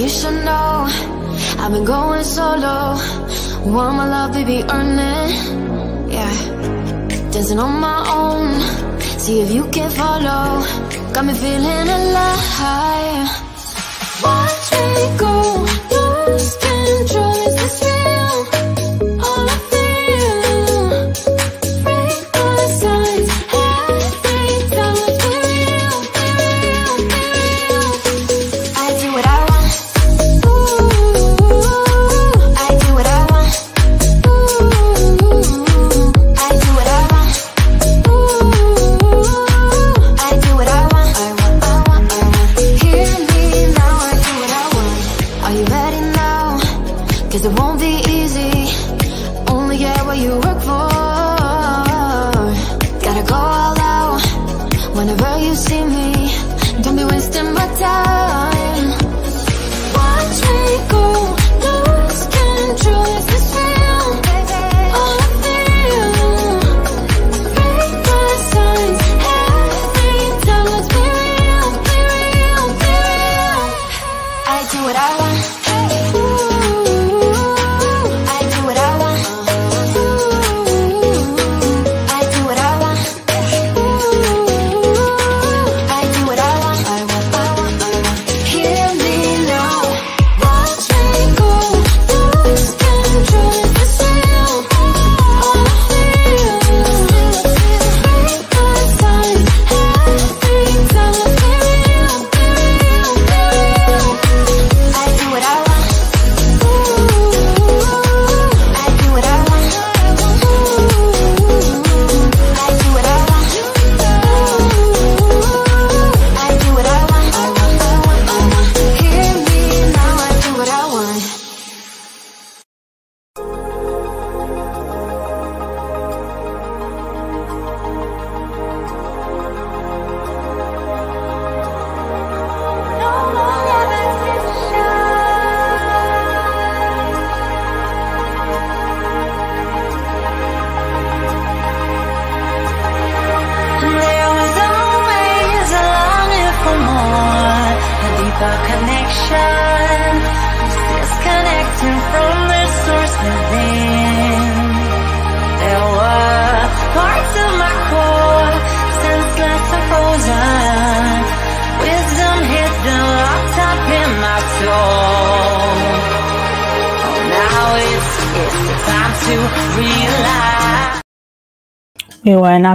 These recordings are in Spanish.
you should know I've been going solo Want my love, baby, be it Yeah Dancing on my own See if you can follow Got me feeling alive Watch me go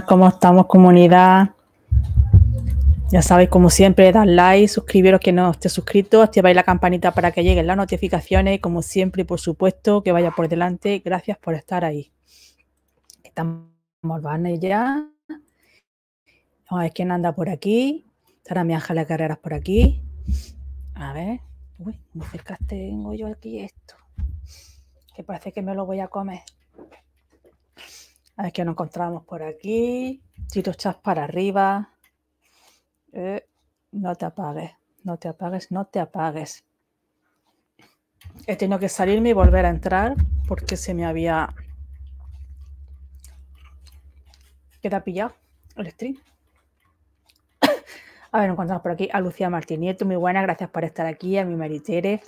¿Cómo estamos, comunidad? Ya sabéis, como siempre, dar like, suscribiros que no esté suscrito, activáis la campanita para que lleguen las notificaciones y, como siempre, por supuesto, que vaya por delante. Gracias por estar ahí. Estamos van ya. Vamos a ver quién anda por aquí. Estará mi Ángela Carreras por aquí. A ver. Uy, cerca tengo yo aquí esto. Que parece que me lo voy a comer. A ver qué nos encontramos por aquí. Tiro chas para arriba. Eh, no te apagues, no te apagues, no te apagues. He tenido que salirme y volver a entrar porque se me había... Queda pillado el stream. A ver, encontramos por aquí a Lucía Martinieto, Muy buena, gracias por estar aquí. A mi Maritere,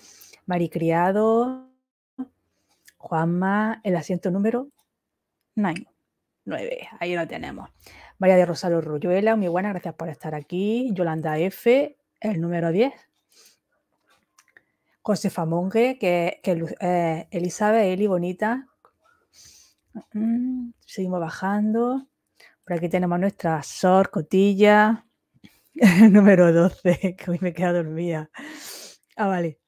Mari Criado, Juanma, el asiento número 9. 9. Ahí lo tenemos. María de Rosario Ruyuela, muy buena, gracias por estar aquí. Yolanda F, el número 10. Josefa Monge, que, que eh, Elizabeth, Eli, bonita. Mm, seguimos bajando. Por aquí tenemos nuestra Sor Cotilla, número 12, que hoy me queda dormida. Ah, vale.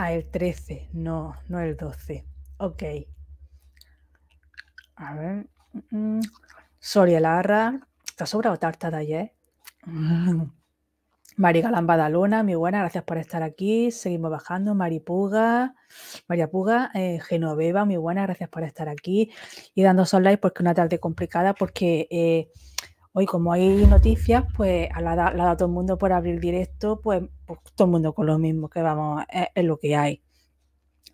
Ah, el 13, no, no el 12. Ok. A ver. Mm, mm. Sorry Larra, ¿te ha sobrado tarta de ayer? Mm. María Galán Badalona, muy buena, gracias por estar aquí. Seguimos bajando. Puga María Puga, eh, Genoveva, muy buena, gracias por estar aquí. Y dando son like porque una tarde complicada, porque eh, Hoy, como hay noticias, pues la, la da todo el mundo por abrir directo, pues, pues todo el mundo con lo mismo, que vamos, eh, es, lo que hay.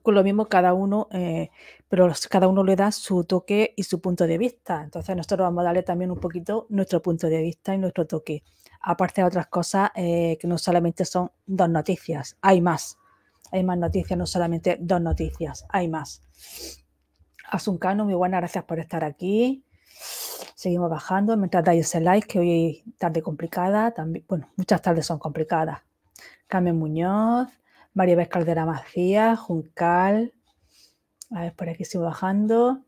Con lo mismo cada uno, eh, pero cada uno le da su toque y su punto de vista. Entonces nosotros vamos a darle también un poquito nuestro punto de vista y nuestro toque. Aparte de otras cosas eh, que no solamente son dos noticias, hay más. Hay más noticias, no solamente dos noticias, hay más. Asuncano, muy buenas gracias por estar aquí. Seguimos bajando mientras dais ese like, que hoy es tarde complicada. bueno, muchas tardes son complicadas. Carmen Muñoz, María Vez Caldera Macías, Juncal. A ver, por aquí sigo bajando.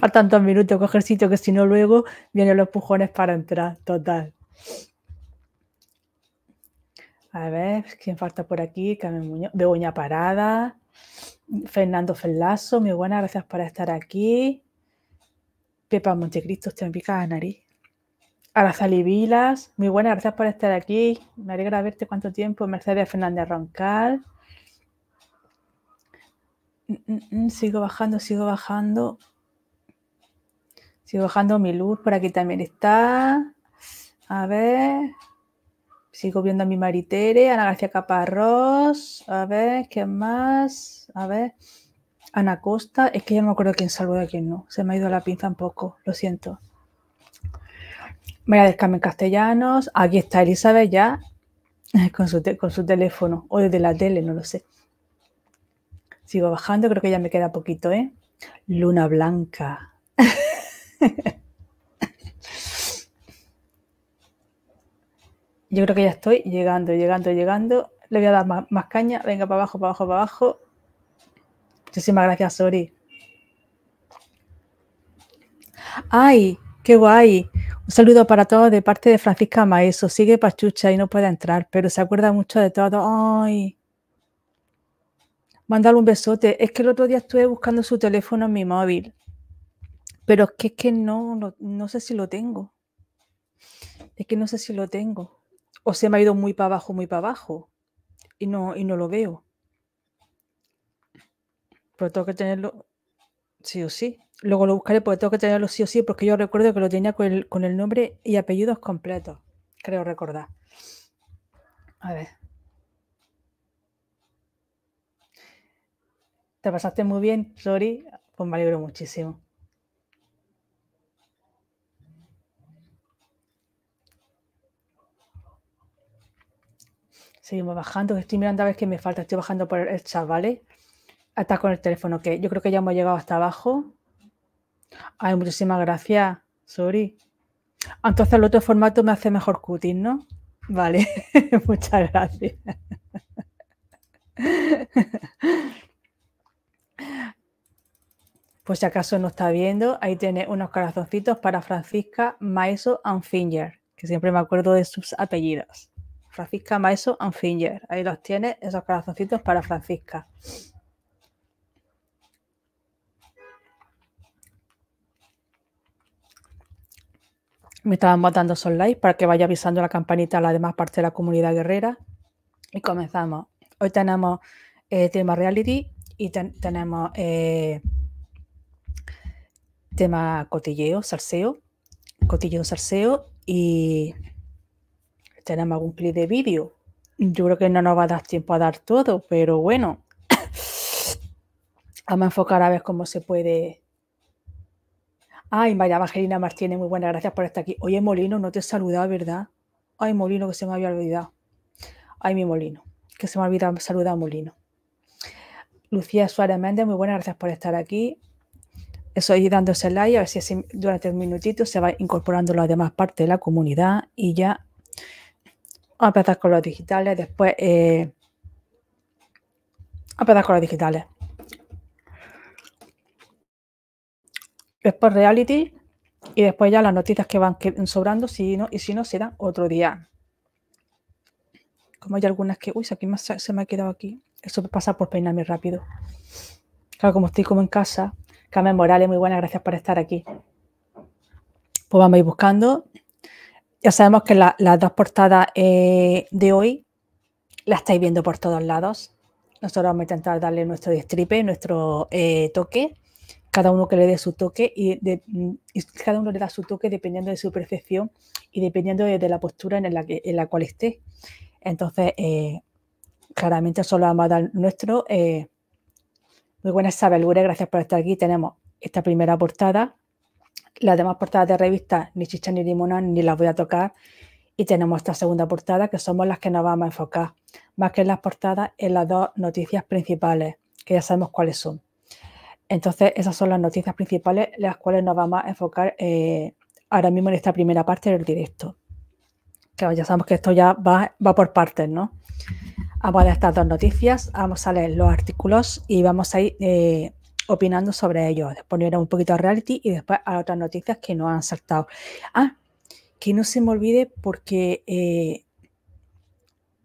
para tantos minutos coger sitio que si no luego vienen los pujones para entrar, total. A ver, ¿quién falta por aquí? Carmen Muñoz, Begoña Parada. Fernando Ferlazo, muy buenas gracias por estar aquí. Pepa Montecristo, te en pica la nariz. Araceli Vilas, muy buenas gracias por estar aquí. Me alegra verte cuánto tiempo. Mercedes Fernández Roncal. Mm, mm, mm, sigo bajando, sigo bajando. Sigo bajando mi luz, por aquí también está. A ver, Sigo viendo a mi Maritere, Ana García Caparrós, a ver, ¿quién más? A ver, Ana Costa, es que ya no me acuerdo quién saluda y quién no, se me ha ido la pinza un poco, lo siento. María del Carmen Castellanos, aquí está Elizabeth ya, con su, con su teléfono, o desde la tele, no lo sé. Sigo bajando, creo que ya me queda poquito, ¿eh? Luna Blanca. Yo creo que ya estoy llegando, llegando, llegando. Le voy a dar más, caña. Venga, para abajo, para abajo, para abajo. Muchísimas gracias, Sori. ¡Ay! ¡Qué guay! Un saludo para todos de parte de Francisca Maeso. Sigue Pachucha y no puede entrar, pero se acuerda mucho de todo. ¡Ay! Mándale un besote. Es que el otro día estuve buscando su teléfono en mi móvil. Pero es que, es que no sé si lo tengo. Es que no sé si lo tengo o se me ha ido muy para abajo, muy para abajo y no, y no lo veo. Pero tengo que tenerlo sí o sí. Luego lo buscaré porque tengo que tenerlo sí o sí porque yo recuerdo que lo tenía con el, con el nombre y apellidos completos, creo recordar. A ver. Te pasaste muy bien, sorry, Pues me alegro muchísimo. Seguimos bajando, estoy mirando a ver qué me falta, estoy bajando por el chat, ¿vale? Hasta con el teléfono, que yo creo que ya hemos llegado hasta abajo. Ay, muchísimas gracias, sorry. Ah, entonces el otro formato me hace mejor cutis, ¿no? Vale, muchas gracias. Pues si acaso no está viendo, ahí tiene unos corazoncitos para Francisca Maeso and Finger, que siempre me acuerdo de sus apellidos. Francisca Maeso and Finger. Ahí los tiene, esos corazoncitos para Francisca. Me estaban matando esos likes para que vaya avisando la campanita a la demás parte de la comunidad guerrera. Y comenzamos. Hoy tenemos eh, tema reality y tenemos eh, tema cotilleo, salseo, cotilleo, salseo y tenemos algún clip de vídeo. Yo creo que no nos va a dar tiempo a dar todo, pero bueno, vamos a enfocar a ver cómo se puede. Ay, vaya, Evangelina Martínez, muy buenas gracias por estar aquí. Oye, Molino, no te he saludado, ¿verdad? Ay, Molino, que se me había olvidado. Ay, mi Molino, que se me ha olvidado saludar a Molino. Lucía Suárez Méndez, muy buenas gracias por estar aquí. Estoy dándose like, a ver si durante un minutito se va incorporando ...la demás parte de la comunidad y ya a empezar con los digitales, después eh, a empezar con los digitales. Después reality y después ya las noticias que van sobrando si no, y si no será otro día. Como hay algunas que, uy, aquí se me ha quedado aquí. Eso pasa por peinarme rápido. Claro, como estoy como en casa. Carmen Morales, muy buenas, gracias por estar aquí. Pues vamos a ir buscando ya sabemos que las dos portadas eh, de hoy las estáis viendo por todos lados. Nosotros vamos a intentar darle nuestro destripe, nuestro eh, toque, cada uno que le dé su toque y, cada uno le da su toque dependiendo de su percepción y dependiendo de, la postura en la, en la cual esté. Entonces, eh, claramente solo vamos a dar nuestro. muy buenas, Sabel, gracias por estar aquí. Tenemos esta primera portada las demás portadas de revistas, ni chicha ni limona, ni las voy a tocar. Y tenemos esta segunda portada, que somos las que nos vamos a enfocar, más que en las portadas, en las dos noticias principales, que ya sabemos cuáles son. Entonces, esas son las noticias principales, las cuales nos vamos a enfocar eh, ahora mismo en esta primera parte del directo. que ya sabemos que esto ya va, por partes, ¿no? Vamos a estas dos noticias, vamos a leer los artículos y vamos a ir eh, opinando sobre ello. Después un poquito a reality y después a otras noticias que no han saltado. Ah, que no se me olvide porque eh,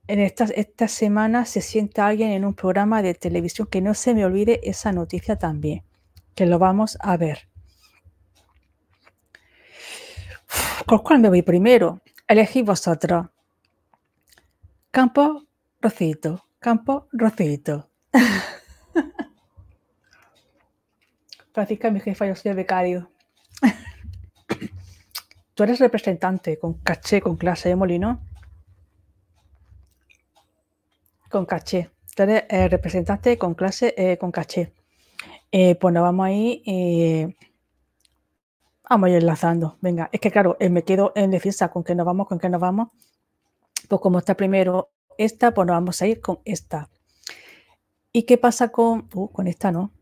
en esta, esta semana se sienta alguien en un programa de televisión, que no se me olvide esa noticia también, que lo vamos a ver. ¿Con cuál me voy primero? Elegí vosotros. Campo Rocito, Campo Rocito. Francisca, mi jefa, yo soy el becario. Tú eres representante con caché, con clase, de Molino? Con caché. Tú eres eh, representante con clase, eh, con caché. Eh, pues nos vamos ahí. vamos a ir enlazando. Venga, es que claro, me quedo en defensa con que nos vamos, con qué nos vamos. Pues como está primero esta, pues nos vamos a ir con esta. ¿Y qué pasa con. Uh, con esta no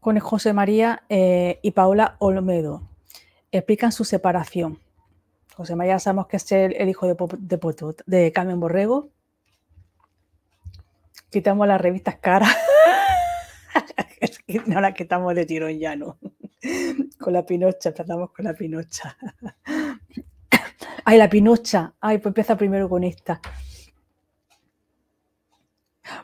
con José María eh, y Paula Olmedo. Explican su separación. José María sabemos que es el, hijo de, de, de Carmen Borrego. Quitamos las revistas caras. no las quitamos de tirón ya, ¿no? con la pinocha, tratamos con la pinocha. ay, la pinocha. Ay, pues empieza primero con esta.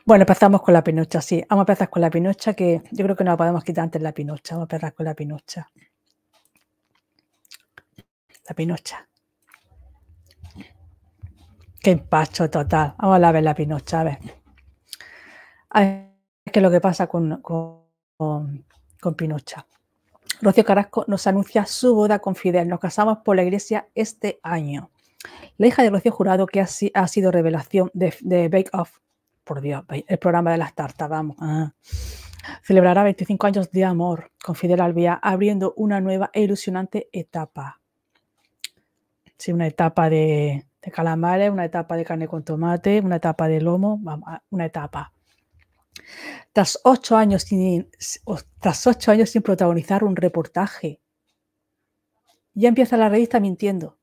Bueno, empezamos con la pinocha, sí. Vamos a empezar con la pinocha, que yo creo que no la podemos quitar antes la pinocha. Vamos a empezar con la pinocha. La pinocha. Qué empacho total. Vamos a ver la pinocha, a ver. A ver qué es lo que pasa con, con, con pinocha. Rocío Carrasco nos anuncia su boda con Fidel. Nos casamos por la iglesia este año. La hija de Rocío Jurado, que ha, sido revelación de, de Bake Off, por Dios, el programa de las tartas, vamos. Ah. Celebrará 25 años de amor con Fidel Alvía abriendo una nueva e ilusionante etapa. Sí, una etapa de, calamares, una etapa de carne con tomate, una etapa de lomo, vamos, ah, una etapa. Tras ocho años sin, tras ocho años sin protagonizar un reportaje, ya empieza la revista mintiendo.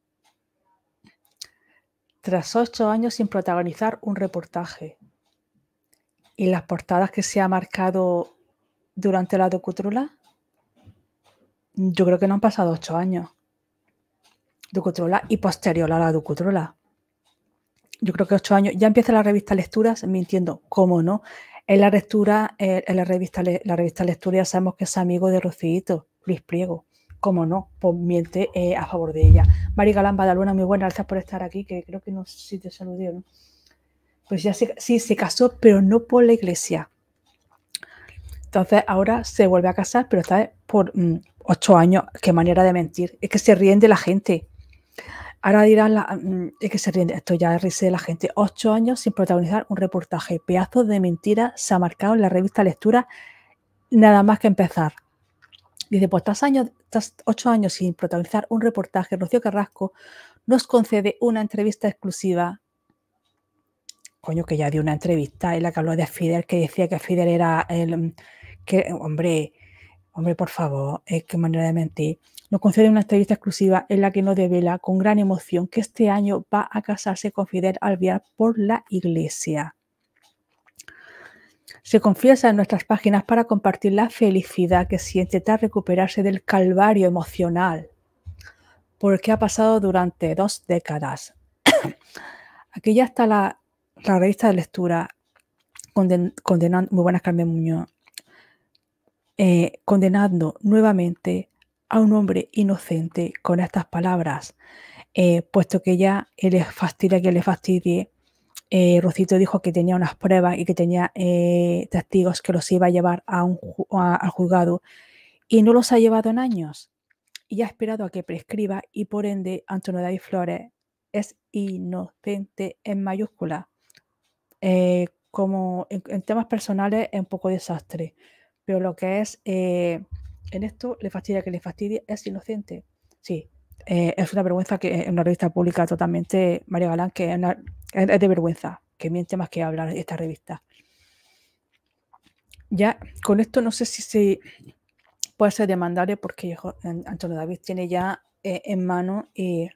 Tras ocho años sin protagonizar un reportaje, y las portadas que se ha marcado durante la docutrula, yo creo que no han pasado ocho años. Docutrula y posterior a la docutrula. Yo creo que ocho años. Ya empieza la revista Lecturas, Mintiendo. ¿cómo no? En la lectura, eh, en la revista, la revista Lectura ya sabemos que es amigo de Rocito, Luis Pliego. ¿Cómo no? Pues miente eh, a favor de ella. María Galán Badalona, muy buena, gracias por estar aquí, que creo que no sé si te saludé no pues ya sí se casó, pero no por la iglesia. Entonces ahora se vuelve a casar, pero está por mm, ocho años. Qué manera de mentir. Es que se ríen de la gente. Ahora dirán, mm, es que se ríen, esto ya es risa de la gente. Ocho años sin protagonizar un reportaje. Pedazos de mentira se ha marcado en la revista Lectura nada más que empezar. Dice, pues estás ocho años sin protagonizar un reportaje, Rocío Carrasco nos concede una entrevista exclusiva coño, que ya dio una entrevista en la que habló de Fidel, que decía que Fidel era el. que, hombre, hombre, por favor, es manera de mentir. Nos concede una entrevista exclusiva en la que nos devela con gran emoción que este año va a casarse con Fidel Alviar por la iglesia. Se confiesa en nuestras páginas para compartir la felicidad que siente tras recuperarse del calvario emocional porque ha pasado durante dos décadas. Aquí ya está la la revista de lectura, condenando, muy buenas Carmen Muñoz, eh, condenando nuevamente a un hombre inocente con estas palabras, eh, puesto que ya él es fastidia que le fastidie. Eh, Rocito dijo que tenía unas pruebas y que tenía testigos que los iba a llevar a un, al juzgado y no los ha llevado en años y ha esperado a que prescriba y por ende Antonio David Flores es inocente en mayúscula. Eh, como en, temas personales es un poco desastre, pero lo que es eh, en esto le fastidia que le fastidie es inocente. Sí, eh, es una vergüenza que en una revista pública totalmente, María Galán, que es, de vergüenza, que miente más que hablar esta revista. Ya, con esto no sé si, se puede ser demandable porque Antonio David tiene ya en mano y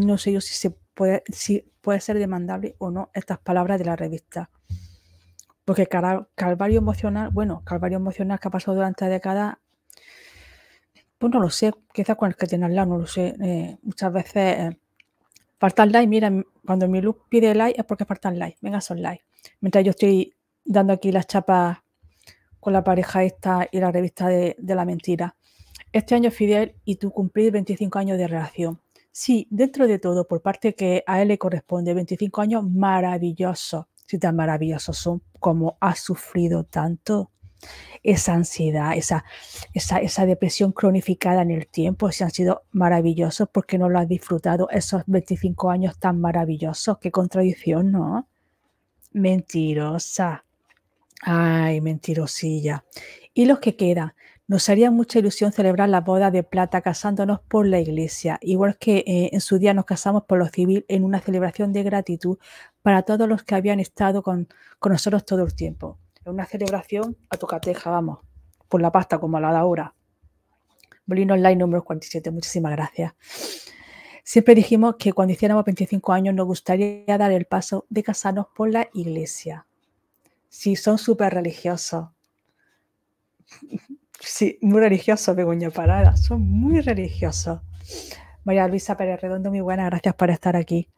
no sé yo si se puede, si puede ser demandable o no estas palabras de la revista. Porque calvario emocional, bueno, calvario emocional que ha pasado durante décadas, pues no lo sé, quizás con el que tiene al no lo sé. Eh, muchas veces eh, faltan like, mira, cuando mi look pide like es porque faltan like, venga, son like. Mientras yo estoy dando aquí las chapas con la pareja esta y la revista de, la mentira. Este año, Fidel, y tú cumplís 25 años de relación. Sí, dentro de todo, por parte que a él le corresponde 25 años maravillosos, si tan maravillosos son como ha sufrido tanto esa ansiedad, esa, esa, depresión cronificada en el tiempo, si han sido maravillosos porque no lo has disfrutado esos 25 años tan maravillosos. Qué contradicción, ¿no? Mentirosa. Ay, mentirosilla. ¿Y los que quedan? Nos haría mucha ilusión celebrar la boda de plata casándonos por la iglesia, igual que eh, en su día nos casamos por lo civil en una celebración de gratitud para todos los que habían estado con, nosotros todo el tiempo. En una celebración a tocateja, vamos, por la pasta como a la da ahora. Bolino Online número 47, muchísimas gracias. Siempre dijimos que cuando hiciéramos 25 años nos gustaría dar el paso de casarnos por la iglesia. Si son súper religiosos. Sí, muy religioso, Begoña Parada, son muy religiosos. María Luisa Pérez Redondo, muy buenas gracias por estar aquí.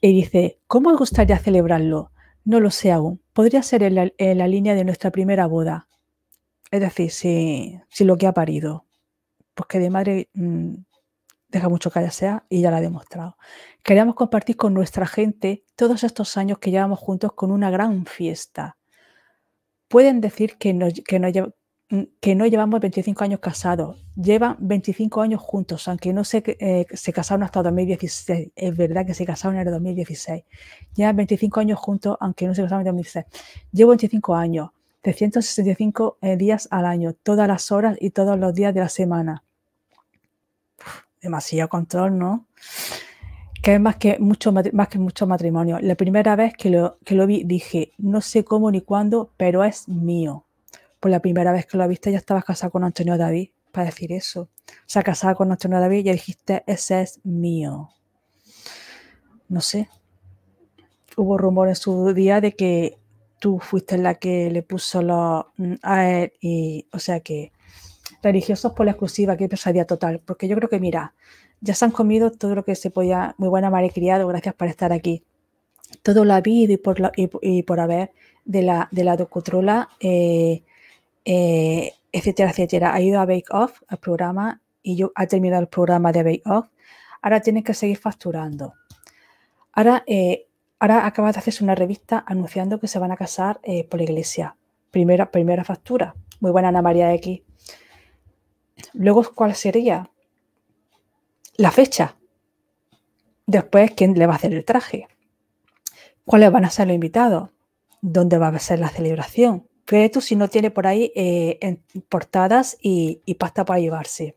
Y dice, ¿cómo os gustaría celebrarlo? No lo sé aún. Podría ser en la, línea de nuestra primera boda. Es decir, si, lo que ha parido. Pues que de madre mm, deja mucho que haya sea y ya lo ha demostrado. Queríamos compartir con nuestra gente todos estos años que llevamos juntos con una gran fiesta. Pueden decir que nos, que que no llevamos 25 años casados, llevan 25 años juntos, aunque no se, eh, se casaron hasta 2016, es verdad que se casaron en el 2016, llevan 25 años juntos, aunque no se casaron en 2016, llevo 25 años, 365 eh, días al año, todas las horas y todos los días de la semana. demasiado control, ¿no? Que es más que mucho, más que mucho matrimonio. La primera vez que que lo vi dije, no sé cómo ni cuándo, pero es mío ...por la primera vez que lo viste ya estabas casada con Antonio David, para decir eso. O sea, casada con Antonio David y dijiste, ese es mío. No sé. Hubo rumor en su día de que tú fuiste la que le puso los mm, a él y, o sea que religiosos por la exclusiva, qué pesadilla total. Porque yo creo que, mira, ya se han comido todo lo que se podía. Muy buena, madre Criado, gracias por estar aquí. Todo la habido y por, la, y por haber de la, de la docutrola eh, eh, etcétera, etcétera. Ha ido a Bake Off, al programa, y yo, ha terminado el programa de Bake Off. Ahora tiene que seguir facturando. Ahora, eh, ahora acaba de hacerse una revista anunciando que se van a casar eh, por la iglesia. Primera, primera factura. Muy buena Ana María X. Luego, ¿cuál sería? La fecha. Después, ¿quién le va a hacer el traje? ¿Cuáles van a ser los invitados? ¿Dónde va a ser la celebración? esto si no tiene por ahí eh, portadas y, pasta para llevarse.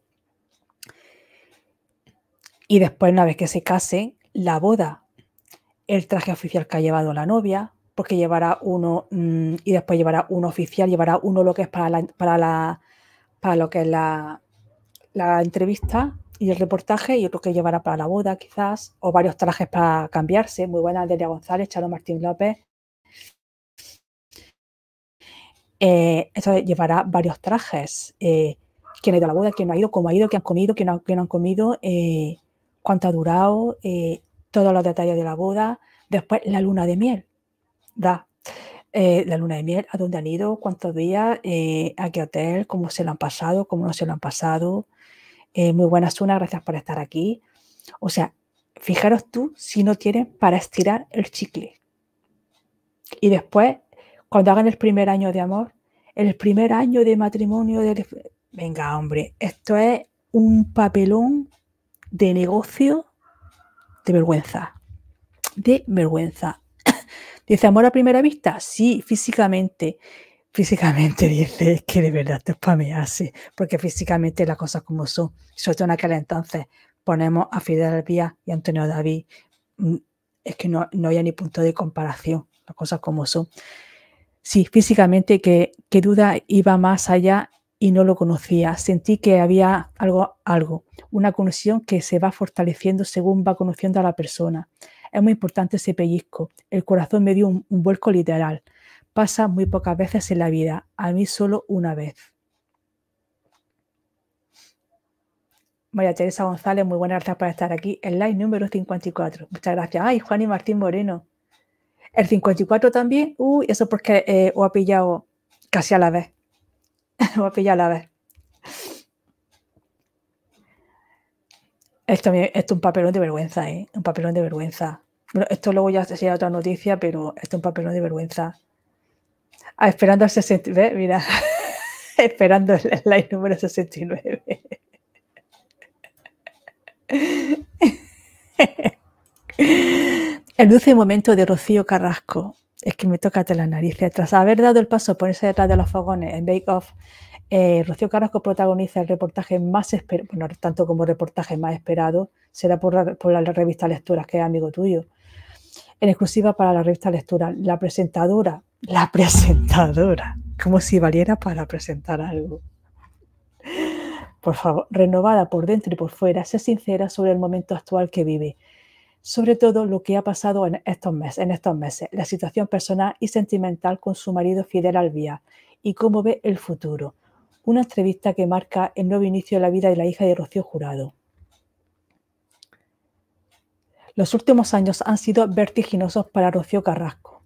Y después, una vez que se case, la boda, el traje oficial que ha llevado la novia, porque llevará uno mm, y después llevará uno oficial, llevará uno lo que es para la, para la lo que es la, la entrevista y el reportaje y otro que llevará para la boda quizás, o varios trajes para cambiarse, muy buena Delia González, Charo Martín López, Eh, eso llevará varios trajes. Eh, quién ha ido a la boda, quién no ha ido, cómo ha ido, qué han comido, quién no, han comido, eh, cuánto ha durado, todos los detalles de la boda. Después, la luna de miel. Da. la luna de miel, a dónde han ido, cuántos días, a qué hotel, cómo se lo han pasado, cómo no se lo han pasado. muy buenas, una gracias por estar aquí. O sea, fijaros tú si no tienen para estirar el chicle. Y después cuando hagan el primer año de amor, el primer año de matrimonio. Venga, hombre, esto es un papelón de negocio de vergüenza. De vergüenza. dice, amor a primera vista. Sí, físicamente. Físicamente dice, que de verdad te espameas, porque físicamente las cosas como son. Sobre todo en aquel entonces ponemos a Fidel Alvía y Antonio David. Mm, es que no, no había ni punto de comparación, las cosas como son. Sí, físicamente que, duda iba más allá y no lo conocía. Sentí que había algo, algo, una conexión que se va fortaleciendo según va conociendo a la persona. Es muy importante ese pellizco. El corazón me dio un, vuelco literal. Pasa muy pocas veces en la vida, a mí solo una vez. María Teresa González, muy buenas gracias para estar aquí. El live número 54. Muchas gracias. Ay, Juan y Martín Moreno. El 54 también, uy, eso porque eh, ha pillado casi a la vez. lo ha pillado a la vez. Esto, es un papelón de vergüenza, ¿eh? Un papelón de vergüenza. Bueno, esto luego ya sería otra noticia, pero esto es un papelón de vergüenza. Ah, esperando el 69, mira. esperando el slide número 69. El dulce momento de Rocío Carrasco. Es que me toca la nariz. Tras haber dado el paso por ese detrás de los fogones en Bake Off, eh, Rocío Carrasco protagoniza el reportaje más esperado, bueno, tanto como reportaje más esperado, será por la, revista Lecturas, que es amigo tuyo. En exclusiva para la revista Lectura, la presentadora, la presentadora, como si valiera para presentar algo. Por favor, renovada por dentro y por fuera, sé sincera sobre el momento actual que vive sobre todo lo que ha pasado en estos meses, en estos meses la situación personal y sentimental con su marido Fidel Albía y cómo ve el futuro. Una entrevista que marca el nuevo inicio de la vida de la hija de Rocío Jurado. Los últimos años han sido vertiginosos para Rocío Carrasco.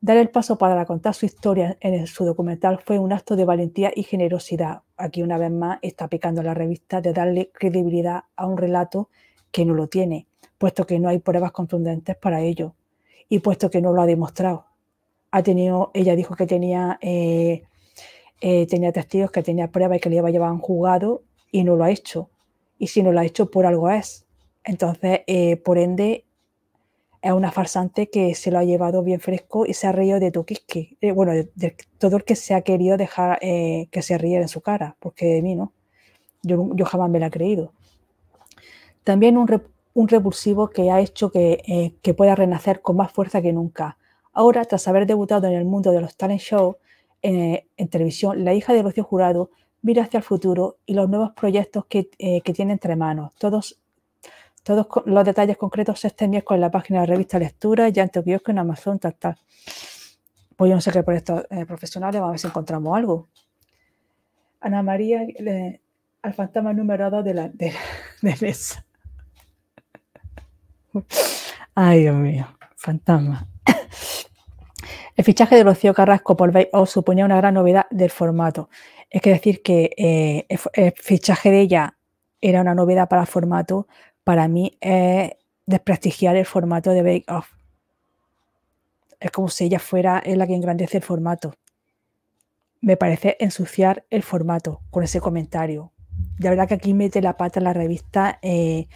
Dar el paso para contar su historia en su documental fue un acto de valentía y generosidad. Aquí una vez más está picando la revista de darle credibilidad a un relato que no lo tiene puesto que no hay pruebas contundentes para ello y puesto que no lo ha demostrado. Ha tenido, ella dijo que tenía, eh, eh, tenía testigos, que tenía pruebas y que le iba a llevar un juzgado y no lo ha hecho. Y si no lo ha hecho, por algo es. Entonces, eh, por ende, es una farsante que se lo ha llevado bien fresco y se ha reído de Tokiski. bueno, de, todo el que se ha querido dejar que se ríe en su cara, porque de mí no. Yo, yo jamás me la he creído. También un, un revulsivo que ha hecho eh, que, pueda renacer con más fuerza que nunca. Ahora, tras haber debutado en el mundo de los talent shows eh, en televisión, la hija de Rocío Jurado mira hacia el futuro y los nuevos proyectos que, eh, tiene entre manos. Todos, todos los detalles concretos se extienden con la página de la revista Lectura, ya en Tokiosco, en Amazon, tal, tal. Pues yo no sé qué proyectos profesionales, vamos a ver si encontramos algo. Ana María, al fantasma numerado de la, de, de mesa. Ay, Dios mío, fantasma. El fichaje de Rocío Carrasco por Bake Off suponía una gran novedad del formato. Es que decir que eh, el, fichaje de ella era una novedad para el formato, para mí es desprestigiar el formato de Bake Off. Es como si ella fuera la que engrandece el formato. Me parece ensuciar el formato con ese comentario. La verdad que aquí mete la pata en la revista eh,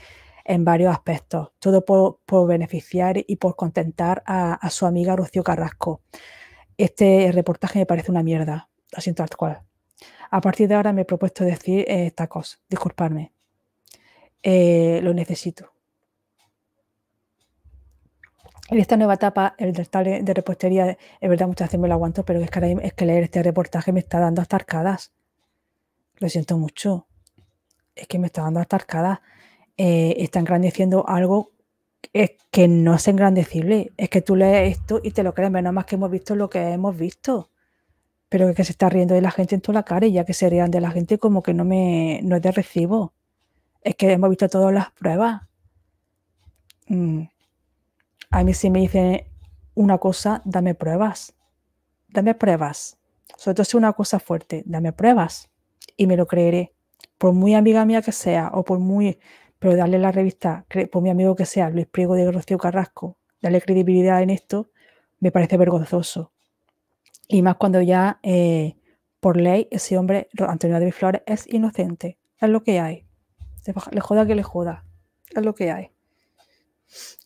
en varios aspectos, todo por, beneficiar y por contentar a, su amiga Rocío Carrasco. Este reportaje me parece una mierda, siento tal cual. A partir de ahora me he propuesto decir esta eh, tacos, disculparme. Eh, lo necesito. En esta nueva etapa, el del de repostería, es verdad, muchas veces me lo aguanto, pero es que, es que leer este reportaje me está dando hasta arcadas. Lo siento mucho. Es que me está dando hasta arcadas. Eh, está engrandeciendo algo que no es engrandecible. Es que tú lees esto y te lo crees, menos más que hemos visto lo que hemos visto. Pero es que se está riendo de la gente en toda la cara y ya que se rían de la gente como que no, me, no es de recibo. Es que hemos visto todas las pruebas. Mm. A mí si me dicen una cosa, dame pruebas. Dame pruebas. Sobre todo si una cosa fuerte, dame pruebas y me lo creeré. Por muy amiga mía que sea o por muy pero darle la revista, por mi amigo que sea, Luis Priego de Rocío Carrasco, darle credibilidad en esto, me parece vergonzoso. Y más cuando ya, eh, por ley, ese hombre, Antonio David Flores, es inocente. Es lo que hay. Le joda que le joda. Es lo que hay.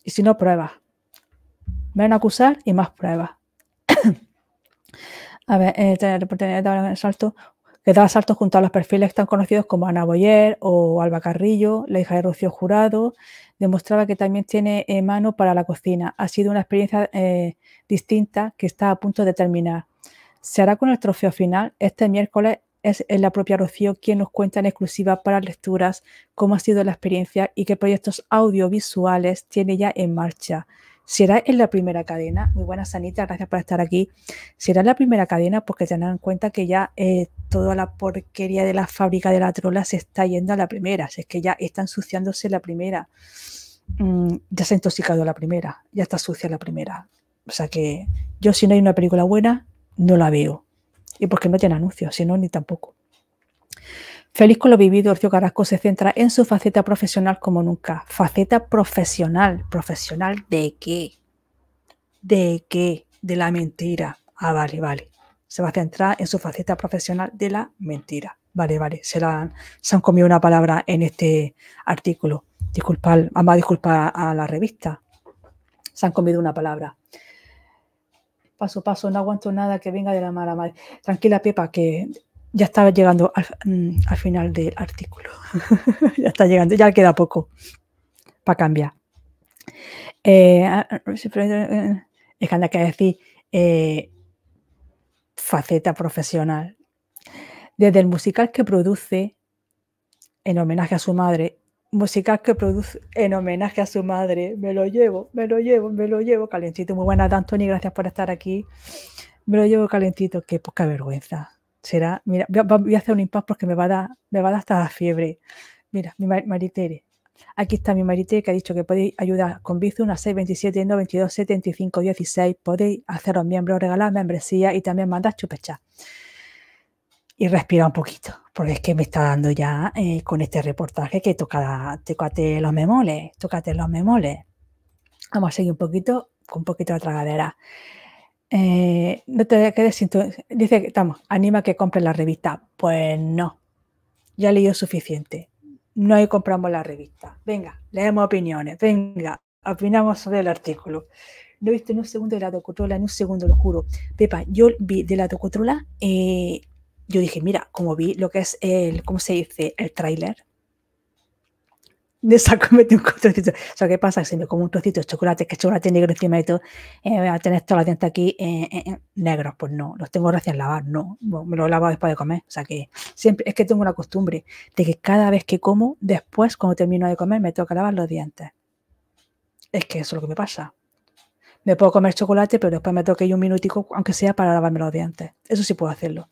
Y si no, pruebas. ven a acusar y más pruebas. a ver, eh, tener, el salto que da saltos junto a los perfiles tan conocidos como Ana Boyer o Alba Carrillo, la hija de Rocío Jurado, demostraba que también tiene eh, mano para la cocina. Ha sido una experiencia eh, distinta que está a punto de terminar. Se hará con el trofeo final. Este miércoles es la propia Rocío quien nos cuenta en exclusiva para lecturas cómo ha sido la experiencia y qué proyectos audiovisuales tiene ya en marcha. ¿Será en la primera cadena? Muy buenas, Anita, gracias por estar aquí. ¿Será en la primera cadena? Porque tengan en cuenta que ya eh, toda la porquería de la fábrica de la trola se está yendo a la primera. es que ya está ensuciándose la primera. Mm, ya se ha intoxicado la primera. Ya está sucia la primera. O sea que yo si no hay una película buena, no la veo. Y porque no tiene anuncios, si no, ni tampoco. Feliz con lo vivido, Orcio Carrasco se centra en su faceta profesional como nunca. Faceta profesional. ¿Profesional de qué? ¿De qué? De la mentira. Ah, vale, vale. Se va a centrar en su faceta profesional de la mentira. Vale, vale. Se, la han, se han comido una palabra en este artículo. Disculpad, vamos a a la revista. Se han comido una palabra paso a paso, no aguanto nada que venga de la mala madre. Tranquila, Pepa, que ya estaba llegando al, mm, final del artículo. ya está llegando, ya queda poco para cambiar. Eh, ah, ah, ah, eh, es que anda que decir eh, faceta profesional. Desde el musical que produce en homenaje a su madre, musical que produce en homenaje a su madre, me lo llevo, me lo llevo, me lo llevo calentito. Muy buenas, Antoni. gracias por estar aquí. Me lo llevo calentito, qué poca vergüenza será, mira, voy a hacer un impas porque me va a dar, me va a dar hasta la fiebre. Mira, mi maritere. Aquí está mi maritere que ha dicho que podéis ayudar con Bizum a 627 92 75 16. Podéis haceros miembros, regalar membresía y también mandar chupechá. Y respira un poquito, porque es que me está dando ya eh, con este reportaje que toca, tocate los memoles, tocate los memoles. Vamos a seguir un poquito, con un poquito de tragadera. Eh, no te quedes sin tu... Dice que, estamos, anima que compre la revista. Pues no, ya he leído suficiente. No hay compramos la revista. Venga, leemos opiniones. Venga, opinamos sobre el artículo. No he visto en un segundo de la docotrola, en un segundo, lo juro. Pepa, yo vi de la docotrola, y eh, yo dije, mira, como vi lo que es el, ¿cómo se dice? El tráiler de saco un trocito. O sea, ¿qué pasa? Si me como un trocito de chocolate, que es chocolate negro encima y todo, eh, voy a tener todos los dientes aquí eh, eh, eh negros. Pues no, los tengo recién lavar, no. Me los lavo después de comer. O sea, que siempre, es que tengo una costumbre de que cada vez que como, después, cuando termino de comer, me toca lavar los dientes. Es que eso es lo que me pasa. Me puedo comer chocolate, pero después me toca ir un minutico, aunque sea para lavarme los dientes. Eso sí puedo hacerlo.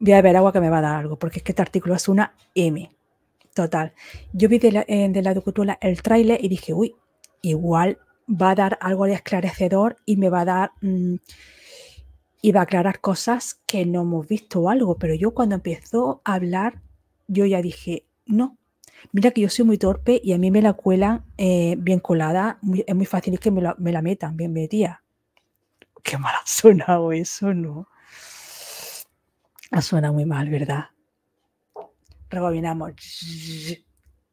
Voy a ver agua que me va a dar algo, porque es que este artículo es una M. Total. Yo vi de la, eh, el tráiler y dije, uy, igual va a dar algo de esclarecedor y me va a dar... Mm, y va a aclarar cosas que no hemos visto o algo. Pero yo cuando empezó a hablar, yo ya dije, no, mira que yo soy muy torpe y a mí me la cuelan eh, bien colada, es muy fácil que me la, metan, bien metida. Qué mal ha sonado eso, ¿no? Ha suena muy mal, ¿verdad? rebobinamos.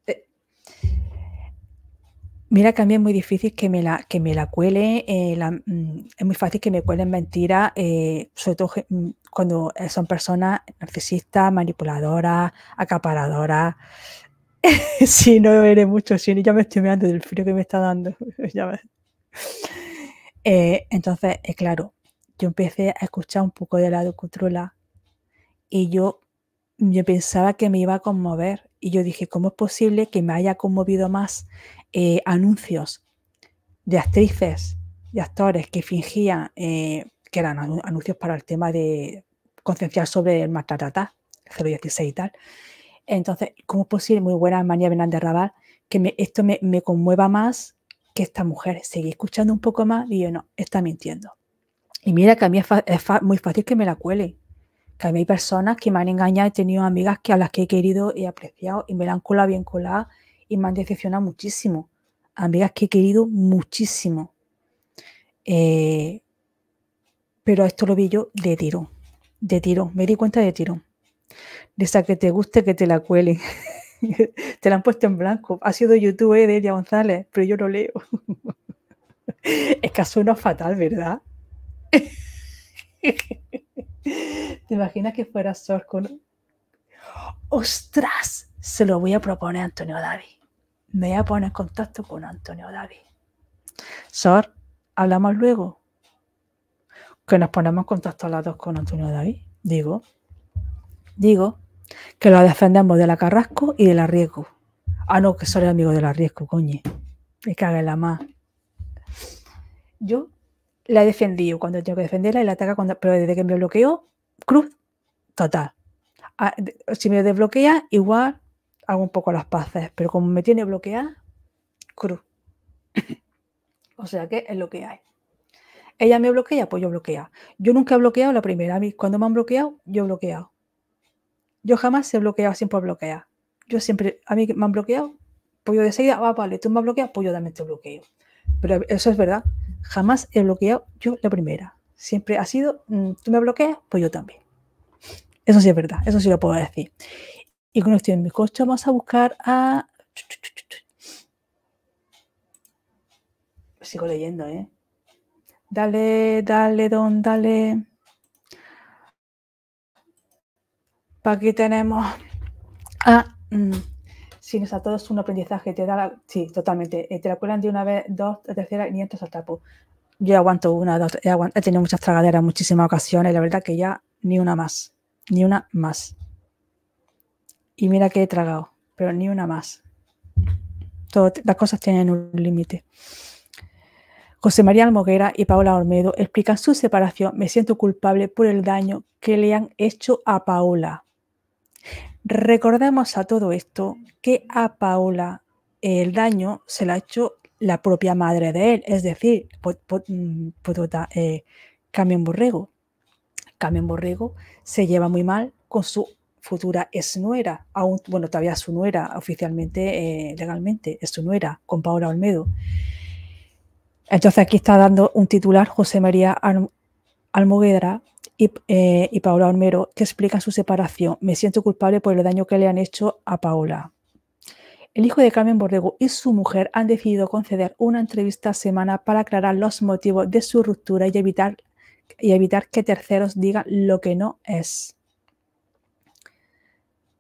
Eh, mira, también es muy difícil que me la, que me la cuele, eh, mm, es muy fácil que me cuelen mentiras, eh, sobre todo mm, cuando son personas narcisistas, manipuladoras, acaparadoras. si no veré mucho, si no ya me estoy mirando del frío que me está dando. entonces, claro, yo empecé a escuchar un poco de la docutrola y yo yo pensaba que me iba a conmover y yo dije, ¿cómo es posible que me haya conmovido más eh, anuncios de actrices y actores que fingían eh, que eran anuncios para el tema de concienciar sobre el maltratar, 016 y tal? Entonces, ¿cómo es posible, muy buena María de Raval, que esto me, conmueva más que esta mujer? Seguí escuchando un poco más y yo, no, está mintiendo. Y mira que a mí es, es muy fácil que me la cuele, también hay personas que me han engañado, he tenido amigas que a las que he querido y apreciado y me la han colado bien colada y me han decepcionado muchísimo. Amigas que he querido muchísimo. Eh, pero esto lo vi yo de tiro de tiro me di cuenta de tiro De esa que te guste que te la cuelen. te la han puesto en blanco. Ha sido YouTube de ella González, pero yo no leo. es que suena fatal, ¿verdad? ¿Te imaginas que fuera Sor con... ¡Ostras! Se lo voy a proponer a Antonio David. Me voy a poner en contacto con Antonio David. Sor, hablamos luego. Que nos ponemos en contacto las dos con Antonio David. Digo, digo, que lo defendemos de la Carrasco y del Arriesgo. Ah, no, que soy es amigo del Arriesgo, Coño, Me caga la más. Yo la he defendido cuando tengo que defenderla y la ataca cuando. Pero desde que me bloqueo, cruz total. Ah, si me desbloquea, igual hago un poco las paces, pero como me tiene bloqueada, cruz. o sea que es lo que hay. Ella me bloquea, pues yo bloquea. Yo nunca he bloqueado la primera. A mí, cuando me han bloqueado, yo he bloqueado. Yo jamás he bloqueado siempre por bloquear. Yo siempre, a mí me han bloqueado, pues yo de seguida, ah, vale, tú me has bloqueado, pues yo también te bloqueo. Pero eso es verdad. Jamás he bloqueado yo la primera. Siempre ha sido, mm, tú me bloqueas, pues yo también. Eso sí es verdad, eso sí lo puedo decir. Y con estoy en mi coche, vamos a buscar a... Sigo leyendo, ¿eh? Dale, dale, don, dale. aquí tenemos a... Mm, Tienes a todos un aprendizaje. Te da sí, totalmente. Eh, te la de una vez, dos, tercera, 500 al tapo. Yo aguanto una, dos, he, he tenido muchas tragaderas, muchísimas ocasiones, la verdad que ya ni una más, ni una más. Y mira que he tragado, pero ni una más. todas las cosas tienen un límite. José María Almoguera y Paola Olmedo explican su separación. Me siento culpable por el daño que le han hecho a Paola. Recordemos a todo esto que a Paola el daño se la ha hecho la propia madre de él, es decir, mm, eh, Borrego. Camión Borrego se lleva muy mal con su futura nuera, aún, bueno, todavía su nuera oficialmente, eh, legalmente, es su nuera, con Paola Olmedo. Entonces aquí está dando un titular José María Almoguedra y, eh, y, Paola Olmero, que explican su separación. Me siento culpable por el daño que le han hecho a Paola. El hijo de Carmen Borrego y su mujer han decidido conceder una entrevista a semana para aclarar los motivos de su ruptura y evitar, que terceros digan lo que no es.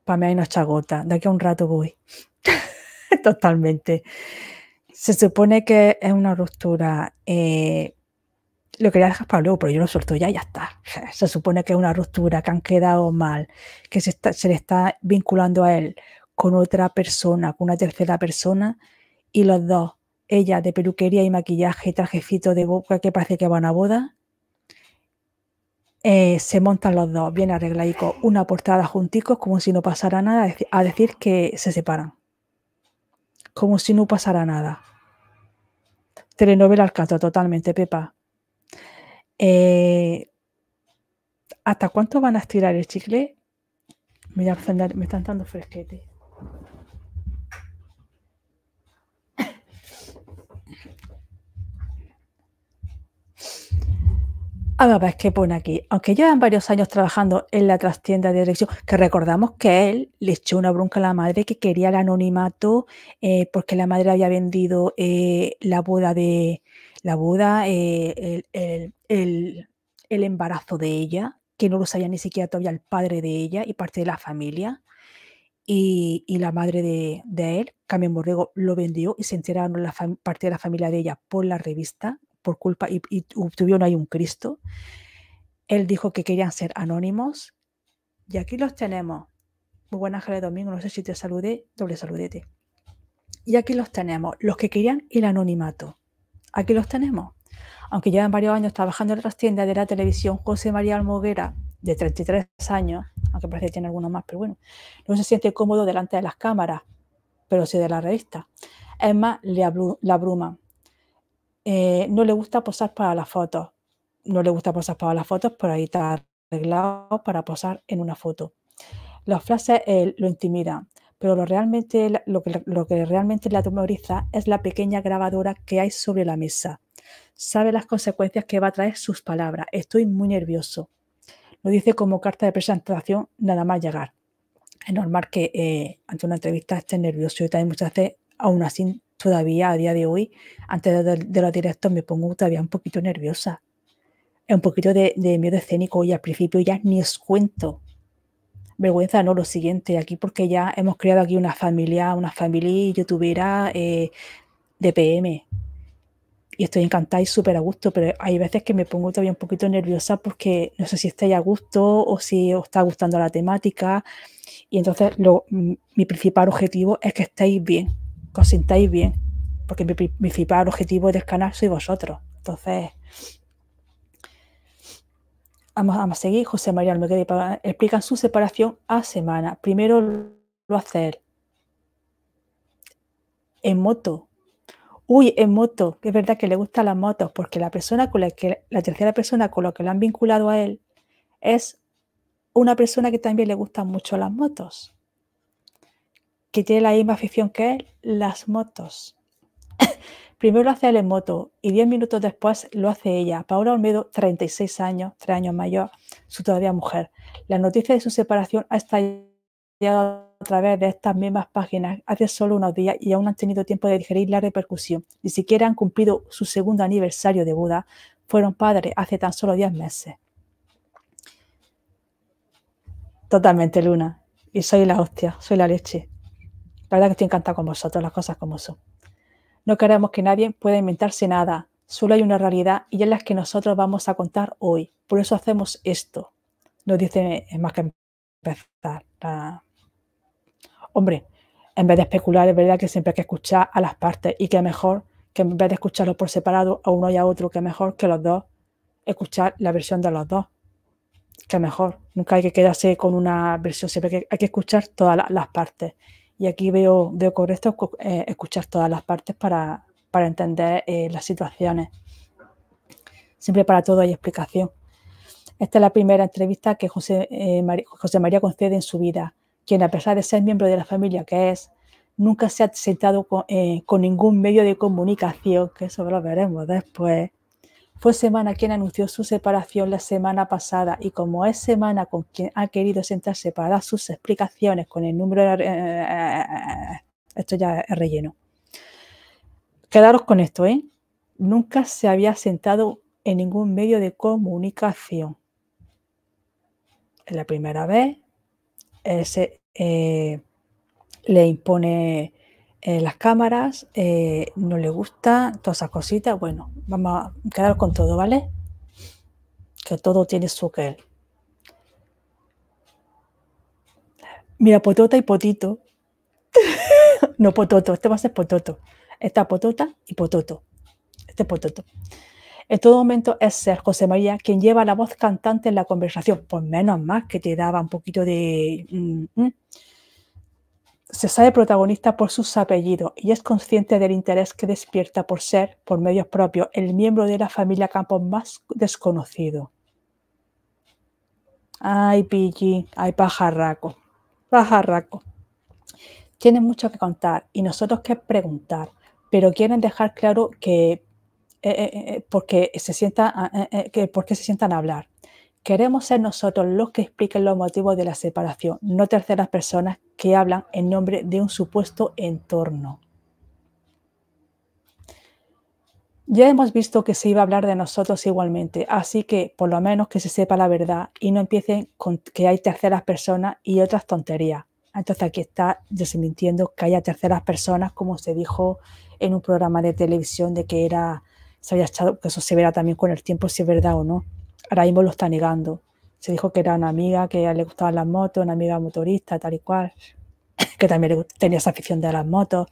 mí hay una chagota, de aquí a un rato voy. Totalmente. Se supone que es una ruptura. Eh, lo quería dejar para luego, pero yo lo suelto ya y ya está. Se supone que es una ruptura, que han quedado mal, que se, le está vinculando a él con otra persona, con una tercera persona, y los dos, ella de peluquería y maquillaje, trajecito de boca que parece que van a boda, eh, se montan los dos bien con una portada junticos, como si no pasara nada, a decir que se separan. Como si no pasara nada. Telenovela al canto, totalmente, Pepa. Eh, ¿Hasta cuánto van a estirar el chicle? Me, me están dando fresquete. Ah, a ver, es pone aquí, aunque llevan varios años trabajando en la trastienda de dirección, que recordamos que él le echó una bronca a la madre que quería el anonimato eh, porque la madre había vendido eh, la boda de, la boda, eh, el, embarazo de ella, que no lo sabía ni siquiera todavía el padre de ella y parte de la familia, y, la madre de, él, Camille Borrego, lo vendió y se enteraron la parte de la familia de ella por la revista, por culpa, y, obtuvieron ahí un Cristo. Él dijo que querían ser anónimos, y aquí los tenemos. Muy buen de Domingo, no sé si te saludé, doble saludete. Y aquí los tenemos, los que querían el anonimato. Aquí los tenemos. Aunque llevan varios años trabajando en otras tiendas de la televisión, José María Almoguera, de 33 años, aunque parece que tiene algunos más, pero bueno, no se siente cómodo delante de las cámaras, pero sí de la revista. Es más, le abruman. Eh, no le gusta posar para las fotos. No le gusta posar para las fotos, pero ahí está arreglado para posar en una foto. Las frases lo intimidan pero lo, realmente, lo, que, realmente la atemoriza es la pequeña grabadora que hay sobre la mesa. Sabe las consecuencias que va a traer sus palabras. Estoy muy nervioso. Lo dice como carta de presentación nada más llegar. Es normal que eh, ante una entrevista esté nervioso. y también muchas veces, aún así, todavía a día de hoy, antes de, los directos, me pongo todavía un poquito nerviosa. Es un poquito de, de miedo escénico y al principio ya ni os cuento vergüenza, no, lo siguiente, aquí porque ya hemos creado aquí una familia, una familia youtubera eh, de PM. Y estoy encantada y súper a gusto, pero hay veces que me pongo todavía un poquito nerviosa porque no sé si estáis a gusto o si os está gustando la temática. Y entonces mi principal objetivo es que estéis bien, que os sintáis bien, porque mi, principal objetivo del este canal sois vosotros. Entonces, vamos, a seguir José María Almeguer explican su separación a semana. Primero lo hace En moto. Uy, en moto. Es verdad que le gustan las motos porque la persona con la que la tercera persona con la que lo han vinculado a él es una persona que también le gustan mucho las motos. Que tiene la misma afición que él, las motos. Primero lo hace él en moto y diez minutos después lo hace ella. Paola Olmedo, 36 años, tres años mayor, su todavía mujer. La noticia de su separación ha estallado a través de estas mismas páginas hace solo unos días y aún han tenido tiempo de digerir la repercusión. Ni siquiera han cumplido su segundo aniversario de Buda. Fueron padres hace tan solo 10 meses. Totalmente, Luna. Y soy la hostia, soy la leche. La verdad que estoy encantada con vosotros, las cosas como son. No queremos que nadie pueda inventarse nada. Solo hay una realidad y es la que nosotros vamos a contar hoy. Por eso hacemos esto. No dice más que empezar. Hombre, en vez de especular, es verdad que siempre hay que escuchar a las partes y que mejor que en vez de escucharlos por separado a uno y a otro, que mejor que los dos escuchar la versión de los dos. Que mejor. Nunca hay que quedarse con una versión, siempre hay que, hay que escuchar todas las partes. Y aquí veo, correcto eh, escuchar todas las partes para, entender eh, las situaciones. Siempre para todo hay explicación. Esta es la primera entrevista que eh, José, María, concede en su vida, quien a pesar de ser miembro de la familia que es, nunca se ha sentado con, con ningún medio de comunicación, que eso lo veremos después, fue Semana quien anunció su separación la semana pasada y como es Semana con quien ha querido sentarse para dar sus explicaciones con el número... de. Eh, eh, esto ya es relleno. Quedaros con esto, ¿eh? Nunca se había sentado en ningún medio de comunicación. Es la primera vez. Eh, le impone eh, las cámaras, eh, no le gusta, todas esas cositas. Bueno, vamos a quedar con todo, ¿vale? Que todo tiene su que. Mira, potota y potito. no, pototo, este va a ser pototo. Esta potota y pototo. Este pototo. En todo momento es ser José María quien lleva la voz cantante en la conversación. Pues menos más que te daba un poquito de... Mm, mm se sabe protagonista por sus apellidos y es consciente del interés que despierta por ser, por medios propios, el miembro de la familia Campos más desconocido. Ay, Piggy, ay, pajarraco, pajarraco. Tienen mucho que contar y nosotros que preguntar, pero quieren dejar claro que, eh, eh, eh, porque se sienta, que, por se sientan a hablar. Queremos ser nosotros los que expliquen los motivos de la separación, no terceras personas que hablan en nombre de un supuesto entorno. Ya hemos visto que se iba a hablar de nosotros igualmente, así que por lo menos que se sepa la verdad y no empiecen con que hay terceras personas y otras tonterías. Entonces aquí está yo mintiendo que haya terceras personas, como se dijo en un programa de televisión de que era, se había echado, que eso se verá también con el tiempo si es verdad o no ahora mismo lo está negando. Se dijo que era una amiga que le gustaban las motos, una amiga motorista, tal y cual, que también tenía esa afición de las motos.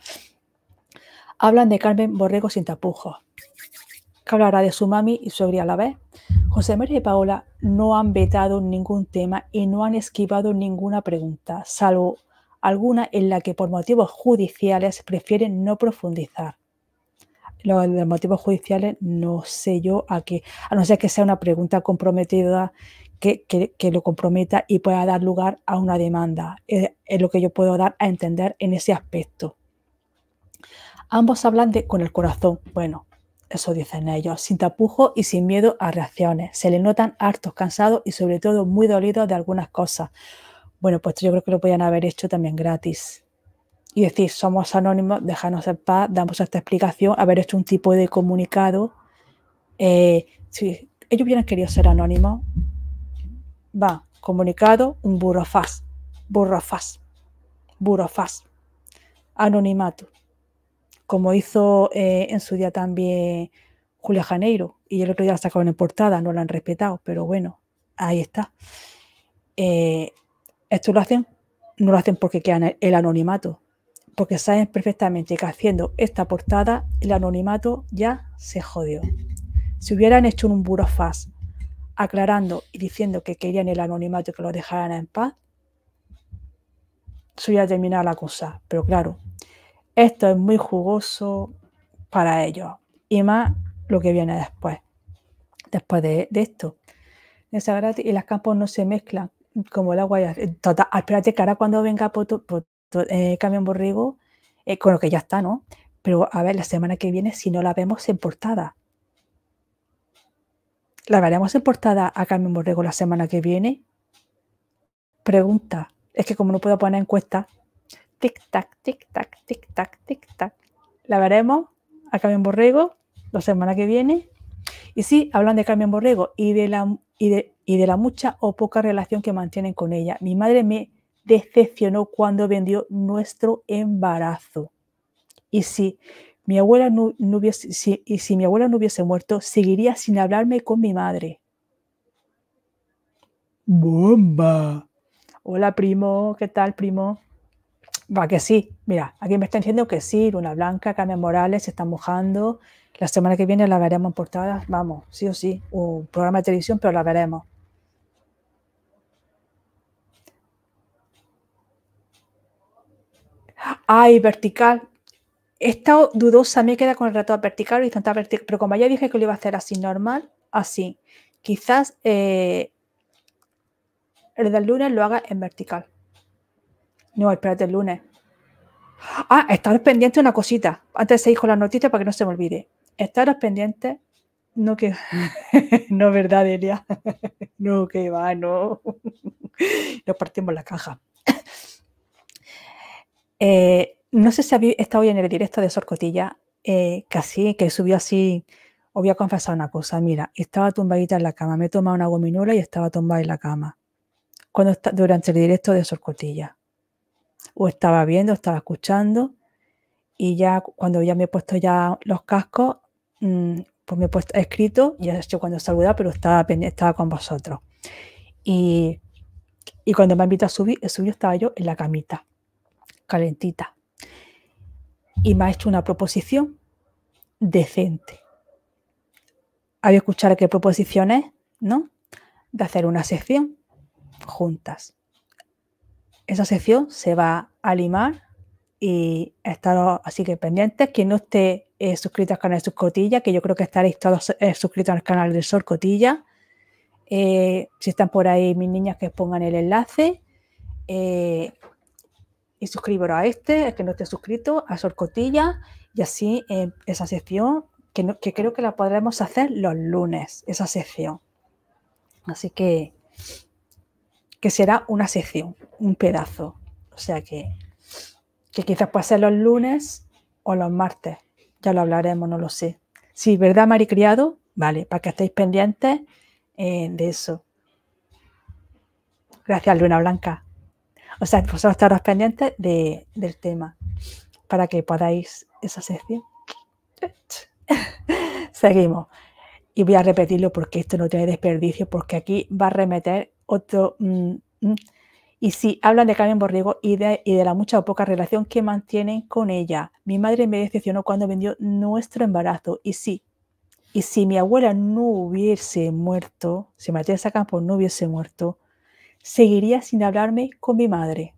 Hablan de Carmen Borrego sin tapujos, que hablará de su mami y abuela a la vez. José María y Paola no han vetado ningún tema y no han esquivado ninguna pregunta, salvo alguna en la que por motivos judiciales prefieren no profundizar los, motivos judiciales, no sé yo a qué, a no ser que sea una pregunta comprometida que, que, que lo comprometa y pueda dar lugar a una demanda. Es, lo que yo puedo dar a entender en ese aspecto. Ambos hablan de con el corazón. Bueno, eso dicen ellos, sin tapujos y sin miedo a reacciones. Se le notan hartos, cansados y sobre todo muy dolidos de algunas cosas. Bueno, pues yo creo que lo podían haber hecho también gratis y decir, somos anónimos, déjanos en paz, damos esta explicación, haber hecho un tipo de comunicado. Eh, si ellos hubieran querido ser anónimos, va, comunicado, un burofaz, burofaz, burofaz, anonimato, como hizo eh, en su día también Julia Janeiro, y el otro día la sacaron en portada, no lo han respetado, pero bueno, ahí está. Eh, esto lo hacen, no lo hacen porque quedan el anonimato, porque saben perfectamente que haciendo esta portada el anonimato ya se jodió. Si hubieran hecho un burofax aclarando y diciendo que querían el anonimato y que lo dejaran en paz, se hubiera terminado la cosa. Pero claro, esto es muy jugoso para ellos y más lo que viene después, después de, esto. y las campos no se mezclan como el agua. total, espérate que cuando venga Poto, eh, Camión Borrego, eh, con lo que ya está, ¿no? Pero a ver, la semana que viene, si no la vemos en portada. ¿La veremos en portada a Carmen Borrego la semana que viene? Pregunta. Es que como no puedo poner encuesta, tic-tac, tic-tac, tic-tac, tic-tac. La veremos a Carmen Borrego la semana que viene. Y si, hablan de Carmen Borrego y de la, y de la mucha o poca relación que mantienen con ella. Mi madre me, decepcionó cuando vendió nuestro embarazo. Y si mi abuela no, hubiese, y si mi abuela no hubiese muerto, seguiría sin hablarme con mi madre. ¡Bomba! Hola, primo. ¿Qué tal, primo? Va, que sí. Mira, aquí me está diciendo que sí. Luna Blanca, Carmen Morales, se está mojando. La semana que viene la veremos en portadas. Vamos, sí o sí. Un programa de televisión, pero la veremos. Ay, vertical. He estado dudosa, me queda con el ratón vertical y horizontal vertical, pero como ya dije que lo iba a hacer así normal, así. Quizás eh, el del lunes lo haga en vertical. No, espérate el lunes. Ah, Estar pendiente una cosita. Antes se dijo la noticia para que no se me olvide. Estaros pendiente No, que. no, ¿verdad, Elia? no, que va, no. Nos partimos la caja. Eh, no sé si habéis estado hoy en el directo de Sorcotilla, eh, que así, que subió así. Os voy a confesar una cosa. Mira, estaba tumbadita en la cama. Me he tomado una gominola y estaba tumbada en la cama. Cuando durante el directo de Sorcotilla. O estaba viendo, estaba escuchando. Y ya cuando ya me he puesto ya los cascos, mm, pues me he puesto escrito. Ya hecho cuando saludaba, pero estaba, estaba con vosotros. Y, cuando me ha invitado a subir, subido estaba yo en la camita calentita. Y me ha hecho una proposición decente. Había escuchar qué proposición es, ¿no? De hacer una sección juntas. Esa sección se va a limar y estar así que pendientes. Quien no esté eh, suscrito al canal de sus que yo creo que estaréis todos eh, suscritos al canal de Sol eh, si están por ahí mis niñas que pongan el enlace y suscribiros a este, el que no esté suscrito, a Sorcotilla y así eh, esa sección que, que, creo que la podremos hacer los lunes, esa sección. Así que, que será una sección, un pedazo. O sea que, que quizás pueda ser los lunes o los martes. Ya lo hablaremos, no lo sé. Sí, ¿verdad, Mari Criado? Vale, para que estéis pendientes eh, de eso. Gracias, Luna Blanca. O sea, pues a estar pendientes del tema para que podáis esa sección. Seguimos. Y voy a repetirlo porque esto no tiene desperdicio, porque aquí va a remeter otro... Mm, mm. Y si hablan de Carmen Borrego y de, la mucha o poca relación que mantienen con ella. Mi madre me decepcionó cuando vendió nuestro embarazo. Y sí, y si mi abuela no hubiese muerto, si Matías Campos no hubiese muerto, seguiría sin hablarme con mi madre.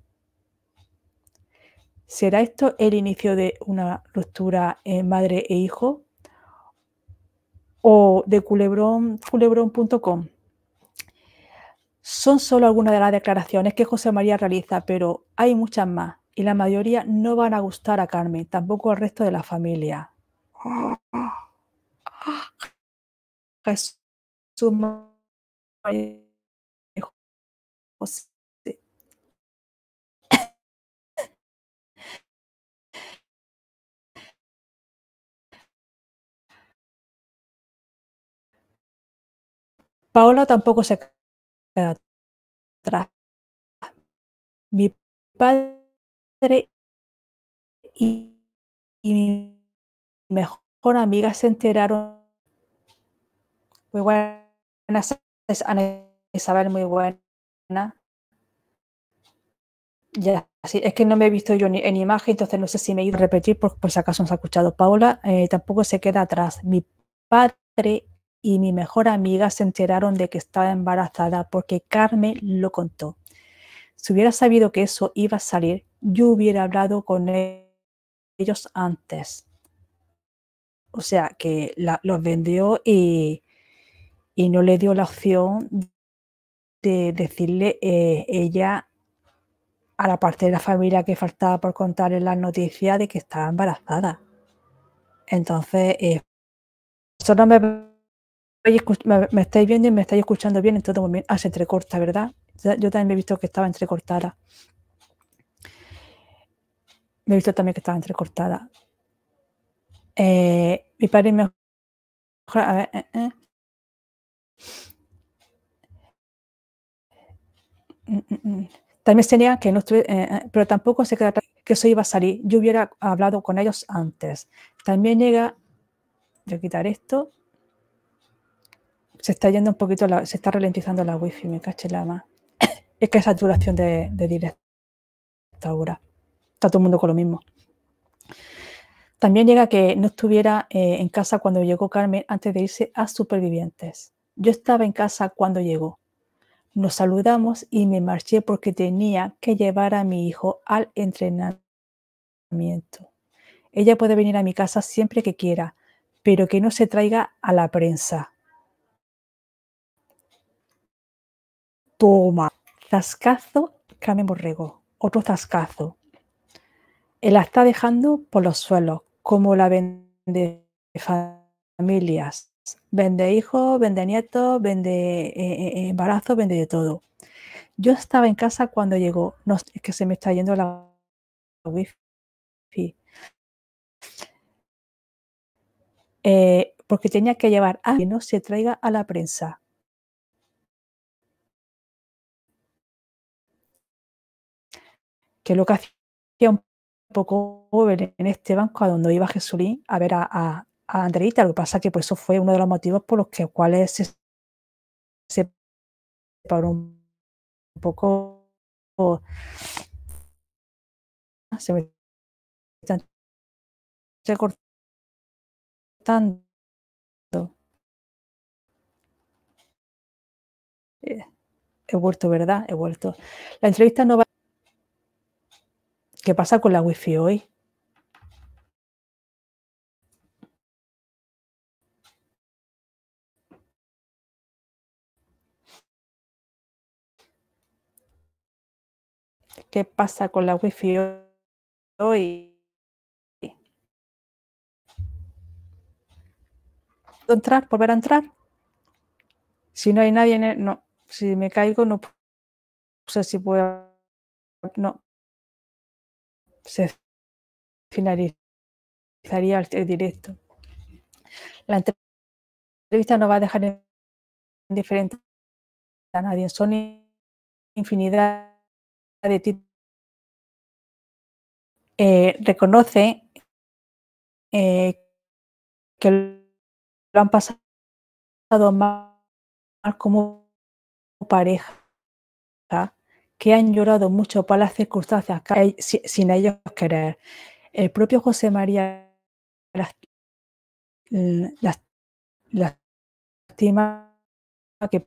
¿Será esto el inicio de una ruptura en madre e hijo? O de culebrón.com. Son solo algunas de las declaraciones que José María realiza, pero hay muchas más y la mayoría no van a gustar a Carmen, tampoco al resto de la familia. Ah, Paola tampoco se queda atrás. Mi padre y, mi mejor amiga se enteraron. Muy buenas Ana Isabel, muy buena ya, sí, es que no me he visto yo ni, en imagen, entonces no sé si me he ido a repetir por, si acaso nos ha escuchado. Paola eh, tampoco se queda atrás. Mi padre y mi mejor amiga se enteraron de que estaba embarazada porque Carmen lo contó. Si hubiera sabido que eso iba a salir, yo hubiera hablado con ellos antes. O sea, que los vendió y, y no le dio la opción de decirle eh, ella a la parte de la familia que faltaba por contar en la noticias de que estaba embarazada. Entonces, eh, solo me, me, estáis viendo y me estáis escuchando bien, en todo momento hace se entrecorta, ¿verdad? Yo también he visto que estaba entrecortada. Me he visto también que estaba entrecortada. Eh, mi padre me... Mm, mm, mm. también vez tenía que no estuve, eh, eh, pero tampoco se queda que eso iba a salir. Yo hubiera hablado con ellos antes. También llega, voy a quitar esto. Se está yendo un poquito, se está ralentizando la wifi, me caché la más. Es que es saturación de, de ahora. Está todo el mundo con lo mismo. También llega que no estuviera eh, en casa cuando llegó Carmen antes de irse a Supervivientes. Yo estaba en casa cuando llegó. Nos saludamos y me marché porque tenía que llevar a mi hijo al entrenamiento. Ella puede venir a mi casa siempre que quiera, pero que no se traiga a la prensa. Toma. Zascazo, Carmen Borrego. Otro zascazo. Él la está dejando por los suelos, como la vende familias vende hijos, vende nietos, vende eh, eh, eh, embarazo, vende de todo. Yo estaba en casa cuando llegó, no, es que se me está yendo la wifi. porque tenía que llevar a que no se traiga a la prensa. Que lo que hacía un poco en este banco a donde iba Jesulín a ver a a Andreita. Lo que pasa que por pues, eso fue uno de los motivos por los que, cuales se paró un poco. Se me eh, He vuelto, ¿verdad? He vuelto. La entrevista no va. ¿Qué pasa con la wifi hoy? qué pasa con la wifi hoy. Entrar, volver a entrar. Si no hay nadie, en el, no. Si me caigo, no sé si puedo. No. Se finalizaría el directo. La entrevista no va a dejar indiferente a nadie. Son infinidad de ti eh, reconoce eh, que lo han pasado mal, como pareja, que han llorado mucho por las circunstancias sin ellos querer. El propio José María las, las, que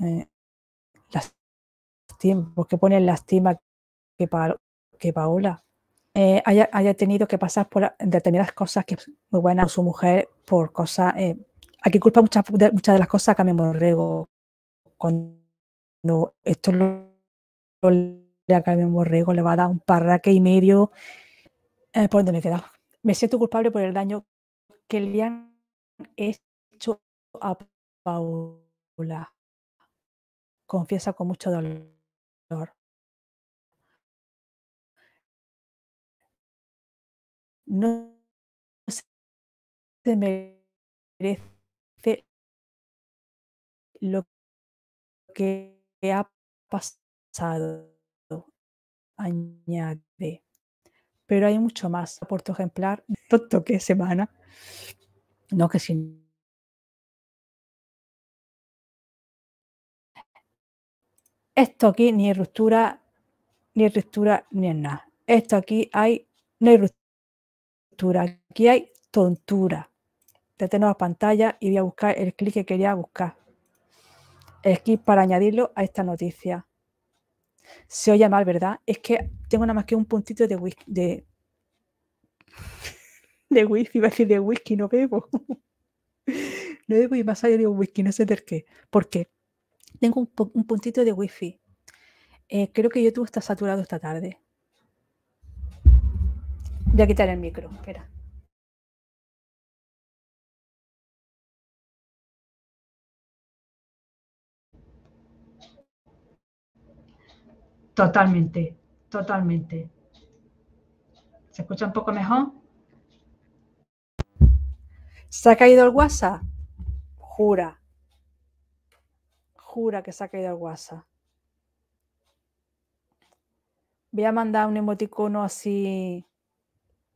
eh, tiempo que pone en lástima que, que Paola eh, haya, tenido que pasar por determinadas cosas que muy buena su mujer por cosas. Eh, aquí culpa muchas de, muchas de las cosas a Carmen Borrego. Cuando esto lo, a le va a dar un parraque y medio eh, por donde queda. Me siento culpable por el daño que le han hecho a Paola Confiesa con mucho dolor. No se merece lo que ha pasado, añade. Pero hay mucho más. Por tu ejemplar, tonto que semana. No que si Esto aquí ni ruptura, ni ruptura, ni nada. Esto aquí hay, no hay ruptura, aquí hay tontura. tengo la pantalla y voy a buscar el clic que quería buscar. El para añadirlo a esta noticia. Se oye mal, ¿verdad? Es que tengo nada más que un puntito de whisky. De, whisky, iba a decir de whisky, no bebo. no bebo y más allá de whisky, no sé del qué. ¿Por qué? tengo un, puntito de wifi. Eh, creo que YouTube está saturado esta tarde. Voy a quitar el micro, espera. Totalmente, totalmente. ¿Se escucha un poco mejor? ¿Se ha caído el WhatsApp? Jura que se ha caído el WhatsApp. Voy a mandar un emoticono así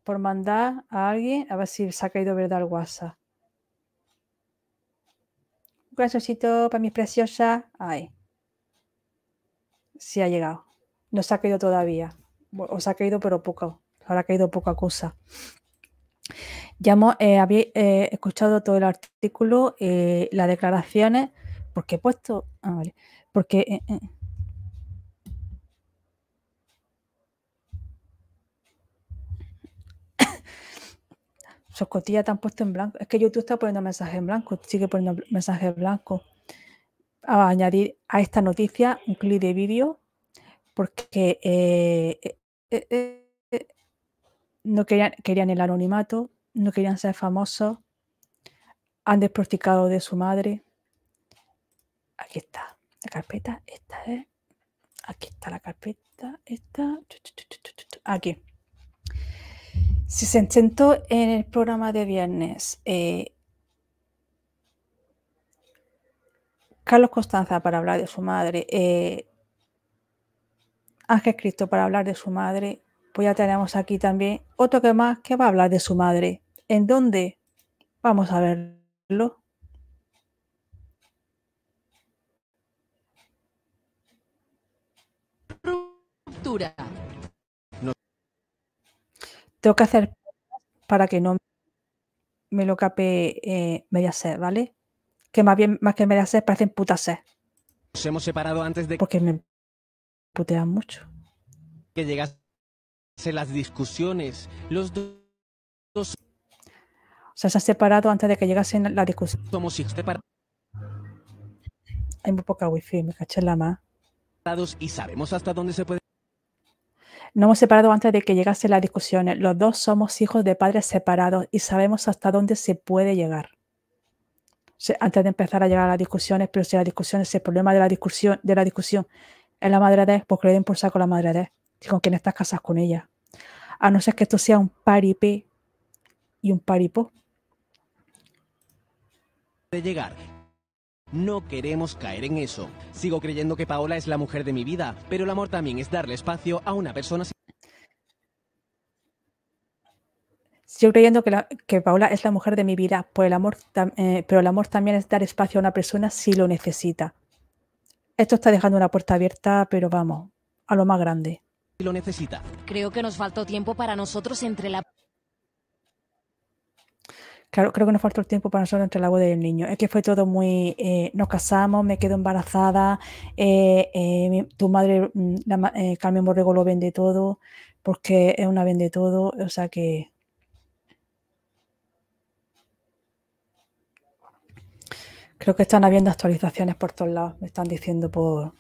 por mandar a alguien a ver si se ha caído verdad el WhatsApp. Un corazoncito para mis preciosas. Ahí. Sí ha llegado. No se ha caído todavía. os ha caído, pero poco. Ahora ha caído poca cosa. Ya hemos, eh, habéis eh, escuchado todo el artículo, eh, las declaraciones ¿Por he puesto? Ah, vale. Porque. Eh, eh? sus cotillas te han puesto en blanco. Es que YouTube está poniendo mensajes en blanco. Sigue poniendo mensajes blanco ah, A añadir a esta noticia un clip de vídeo. Porque eh, no querían, querían el anonimato. No querían ser famosos. Han desprosticado de su madre aquí está la carpeta, esta es, aquí está la carpeta, esta, aquí. Si se sentó en el programa de viernes, eh, Carlos Constanza para hablar de su madre, eh, Ángel Cristo para hablar de su madre, pues ya tenemos aquí también otro que más que va a hablar de su madre. ¿En dónde? Vamos a verlo. Tengo que hacer para que no me lo cape eh, media sed, ¿vale? Que más bien, más que media sed, parecen putas sed. Nos hemos separado antes de... Porque me putean mucho. Que llegas las discusiones, los dos... O sea, se ha separado antes de que llegasen la discusión. Somos Hay muy poca wifi, me caché la más. Y sabemos hasta dónde se puede... No hemos separado antes de que llegase las discusiones. Los dos somos hijos de padres separados y sabemos hasta dónde se puede llegar. Antes de empezar a llegar a las discusiones, pero si las discusión es el problema de la discusión, de la discusión es la madre de, pues que le den por saco la madre de, con quien estás casas con ella. A no ser que esto sea un paripé y un paripo. De llegar no queremos caer en eso. Sigo creyendo que Paola es la mujer de mi vida, pero el amor también es darle espacio a una persona. Sigo creyendo que, Paola es la mujer de mi vida, amor eh, pero el amor también es dar espacio a una persona si lo necesita. Esto está dejando una puerta abierta, pero vamos, a lo más grande. Lo necesita. Creo que nos faltó tiempo para nosotros entre la creo que nos falta el tiempo para nosotros entre la voz del niño. Es que fue todo muy. Eh, nos casamos, me quedo embarazada, eh, eh, tu madre, mm, Carmen Borrego, lo vende todo, porque es una vende todo, o sea que. Creo que están habiendo actualizaciones por todos lados, me están diciendo por.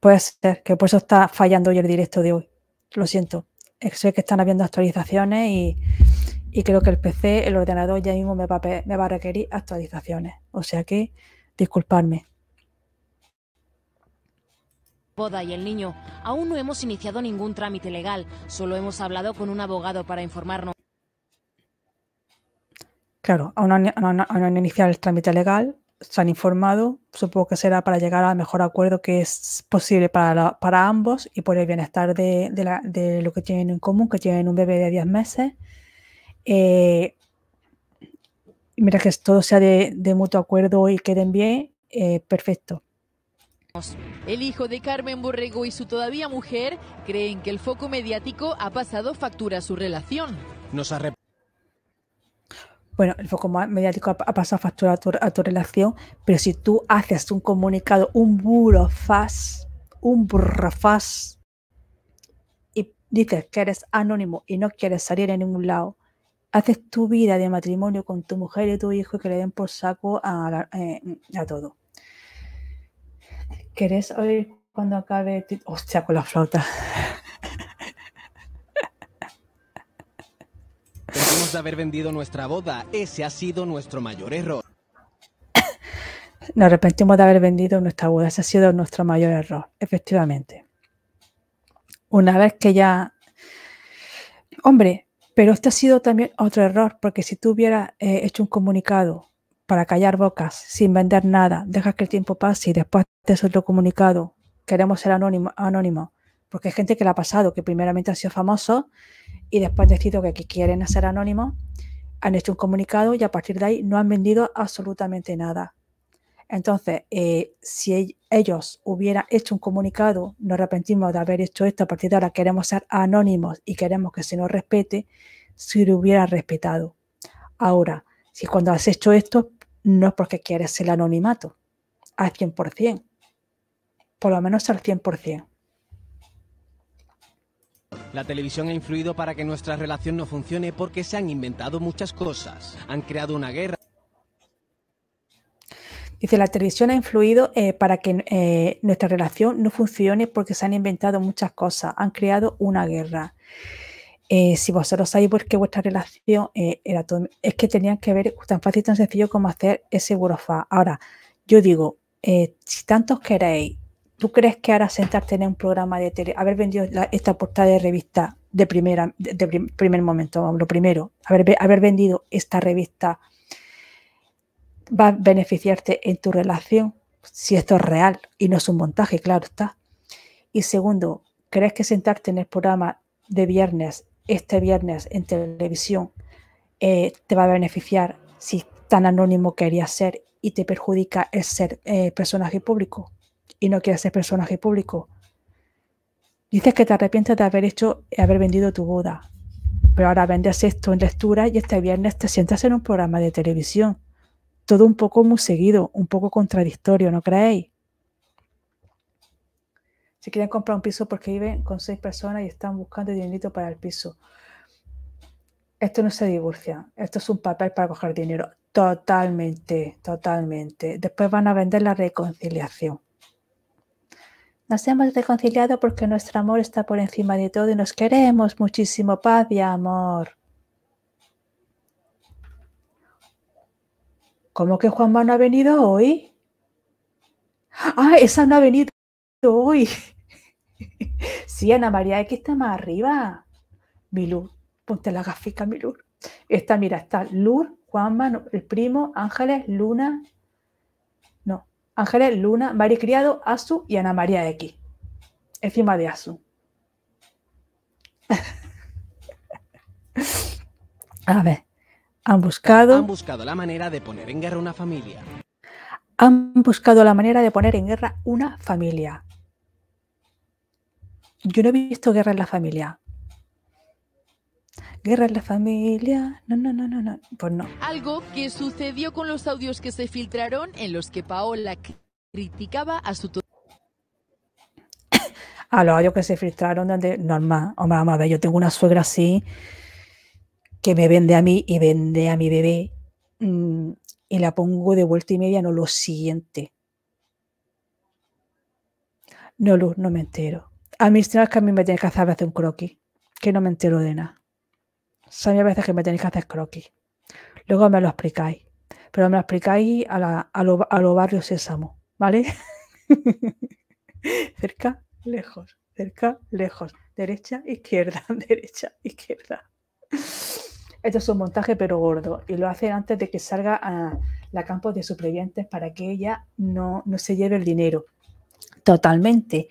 Puede ser que por eso está fallando hoy el directo de hoy. Lo siento. Sé que están habiendo actualizaciones y y creo que el PC, el ordenador ya mismo me va, a, requerir actualizaciones. O sea que, disculpadme. Boda y el niño. Aún no hemos iniciado ningún trámite legal, solo hemos hablado con un abogado para informarnos. Claro, aún no, han, iniciado el trámite legal, se han informado, supongo que será para llegar al mejor acuerdo que es posible para, ambos y por el bienestar de, de, lo que tienen en común, que tienen un bebé de 10 meses eh, mira que todo sea de, mutuo acuerdo y queden bien, eh, perfecto. El hijo de Carmen Borrego y su todavía mujer creen que el foco mediático ha pasado factura a su relación. Nos bueno, el foco mediático ha, pasado factura a tu, relación, pero si tú haces un comunicado, un burofas, un burrafaz, y dices que eres anónimo y no quieres salir en ningún lado, haces tu vida de matrimonio con tu mujer y tu hijo y que le den por saco a, eh, todo. ¿Querés oír cuando acabe? Hostia, con la flauta. arrepentimos de haber vendido nuestra boda. Ese ha sido nuestro mayor error. Nos arrepentimos de haber vendido nuestra boda. Ese ha sido nuestro mayor error, efectivamente. Una vez que ya... Hombre, pero este ha sido también otro error, porque si tú hubieras eh, hecho un comunicado para callar bocas, sin vender nada, dejas que el tiempo pase y después te otro comunicado, queremos ser anónimo, anónimo, porque hay gente que le ha pasado, que primeramente ha sido famoso y después decidido que, aquí quieren ser anónimos, han hecho un comunicado y a partir de ahí no han vendido absolutamente nada. Entonces, eh, si ellos hubieran hecho un comunicado, nos arrepentimos de haber hecho esto, a partir de ahora queremos ser anónimos y queremos que se nos respete, si lo hubiera respetado. Ahora, si cuando has hecho esto, no es porque quieres el anonimato, al 100%, por lo menos al 100%. La televisión ha influido para que nuestra relación no funcione porque se han inventado muchas cosas. Han creado una guerra. Dice, la televisión ha influido eh, para que eh, nuestra relación no funcione porque se han inventado muchas cosas, han creado una guerra. Eh, si vosotros sabéis por qué vuestra relación era todo, es que tenían que ver tan fácil y tan sencillo como hacer ese burofá. Ahora, yo digo, si tantos queréis, ¿tú crees que ahora sentarte en un programa de tele, haber vendido esta portada de revista de, primera, primer momento, lo primero, haber vendido esta revista va a beneficiarte en tu relación, si esto es real y no es un montaje, claro está. Y segundo, ¿crees que sentarte en el programa de viernes, este viernes en televisión, eh, te va a beneficiar si tan anónimo querías ser y te perjudica el ser eh, personaje público y no quieres ser personaje público? Dices que te arrepientes de haber hecho, haber vendido tu boda, pero ahora vendes esto en lectura y este viernes te sientas en un programa de televisión todo un poco muy seguido, un poco contradictorio, ¿no creéis? Si quieren comprar un piso porque viven con seis personas y están buscando dinerito para el piso. Esto no se divorcia, esto es un papel para coger dinero. Totalmente, totalmente. Después van a vender la reconciliación. Nos hemos reconciliado porque nuestro amor está por encima de todo y nos queremos muchísimo. Paz y amor. ¿Cómo que Juanma no ha venido hoy? Ah, esa no ha venido hoy. Sí, Ana María, aquí está más arriba. Milú, ponte la gafica, Milú. Esta, mira, está Lur, Juanma, el primo, Ángeles, Luna. No, Ángeles, Luna, Mari Criado, y Ana María de Encima de Asu. A ver. Han buscado, han buscado la manera de poner en guerra una familia. Han buscado la manera de poner en guerra una familia. Yo no he visto guerra en la familia. Guerra en la familia. No, no, no, no, no. Pues no. Algo que sucedió con los audios que se filtraron en los que Paola criticaba a su a los audios que se filtraron donde normal, o vamos a ver, yo tengo una suegra así que me vende a mí y vende a mi bebé mm, y la pongo de vuelta y media, no lo siguiente. No, Luz, no me entero. A mí es que a mí me tiene que hacer un croquis, que no me entero de nada. Sabéis a veces que me tenéis que hacer croquis. Luego me lo explicáis, pero me lo explicáis a, a los barrios sésamo, ¿vale? cerca, lejos, cerca, lejos, derecha, izquierda, derecha, izquierda. Esto es un montaje pero gordo y lo hace antes de que salga a la campo de supervivientes para que ella no, se lleve el dinero totalmente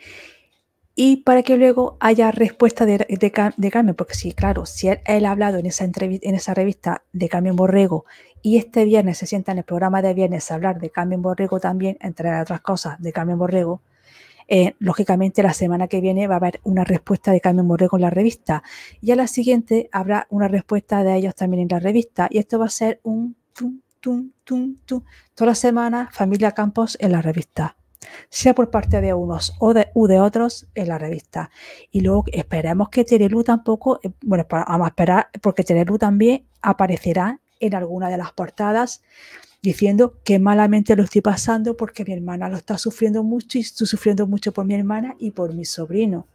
y para que luego haya respuesta de, de, Carmen, porque sí, claro, si él, ha hablado en esa, entrevista, en esa revista de Carmen Borrego y este viernes se sienta en el programa de viernes a hablar de Carmen Borrego también, entre otras cosas, de Carmen Borrego, eh, lógicamente, la semana que viene va a haber una respuesta de Carmen Morego en la revista y a la siguiente habrá una respuesta de ellos también en la revista. Y esto va a ser un tum, tum, tum, tum. Toda la semana, familia Campos en la revista sea por parte de unos o de, u de otros en la revista. Y luego esperemos que Terelu tampoco, eh, bueno, vamos a esperar, porque Terelu también aparecerá en alguna de las portadas diciendo que malamente lo estoy pasando porque mi hermana lo está sufriendo mucho y estoy sufriendo mucho por mi hermana y por mi sobrino.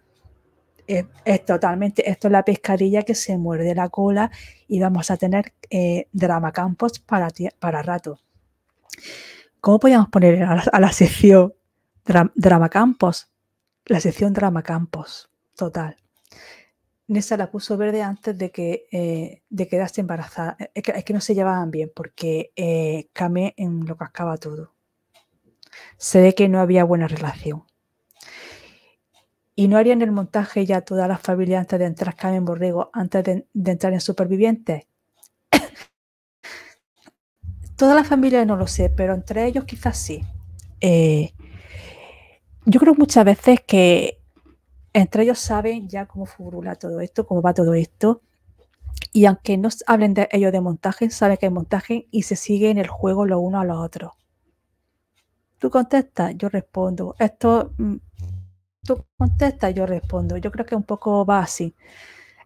Eh, es, totalmente, esto es la pescadilla que se muerde la cola y vamos a tener eh, drama campos para, para rato. ¿Cómo podríamos poner a la, sección drama campos? La sección drama campos, total. Nessa la puso verde antes de que eh, embarazada. Eh, es que, no se llevaban bien porque eh, Kame lo cascaba todo. Se ve que no había buena relación. Y no harían el montaje ya todas las familias antes de entrar Kame en Borrego, antes de, entrar en Supervivientes. todas las familias no lo sé, pero entre ellos quizás sí. Eh, yo creo muchas veces que entre ellos saben ya cómo furula todo esto, cómo va todo esto. Y aunque no hablen de ellos de montaje, saben que hay montaje y se sigue en el juego los uno a los otros. Tú contestas, yo respondo. Esto, mm, tú contestas, yo respondo. Yo creo que un poco va así.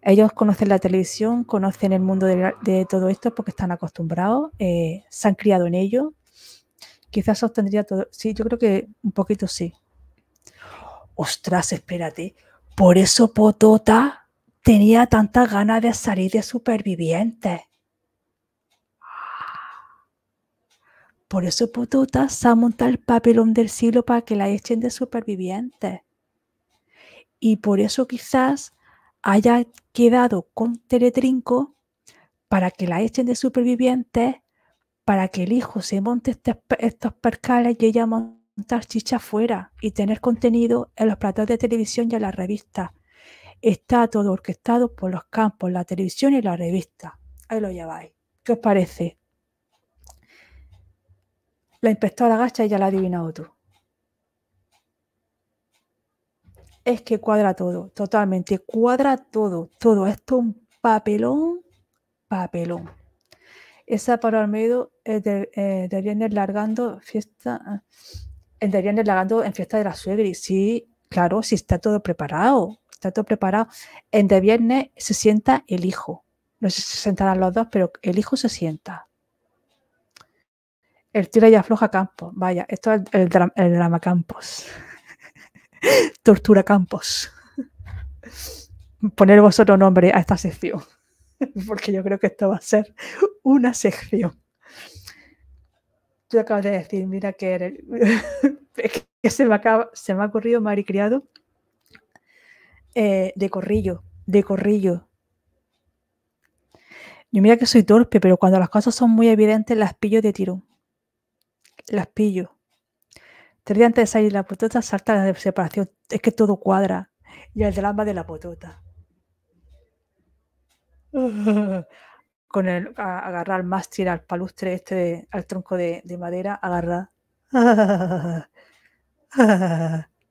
Ellos conocen la televisión, conocen el mundo de, todo esto porque están acostumbrados, eh, se han criado en ello. Quizás sostendría todo. Sí, yo creo que un poquito sí ostras, espérate, por eso Potota tenía tanta ganas de salir de superviviente. Por eso Potota se ha montado el papelón del siglo para que la echen de superviviente. Y por eso quizás haya quedado con Teletrinco para que la echen de superviviente, para que el hijo se monte este estos percales y ella monte montar chicha fuera y tener contenido en los platos de televisión y en las revistas. Está todo orquestado por los campos, la televisión y la revista. Ahí lo lleváis. ¿Qué os parece? La inspectora gacha ya la ha adivinado tú. Es que cuadra todo, totalmente. Cuadra todo, todo. Esto es un papelón, papelón. Esa para almedo medio de, eh, de largando fiesta. Ah, viernes la lagando en fiesta de la suegra. Y sí, claro, si está todo preparado, está todo preparado. En de viernes se sienta el hijo. No sé si se sentarán los dos, pero el hijo se sienta. El tira y afloja Campos. Vaya, esto es el, el drama Campos. Tortura Campos. Poner vosotros nombre a esta sección, porque yo creo que esto va a ser una sección tú acabas de decir, mira que, se, me ha ocurrido maricriado eh, de corrillo, de corrillo. Yo mira que soy torpe, pero cuando las cosas son muy evidentes las pillo de tirón. Las pillo. Tres días antes de salir la potota salta la separación. Es que todo cuadra. Y el drama de la potota. con el agarrar el mástil al palustre este, al tronco de, madera, agarrar.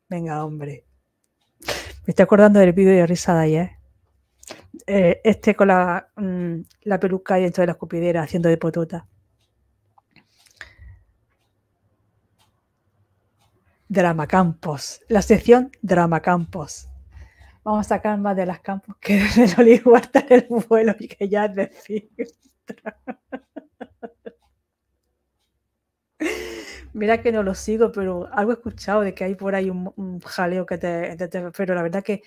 venga, hombre. Me estoy acordando del vídeo de risa de ayer. Eh, este con la, mm, la peluca y dentro de la escupidera haciendo de potota. Drama Campos, la sección Drama Campos vamos a sacar más de las campos que de Loli Huerta el vuelo y que ya es Mira que no lo sigo, pero algo he escuchado de que hay por ahí un, jaleo que te, Pero la verdad que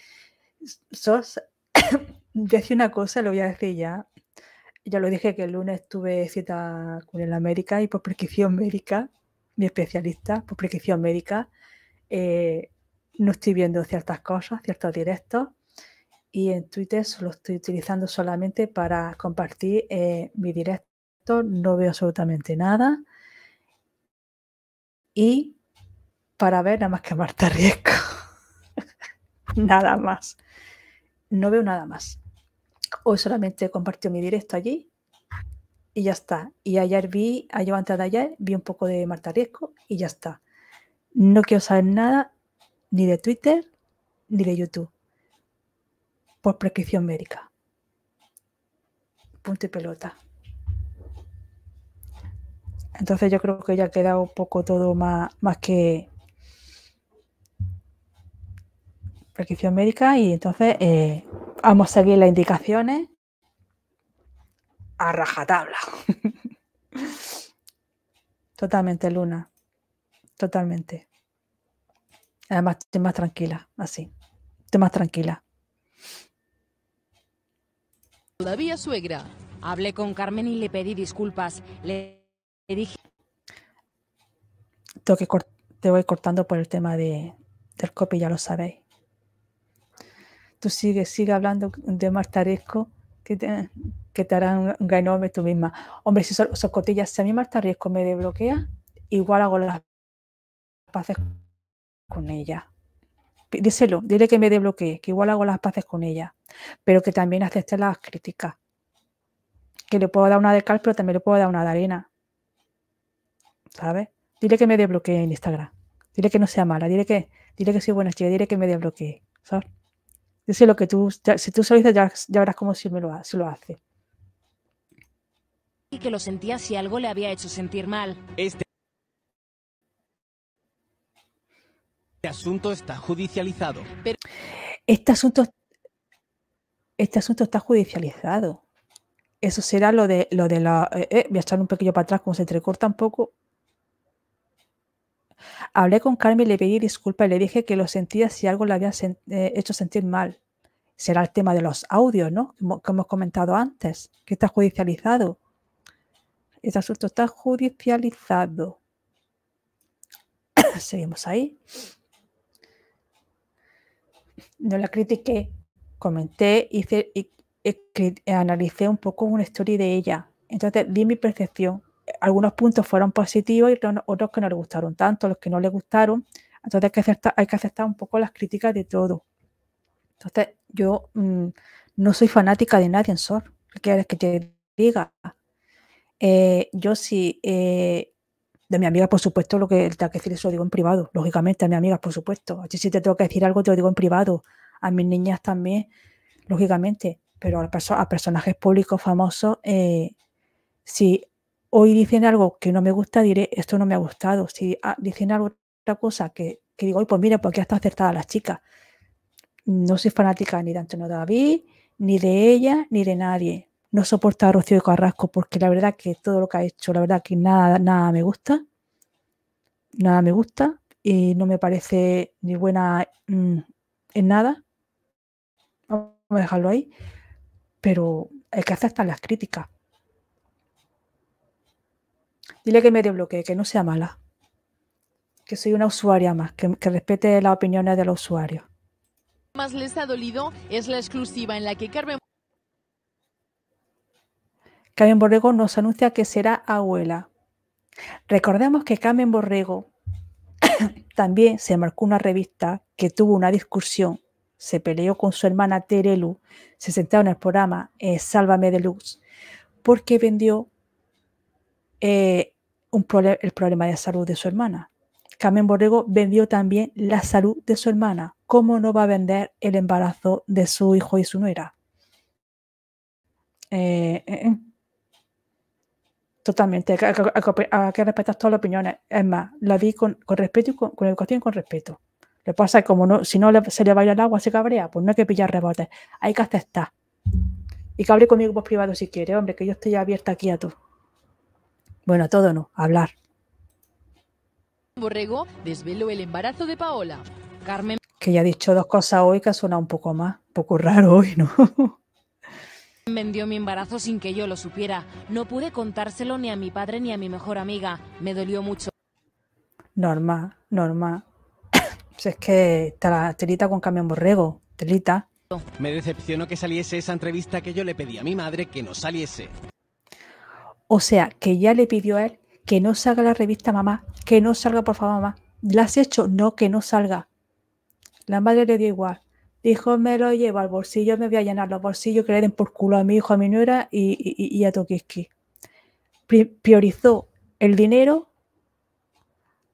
sos... Decía una cosa, lo voy a decir ya. Ya lo dije que el lunes estuve cita con el América y por prescripción médica, mi especialista, por prescripción médica, eh, no estoy viendo ciertas cosas, ciertos directos, y en Twitter solo estoy utilizando solamente para compartir eh, mi directo, no veo absolutamente nada, y para ver nada más que Marta Riesco, nada más, no veo nada más. Hoy solamente compartió mi directo allí y ya está. Y ayer vi, ayer antes de ayer, vi un poco de Marta Riesco y ya está. No quiero saber nada ni de Twitter ni de YouTube, por prescripción médica. Punto y pelota. Entonces yo creo que ya ha quedado un poco todo más, más que prescripción médica y entonces eh, vamos a seguir las indicaciones a rajatabla. Totalmente, Luna. Totalmente. Además, estoy más tranquila, así. Estoy más tranquila. Todavía suegra. Hablé con Carmen y le pedí disculpas. Le, dije. te voy cortando por el tema de, del copy, ya lo sabéis. Tú sigue, sigue hablando de Martaresco, que que te harán un ganome tú misma. Hombre, si son, cotillas, si a mí Marta me desbloquea, igual hago las paces con ella. Díselo, dile que me desbloquee, que igual hago las paces con ella, pero que también acepte las críticas. Que le puedo dar una de cal, pero también le puedo dar una de arena. ¿Sabes? Dile que me desbloquee en Instagram. Dile que no sea mala, dile que, dile que soy buena chica, dile que me desbloquee. ¿Sabes? Dice lo que tú, si tú sabes ya, verás cómo si, me lo, hace. Y que lo sentía si algo le había hecho sentir mal. Este Este asunto está judicializado. Este asunto, este asunto está judicializado. Eso será lo de, lo de la... Eh, eh voy a echar un pequeño para atrás, como se entrecorta un poco. Hablé con Carmen, y le pedí disculpas y le dije que lo sentía si algo le había eh, hecho sentir mal. Será el tema de los audios, ¿no? Como, hemos comentado antes, que está judicializado. Este asunto está judicializado. Seguimos ahí no la critiqué, comenté, hice, y, analicé un poco una historia de ella. Entonces di mi percepción. Algunos puntos fueron positivos y otros que no le gustaron tanto, los que no le gustaron. Entonces hay que aceptar, hay que aceptar un poco las críticas de todo. Entonces yo mm, no soy fanática de nadie en SOR. quiero que te diga? Eh, yo sí... Eh, de mi amiga, por supuesto, lo que ha que decir eso lo digo en privado, lógicamente, a mi amiga, por supuesto. si te tengo que decir algo, te lo digo en privado. A mis niñas también, lógicamente. Pero a, a personajes públicos famosos, eh, si hoy dicen algo que no me gusta, diré, esto no me ha gustado. Si ah, dicen algo, otra cosa que, que digo, pues mira, porque pues está acertada las chicas. No soy fanática ni de Antonio David, ni de ella, ni de nadie no soporto a Rocío Carrasco porque la verdad que todo lo que ha hecho, la verdad que nada, nada me gusta, nada me gusta y no me parece ni buena mm, en nada. Vamos a dejarlo ahí, pero hay que aceptar las críticas. Dile que me desbloquee, que no sea mala, que soy una usuaria más, que, respete las opiniones de los usuarios. Más les ha dolido es la exclusiva en la que Carmen Carmen Borrego nos anuncia que será abuela. Recordemos que Carmen Borrego también se marcó una revista que tuvo una discusión, se peleó con su hermana Terelu, se sentó en el programa eh, Sálvame de Luz, porque vendió eh, el problema de salud de su hermana. Carmen Borrego vendió también la salud de su hermana. ¿Cómo no va a vender el embarazo de su hijo y su nuera? Eh, Totalmente, hay que, respetar todas las opiniones. Es más, la vi con, respeto y con, educación y con respeto. Lo que pasa es que como no, si no se le vaya el agua, se cabrea, pues no hay que pillar rebotes, hay que aceptar. Y que hable conmigo por privado si quiere, hombre, que yo estoy abierta aquí a tú Bueno, a todo no, hablar. Borrego desvelo el embarazo de Paola. Carmen. Que ya ha dicho dos cosas hoy que ha un poco más, un poco raro hoy, ¿no? Vendió mi embarazo sin que yo lo supiera. No pude contárselo ni a mi padre ni a mi mejor amiga. Me dolió mucho. Norma, Norma. es que está la telita con camión borrego, telita. Me decepcionó que saliese esa entrevista que yo le pedí a mi madre que no saliese. O sea, que ya le pidió a él que no salga la revista mamá, que no salga por favor mamá. ¿La has hecho? No, que no salga. La madre le dio igual. Dijo, me lo llevo al bolsillo, me voy a llenar los bolsillos, que le den por culo a mi hijo, a mi nuera y, y a Tokiski. Priorizó el dinero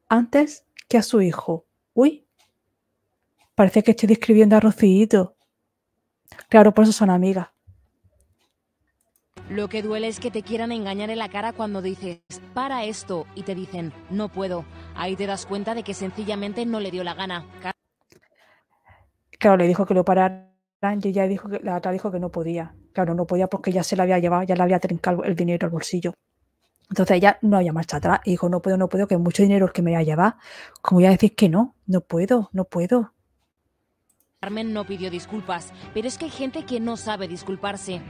antes que a su hijo. Uy, parece que estoy describiendo a Rocillito. Claro, por eso son amigas. Lo que duele es que te quieran engañar en la cara cuando dices, para esto, y te dicen, no puedo. Ahí te das cuenta de que sencillamente no le dio la gana. Claro, le dijo que lo pararan y ella dijo que, la otra dijo que no podía. Claro, no podía porque ya se la había llevado, ya le había trincado el dinero al bolsillo. Entonces ella no había marcha atrás y dijo, no puedo, no puedo, que mucho dinero es que me voy a llevar. ya voy a decir que no? No puedo, no puedo. Carmen no pidió disculpas, pero es que hay gente que no sabe disculparse.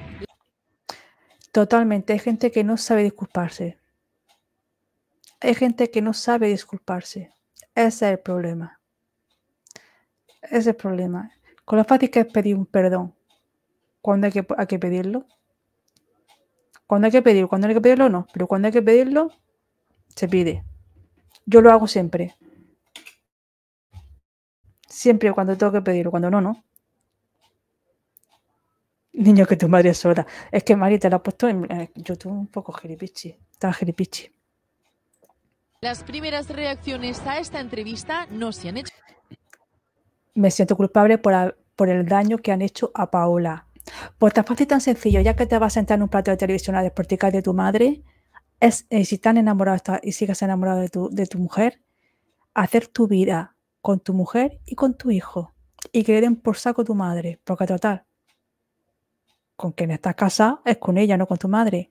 Totalmente, hay gente que no sabe disculparse. Hay gente que no sabe disculparse. Ese es el problema. Ese es el problema. Con lo fácil que es pedir un perdón. ¿Cuándo hay que, que pedirlo? ¿Cuándo hay que pedirlo? ¿Cuándo hay que pedirlo? No. Pero cuando hay que pedirlo, se pide. Yo lo hago siempre. Siempre cuando tengo que pedirlo, cuando no, no. Niño, que tu madre es sola. Es que María te la ha puesto en YouTube un poco gilipichi. Estaba gilipichi. Las primeras reacciones a esta entrevista no se han hecho. Me siento culpable por, el daño que han hecho a Paola. Por tan fácil y tan sencillo, ya que te vas a sentar en un plato de televisión a desporticar de tu madre, es, eh, si tan enamorado y sigues enamorado de tu, mujer, hacer tu vida con tu mujer y con tu hijo. Y que den por saco tu madre, porque total, con quien estás casado es con ella, no con tu madre.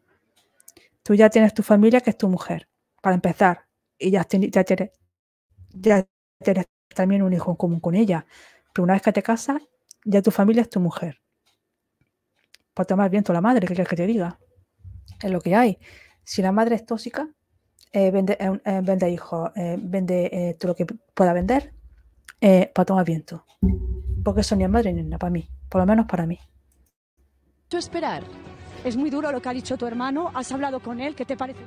Tú ya tienes tu familia, que es tu mujer, para empezar. Y ya, ya, ya tienes también un hijo en común con ella. Pero una vez que te casas, ya tu familia es tu mujer. Para tomar viento la madre, ¿qué quieres que te diga? Es lo que hay. Si la madre es tóxica, eh, vende, eh, eh, vende hijos, vende todo lo que pueda vender para tomar viento. Porque eso ni es madre ni nada para mí, por lo menos para mí. Tú Esperar. Es muy duro lo que ha dicho tu hermano. ¿Has hablado con él? ¿Qué te parece?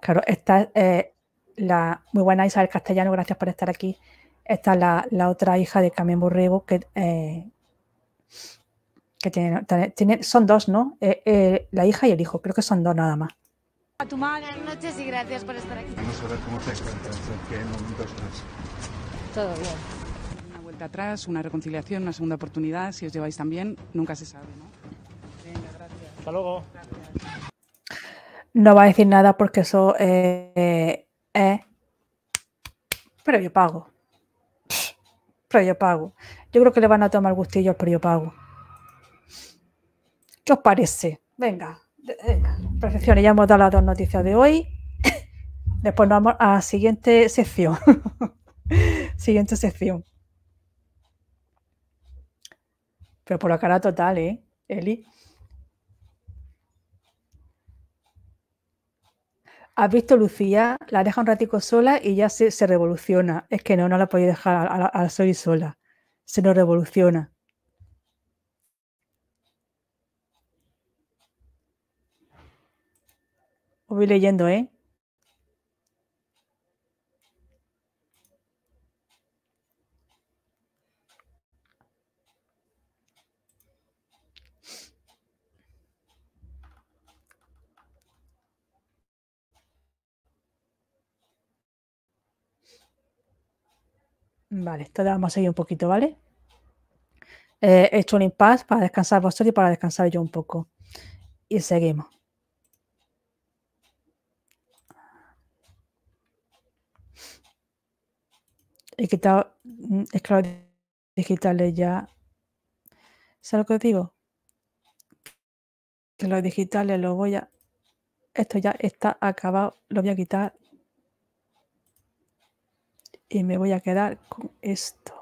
Claro, está la muy buena Isabel Castellano, gracias por estar aquí. Está la, la otra hija de Carmen Borrego, que, eh, que son dos, ¿no? Eh, eh, la hija y el hijo, creo que son dos nada más. A tu madre, buenas noches y gracias por estar aquí. Vamos a ver cómo te encuentras, en qué momentos más. Todo bien. Una vuelta atrás, una reconciliación, una segunda oportunidad, si os lleváis también, nunca se sabe, ¿no? Venga, gracias. Hasta luego. Gracias. No va a decir nada porque eso... Eh. pero yo pago. pero yo pago. Yo creo que le van a tomar gustillo pero yo pago. ¿Qué os parece? Venga, venga. ya hemos dado las dos noticias de hoy. Después nos vamos a siguiente sección. siguiente sección. Pero por la cara total, ¿eh, Eli? ¿Has visto Lucía? La deja un ratico sola y ya se, revoluciona. Es que no, no la podía dejar a sol sola. Se nos revoluciona. voy leyendo, ¿eh? Vale, todavía vamos a seguir un poquito, ¿vale? Eh, he hecho un impasse para descansar vosotros y para descansar yo un poco. Y seguimos. He quitado mm, esclavos digitales ya. ¿Sabes lo que os digo? Que los digitales los voy a. Esto ya está acabado. Lo voy a quitar y me voy a quedar con esto.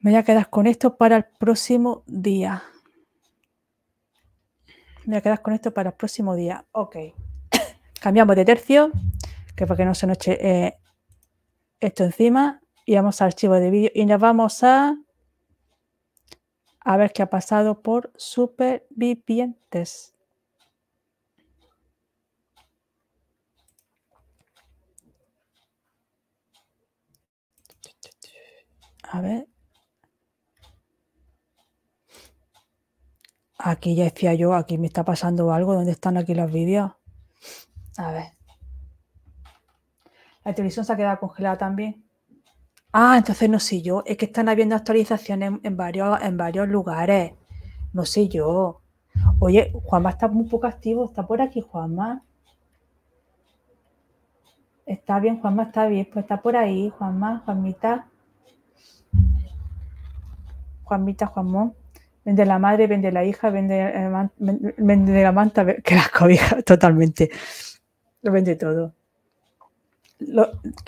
Me voy a quedar con esto para el próximo día. Me voy a quedar con esto para el próximo día. Ok. Cambiamos de tercio, que para que no se nos eche eh, esto encima. Y vamos al archivo de vídeo y nos vamos a, a ver qué ha pasado por supervivientes. A ver. Aquí ya decía yo, aquí me está pasando algo. ¿Dónde están aquí los vídeos? A ver. La televisión se ha quedado congelada también. Ah, entonces no sé yo. Es que están habiendo actualizaciones en varios, en varios lugares. No sé yo. Oye, Juanma está muy poco activo. Está por aquí, Juanma. Está bien, Juanma, está bien. Pues está por ahí, Juanma, Juanmita. Juanmita, vende la madre, vende la hija, vende, eh, la manta, que las cobija totalmente. Lo vende todo.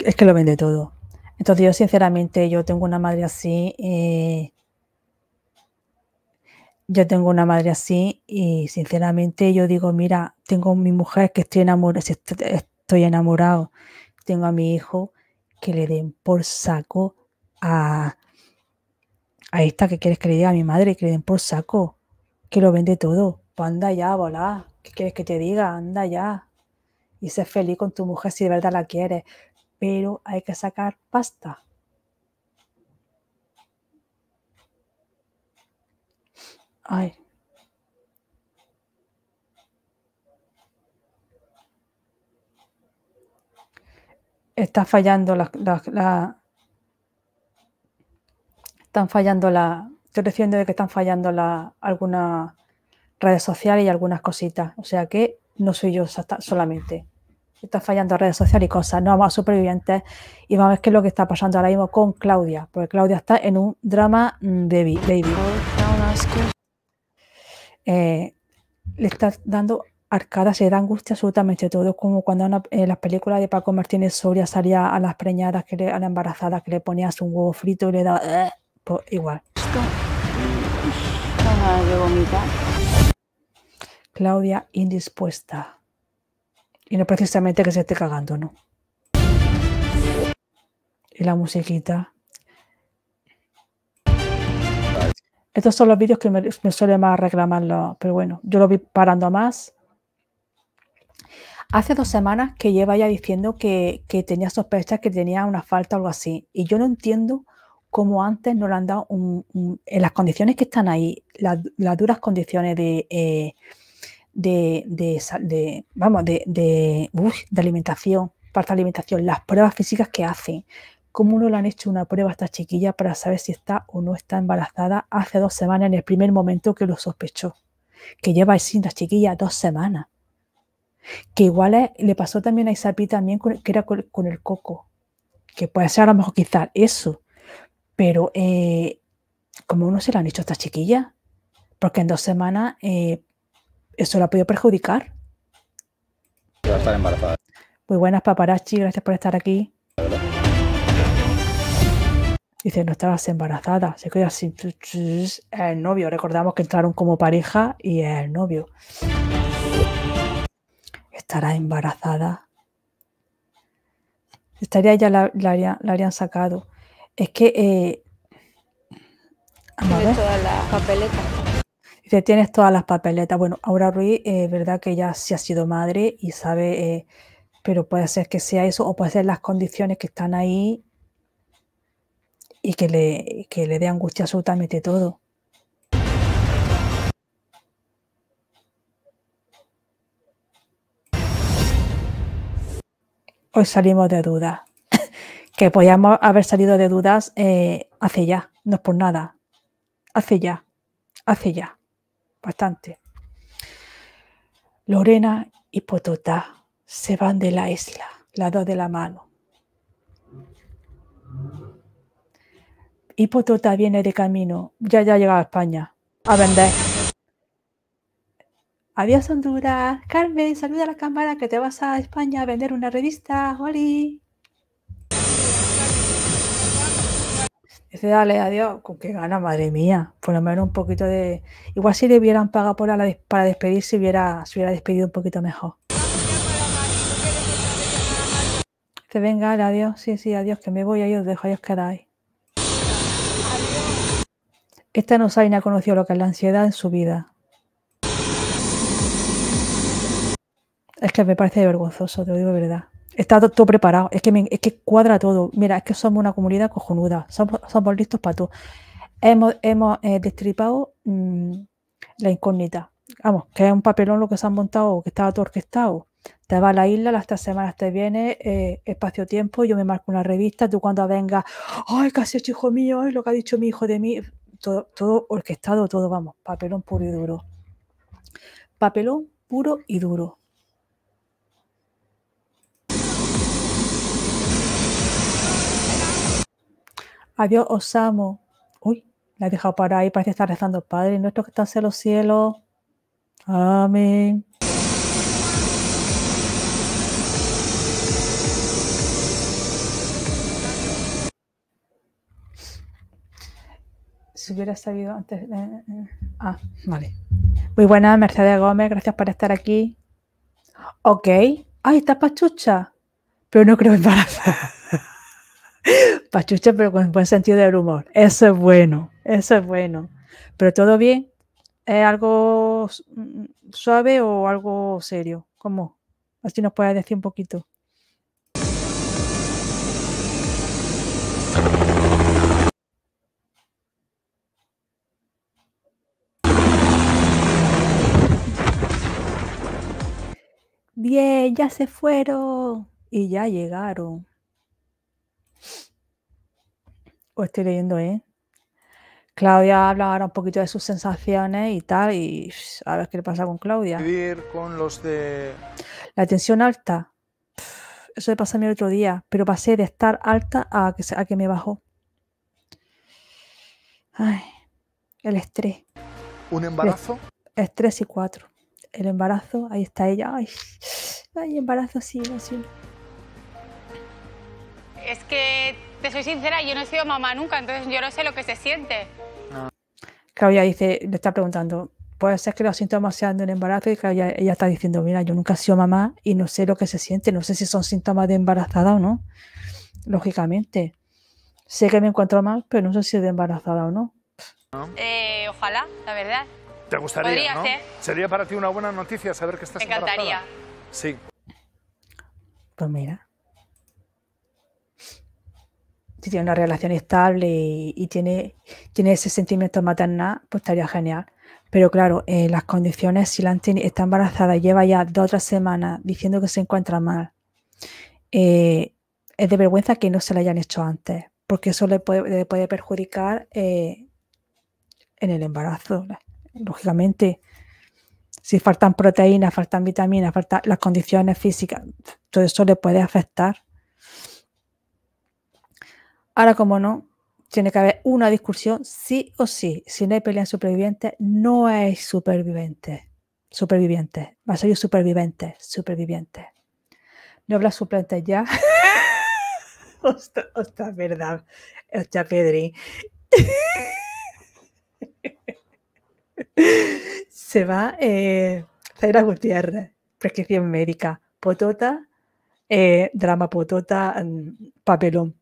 es que lo vende todo. Entonces yo sinceramente, yo tengo una madre así, eh, yo tengo una madre así y sinceramente yo digo, mira, tengo a mi mujer que estoy enamorada, estoy enamorado, tengo a mi hijo que le den por saco a, Ahí está, ¿qué quieres que le diga a mi madre? Que le den por saco, que lo vende todo. Pues anda ya, volá, ¿qué quieres que te diga? Anda ya. Y sé feliz con tu mujer si de verdad la quieres. Pero hay que sacar pasta. Ay. Está fallando la están fallando la, estoy recibiendo de que están fallando la, algunas redes sociales y algunas cositas. O sea que no soy yo solamente. Está fallando redes sociales y cosas. No vamos a supervivientes y vamos a ver qué es lo que está pasando ahora mismo con Claudia, porque Claudia está en un drama mm, de baby. Eh, le está dando arcadas le da angustia absolutamente todo, como cuando en las películas de Paco Martínez Soria salía a las preñadas, que a las embarazadas, que le ponías un huevo frito y le daba igual. Claudia indispuesta. Y no precisamente que se esté cagando, ¿no? Y la musiquita. Estos son los vídeos que me, suele más reclamar pero bueno, yo lo vi parando más. Hace dos semanas que lleva ya diciendo que, que tenía sospechas, que tenía una falta o algo así. Y yo no entiendo como antes no le han dado en las condiciones que están ahí, las, duras condiciones de, eh, de, vamos, de, de alimentación, falta de alimentación, las pruebas físicas que hacen, cómo no le han hecho una prueba a esta chiquilla para saber si está o no está embarazada hace dos semanas en el primer momento que lo sospechó, que lleva sin la chiquilla dos semanas. Que igual le pasó también a Isapi también que era con, con, el coco, que puede ser a lo mejor quizás eso, pero, como eh, ¿cómo no se la han hecho a esta chiquilla? Porque en dos semanas eh, eso la ha podido perjudicar. Va estar embarazada. Muy buenas, paparazzi, gracias por estar aquí. Dice, no estabas embarazada. Se el novio. Recordamos que entraron como pareja y el novio. ¿Estará embarazada? Estaría ya la, la, la, habrían sacado. Es que... Eh, tienes todas las papeletas. Dice, tienes todas las papeletas. Bueno, Aura Ruiz, es eh, verdad que ya sí ha sido madre y sabe, eh, pero puede ser que sea eso o puede ser las condiciones que están ahí y que le, que le dé angustia absolutamente todo. Hoy salimos de dudas que podíamos haber salido de dudas eh, hace ya, no es por nada, hace ya, hace ya, bastante. Lorena y Potota se van de la isla, lado dos de la mano. Y Potota viene de camino, ya ya llegado a España, a vender. Adiós Honduras, Carmen, saluda a la cámara que te vas a España a vender una revista, Oli. Dice, dale, adiós. ¿Con qué gana, madre mía? Por lo menos un poquito de. Igual si le hubieran pagado para despedirse, hubiera, se hubiera despedido un poquito mejor. Dice, venga, adiós. Sí, sí, adiós, que me voy, ahí os dejo, ahí os quedáis. Esta no sabe ni ha conocido lo que es la ansiedad en su vida. Es que me parece vergonzoso, te lo digo de verdad. Está todo preparado, es que, es que cuadra todo. Mira, es que somos una comunidad cojonuda, somos, listos para todo. Hemos, eh, destripado mm, la incógnita. Vamos, que es un papelón lo que se han montado, que estaba todo orquestado. Te va a la isla, las tres semanas te viene, eh, espacio-tiempo, yo me marco una revista, tú cuando vengas, ¡ay, casi hecho hijo mío! ¡ay, lo que ha dicho mi hijo de mí! todo orquestado, todo, vamos, papelón puro y duro. Papelón puro y duro. Adiós, os amo. Uy, la he dejado para ahí, parece estar rezando. Padre nuestro que están en los cielos. Amén. si hubiera sabido antes. Eh, eh, ah, vale. Muy buena, Mercedes Gómez, gracias por estar aquí. Ok. Ay, está pachucha. Pero no creo embarazada. Pachucha, pero con buen sentido del humor. Eso es bueno, eso es bueno. Pero todo bien. ¿Es algo mm, suave o algo serio? ¿Cómo? Así nos puedes decir un poquito. Bien, ya se fueron y ya llegaron. Pues, estoy leyendo, ¿eh? Claudia habla ahora un poquito de sus sensaciones y tal, y a ver qué le pasa con Claudia. Vivir con los de... La tensión alta. Eso le pasó a mí el otro día, pero pasé de estar alta a que, a que me bajó. Ay, el estrés. ¿Un embarazo? estrés y cuatro. El embarazo, ahí está ella. Ay, embarazo, sí, así. Es que te soy sincera, yo no he sido mamá nunca, entonces yo no sé lo que se siente. Claudia dice, le está preguntando, puede ser que los síntomas sean de un embarazo y Claudia ella está diciendo, mira, yo nunca he sido mamá y no sé lo que se siente, no sé si son síntomas de embarazada o no, lógicamente. Sé que me encuentro mal, pero no sé si es de embarazada o no. Eh, ojalá, la verdad. ¿Te gustaría? Podría ser. ¿Sería para ti una buena noticia saber que estás me encantaría. Sí. Pues mira si tiene una relación estable y, tiene, tiene ese sentimiento maternal, pues estaría genial. Pero claro, eh, las condiciones, si la está embarazada y lleva ya dos o tres semanas diciendo que se encuentra mal, eh, es de vergüenza que no se la hayan hecho antes, porque eso le puede, perjudicar eh, en el embarazo, lógicamente. Si faltan proteínas, faltan vitaminas, faltan las condiciones físicas, todo eso le puede afectar. Ahora, como no, tiene que haber una discusión sí o sí. Si no hay pelea en no hay superviviente, superviviente, Va a ser superviviente, superviviente. No hablas suplentes ya. ostras, verdad. Ostras, Pedri. Se va eh, Zaira Gutiérrez, prescripción médica, potota, eh, drama potota, mm, papelón.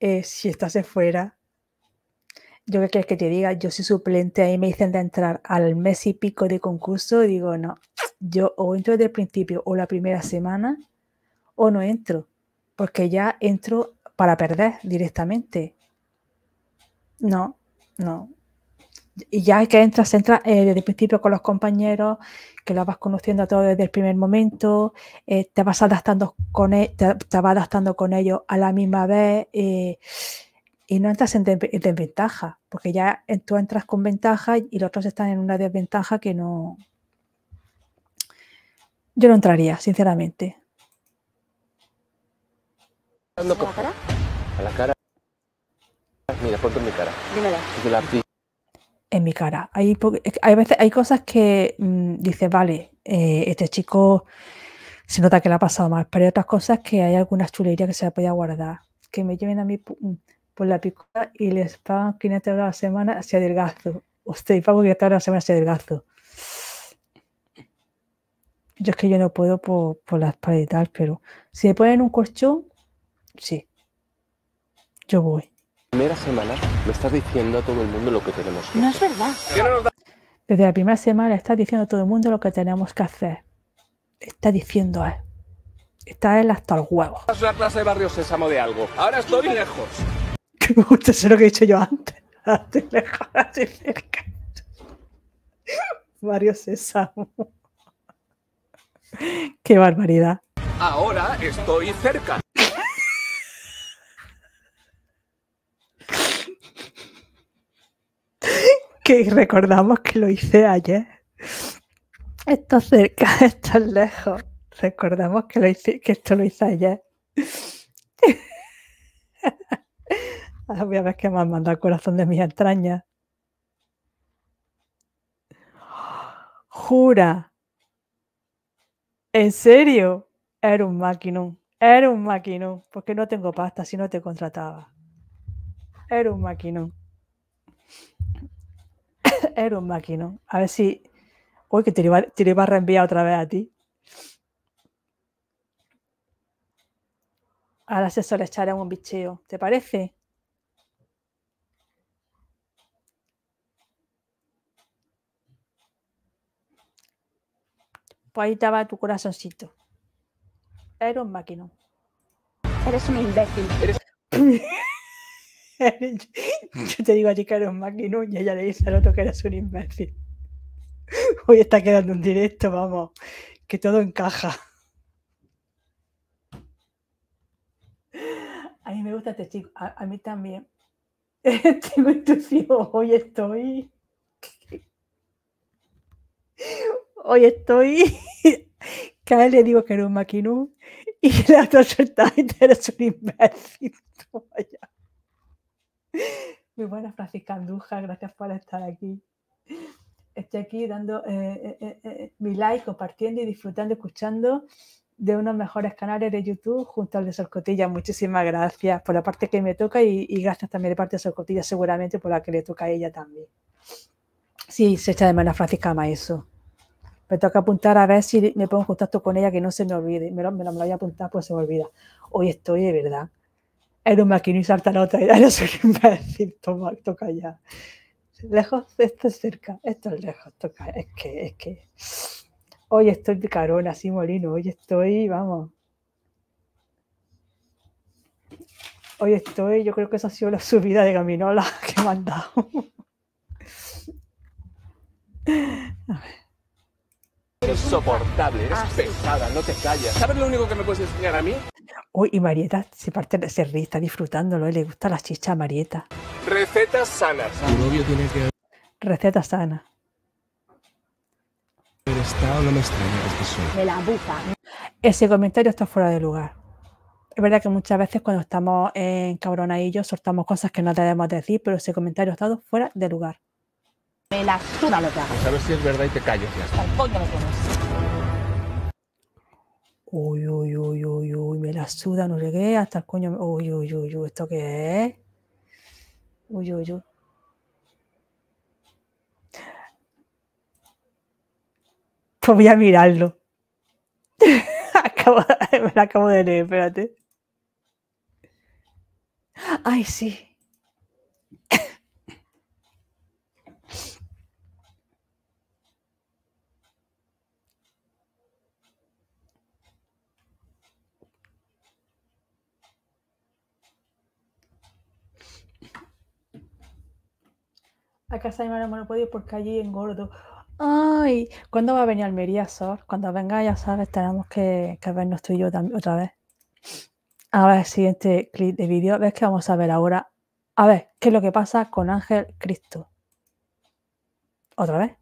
Eh, si estás fuera, yo que quieres que te diga, yo soy suplente, ahí me dicen de entrar al mes y pico de concurso, digo, no, yo o entro desde el principio o la primera semana, o no entro, porque ya entro para perder directamente. No, no, y ya que entras, entras eh, desde el principio con los compañeros, que los vas conociendo a todos desde el primer momento, eh, te vas adaptando con e, te, vas adaptando con ellos a la misma vez y no entras en, desventaja, porque ya tú entras con ventaja y los otros están en una desventaja que no. Yo no entraría, sinceramente. ¿A la cara? ¿A la cara? Mira, ponte mi cara en mi cara. Hay, hay veces, hay cosas que mm, dice vale, eh, este chico se nota que le ha pasado mal, pero hay otras cosas que hay algunas chulerías que se podía guardar, que me lleven a mí mm, por la picota y les pagan 500 horas a la semana hacia adelgazo Usted pago 500 euros a la semana hacia adelgazo Yo es que yo no puedo por, por la espalda y tal, pero si me ponen un colchón, sí. Yo voy primera semana me estás diciendo a todo el mundo lo que tenemos que hacer. No es verdad. Desde la primera semana estás diciendo a todo el mundo lo que tenemos que hacer. Está diciendo eh, Está él hasta el huevo. Es una clase de barrio sésamo de algo. Ahora estoy lejos. Qué me gusta ser lo que he dicho yo antes. Estoy lejos, estoy cerca. Barrio sésamo. Qué barbaridad. Ahora estoy cerca. que recordamos que lo hice ayer. Esto cerca, esto es lejos. Recordamos que, lo hice, que esto lo hice ayer. Ahora voy a ver me han mandado el corazón de mi entraña. Jura. ¿En serio? Era un maquinón. Era un maquinón. Porque no tengo pasta si no te contrataba. Era un maquinón era un máquino. A ver si. Uy, que te iba a reenviar otra vez a ti. Al asesor le un bicheo. ¿Te parece? Pues ahí estaba tu corazoncito. Era un máquina. Eres un imbécil. Yo te digo a ti que eres un maquinú y ya le dice al otro que eres un imbécil. Hoy está quedando un directo, vamos, que todo encaja. A mí me gusta este chico, a, mí también. Tengo este intuición, hoy estoy. Hoy estoy. Cada vez le digo que eres un maquinú y el la otra está y eres un imbécil. Vaya. Mi buena Francisca Andruja, gracias por estar aquí. Estoy aquí dando eh, eh, eh, mi like, compartiendo y disfrutando, escuchando de unos mejores canales de YouTube junto al de Sorcotilla. Muchísimas gracias por la parte que me toca y, gracias también de parte de Sorcotilla, seguramente por la que le toca a ella también. Sí, se echa de a Francisca Maeso. Me toca apuntar a ver si me pongo en contacto con ella, que no se me olvide. Me lo, me voy a apuntar, pues se me olvida. Hoy estoy de verdad era un maquinista hasta la otra, idea, no sé quién va a decir, toma, toca ya. Lejos, esto es cerca, esto es lejos, toca, es que, es que. Hoy estoy de carona, así molino, hoy estoy, vamos. Hoy estoy, yo creo que esa ha sido la subida de Gaminola que me han dado. a ver. Es soportable, es ah, ah, pesada, no te callas. ¿Sabes lo único que me puedes enseñar a mí? Uy, y Marieta se parte, se ríe, está disfrutándolo, ¿eh? le gusta la chicha a Marieta. Recetas sanas. Tu novio tiene que. Recetas sanas. Está no me Me la bufa. Ese comentario está fuera de lugar. Es verdad que muchas veces cuando estamos en cabrona y yo soltamos cosas que no debemos decir, pero ese comentario ha estado fuera de lugar. Me la suda lo que hagas. a ver si es verdad y te callas coño me tienes. Uy, uy, uy, uy, uy, me la suda, no llegué hasta el coño. Me... Uy, uy, uy, uy, ¿esto qué es? Uy, uy, uy. Pues voy a mirarlo. acabo me la acabo de leer, espérate. Ay, sí. a casa de mi hermano porque allí engordo. Ay, ¿cuándo va a venir Almería, Sor? Cuando venga, ya sabes, tenemos que, que vernos tú y yo otra vez. A ver, siguiente clip de vídeo. ¿Ves que vamos a ver ahora? A ver, ¿qué es lo que pasa con Ángel Cristo? ¿Otra vez?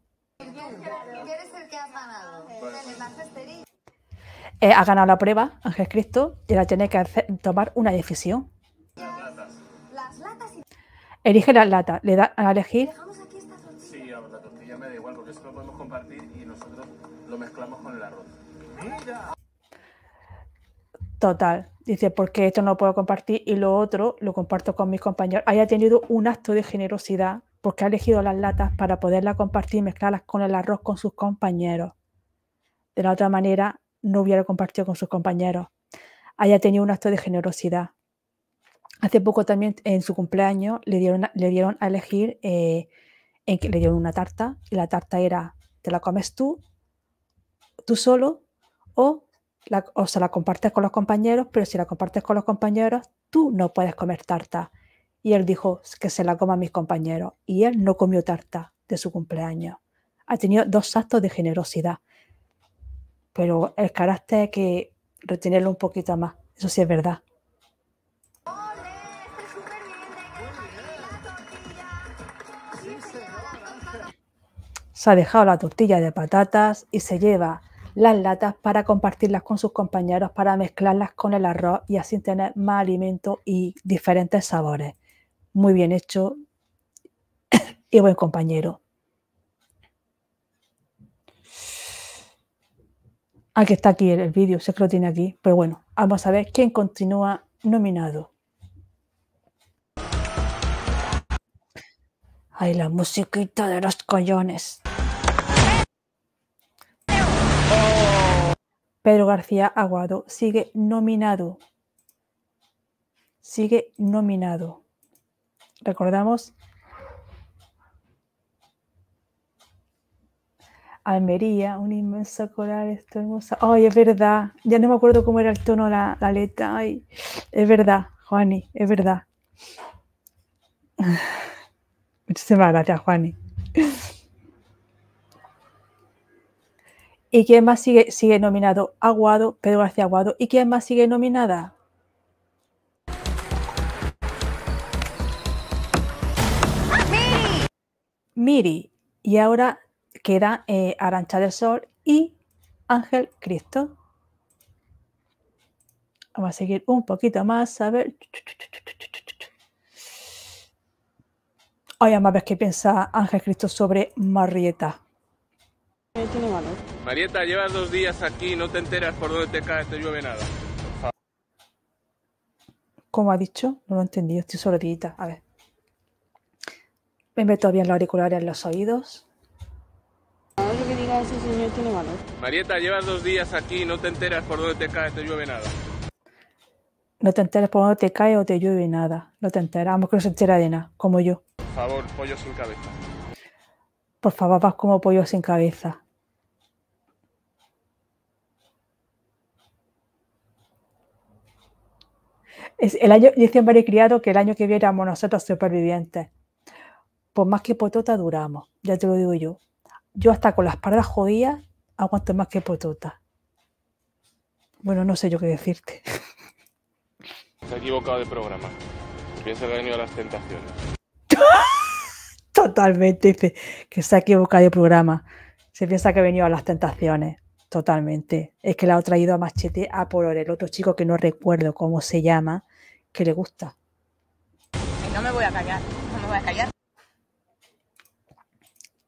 Eh, ha ganado la prueba, Ángel Cristo, y ahora tiene que tomar una decisión. Elige las latas, le da a elegir. Sí, la tortilla me da igual porque lo podemos compartir y nosotros lo mezclamos con el arroz. Total, dice, porque esto no lo puedo compartir y lo otro lo comparto con mis compañeros. Haya tenido un acto de generosidad porque ha elegido las latas para poderlas compartir y mezclarlas con el arroz con sus compañeros. De la otra manera, no hubiera compartido con sus compañeros. Haya tenido un acto de generosidad. Hace poco también en su cumpleaños le dieron, le dieron a elegir eh, en que le dieron una tarta y la tarta era te la comes tú, tú solo o, la, o se la compartes con los compañeros, pero si la compartes con los compañeros tú no puedes comer tarta. Y él dijo que se la coman mis compañeros y él no comió tarta de su cumpleaños. Ha tenido dos actos de generosidad, pero el carácter hay que retenerlo un poquito más, eso sí es verdad. se ha dejado la tortilla de patatas y se lleva las latas para compartirlas con sus compañeros, para mezclarlas con el arroz y así tener más alimento y diferentes sabores. Muy bien hecho y buen compañero. Aquí está aquí el, el vídeo, sé que lo tiene aquí, pero bueno, vamos a ver quién continúa nominado. Ay, la musiquita de los collones. Pedro García Aguado sigue nominado. Sigue nominado. Recordamos Almería, un inmenso coral, esto hermosa. Ay, es verdad. Ya no me acuerdo cómo era el tono, la, la letra. Ay, es verdad, Juani, es verdad. Muchísimas gracias, Juani. ¿Y quién más sigue, sigue nominado? Aguado, Pedro García Aguado. ¿Y quién más sigue nominada? ¡Miri! Y ahora queda eh, Arancha del Sol y Ángel Cristo. Vamos a seguir un poquito más, a ver. Oye, a ver qué piensa Ángel Cristo sobre Marieta. Marieta, llevas dos días aquí, no te enteras por dónde te cae, te llueve nada. Como ha dicho, no lo he entendido, estoy sordita. A ver. Me ve bien los auriculares en los oídos. Marieta, llevas dos días aquí, no te enteras por dónde te cae, te llueve nada. No te enteras por dónde te cae o te llueve nada. No te enteras, vamos lo no se entera de nada, como yo. Por favor, pollo sin cabeza. Por favor, vas como pollo sin cabeza. Es el año, dicen varios criados que el año que viéramos nosotros supervivientes. Por más que potota duramos, ya te lo digo yo. Yo hasta con las pardas jodidas aguanto más que potota. Bueno, no sé yo qué decirte. Se ha equivocado de programa. Piensa que ha venido las tentaciones. Totalmente, que se ha equivocado el programa. Se piensa que ha venido a las tentaciones. Totalmente. Es que la ha traído a Machete a por el otro chico que no recuerdo cómo se llama, que le gusta. No me voy a callar, no me voy a callar.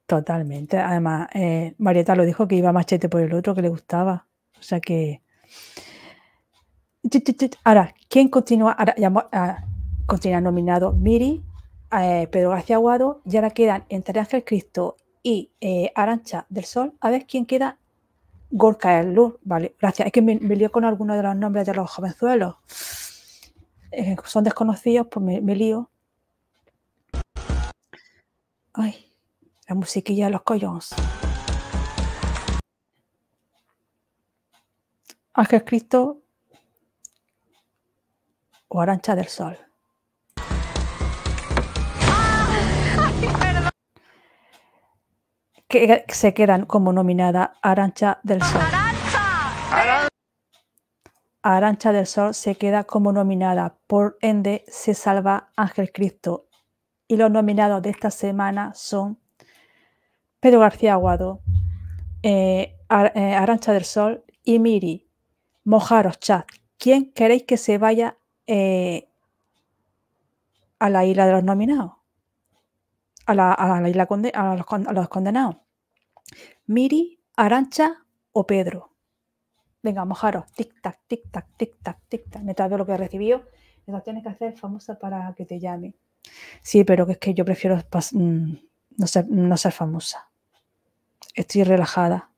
Totalmente. Además, eh, Marieta lo dijo que iba a Machete por el otro que le gustaba. O sea que. Ahora, ¿quién continúa? Ahora, ya, ah, continúa nominado Miri, eh, Pedro García Aguado ya ahora quedan entre Ángel Cristo y eh, Arancha del Sol, a ver quién queda Gorka el luz, vale, gracias. Es que me, lío con algunos de los nombres de los jovenzuelos. Eh, son desconocidos, pues me, me, lío. Ay, la musiquilla de los collons Ángel Cristo o Arancha del Sol. que se quedan como nominada Arancha del Sol. Arancha del Sol se queda como nominada, por ende se salva Ángel Cristo. Y los nominados de esta semana son Pedro García Aguado, eh, eh, Arancha del Sol y Miri. Mojaros, chat. ¿Quién queréis que se vaya eh, a la isla de los nominados? a, la, a, la a, los, a los condenados. Miri, Arancha o Pedro. Venga, mojaros. Tic-tac, tic-tac, tic-tac, tic-tac. Mientras veo lo que he recibido, lo tienes que hacer famosa para que te llame. Sí, pero es que yo prefiero mm, no ser famosa. Estoy relajada.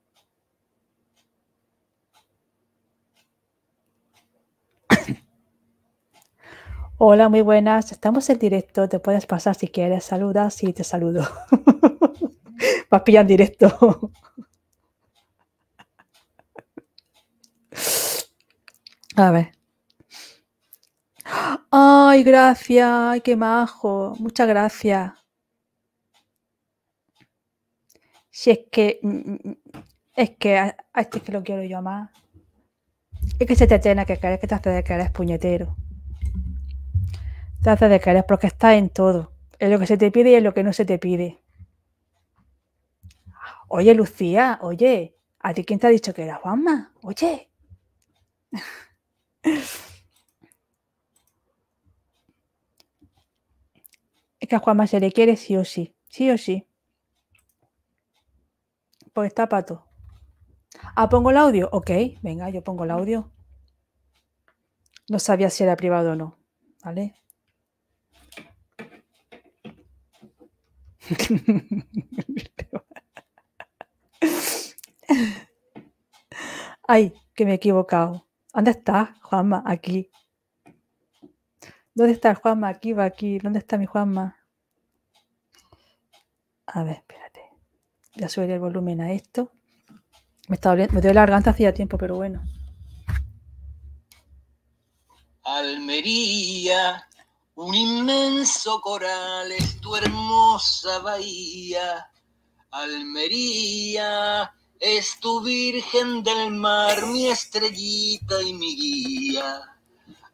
Hola, muy buenas. Estamos en directo. Te puedes pasar si quieres. Saludas y te saludo. Vas en directo. A ver. Ay, gracias. Ay, qué majo. Muchas gracias. Si es que. Mm, mm, mm, es que a, este que lo quiero yo más. Es que se te tiene que creer que te hace de que eres puñetero hace de querer porque está en todo, Es lo que se te pide y es lo que no se te pide. Oye, Lucía, oye, ¿a ti quién te ha dicho que era Juanma? Oye. Es que a Juanma se le quiere sí o sí, sí o sí. Pues está pato. Ah, pongo el audio. Ok, venga, yo pongo el audio. No sabía si era privado o no. ¿Vale? Ay, que me he equivocado. ¿Dónde está Juanma? Aquí. ¿Dónde está Juanma? Aquí va aquí. ¿Dónde está mi Juanma? A ver, espérate. Ya subiré el volumen a esto. Me está doliendo, me dio la garganta hacía tiempo, pero bueno. Almería, un inmenso coral es tu hermosa bahía, Almería es tu virgen del mar, mi estrellita y mi guía.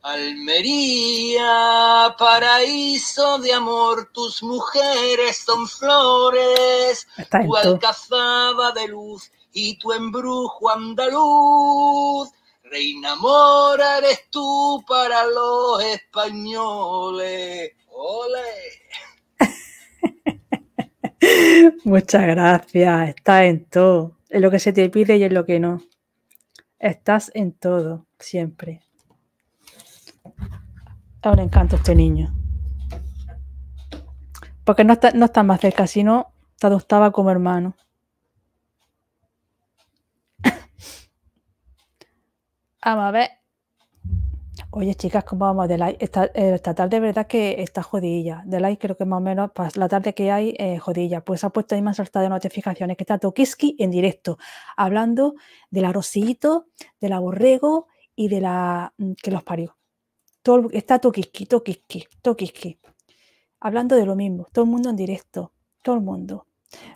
Almería, paraíso de amor, tus mujeres son flores, tu alcazaba de luz y tu embrujo andaluz. Reina Mora eres tú para los españoles. ¡Ole! Muchas gracias. Estás en todo. En lo que se te pide y es lo que no. Estás en todo, siempre. Es un encanto este niño. Porque no está, más cerca, sino te adoptaba como hermano. Vamos a ver. Oye, chicas, ¿cómo vamos de like? Eh, esta, tarde, verdad que está jodilla. De like, creo que más o menos pues, la tarde que hay, eh, jodilla. Pues ha puesto ahí más saltada de notificaciones que está Tokiski en directo, hablando del arrocito, del Borrego y de la mm, que los parió. Todo, está Tokiski, Tokiski, Tokiski. Hablando de lo mismo, todo el mundo en directo, todo el mundo.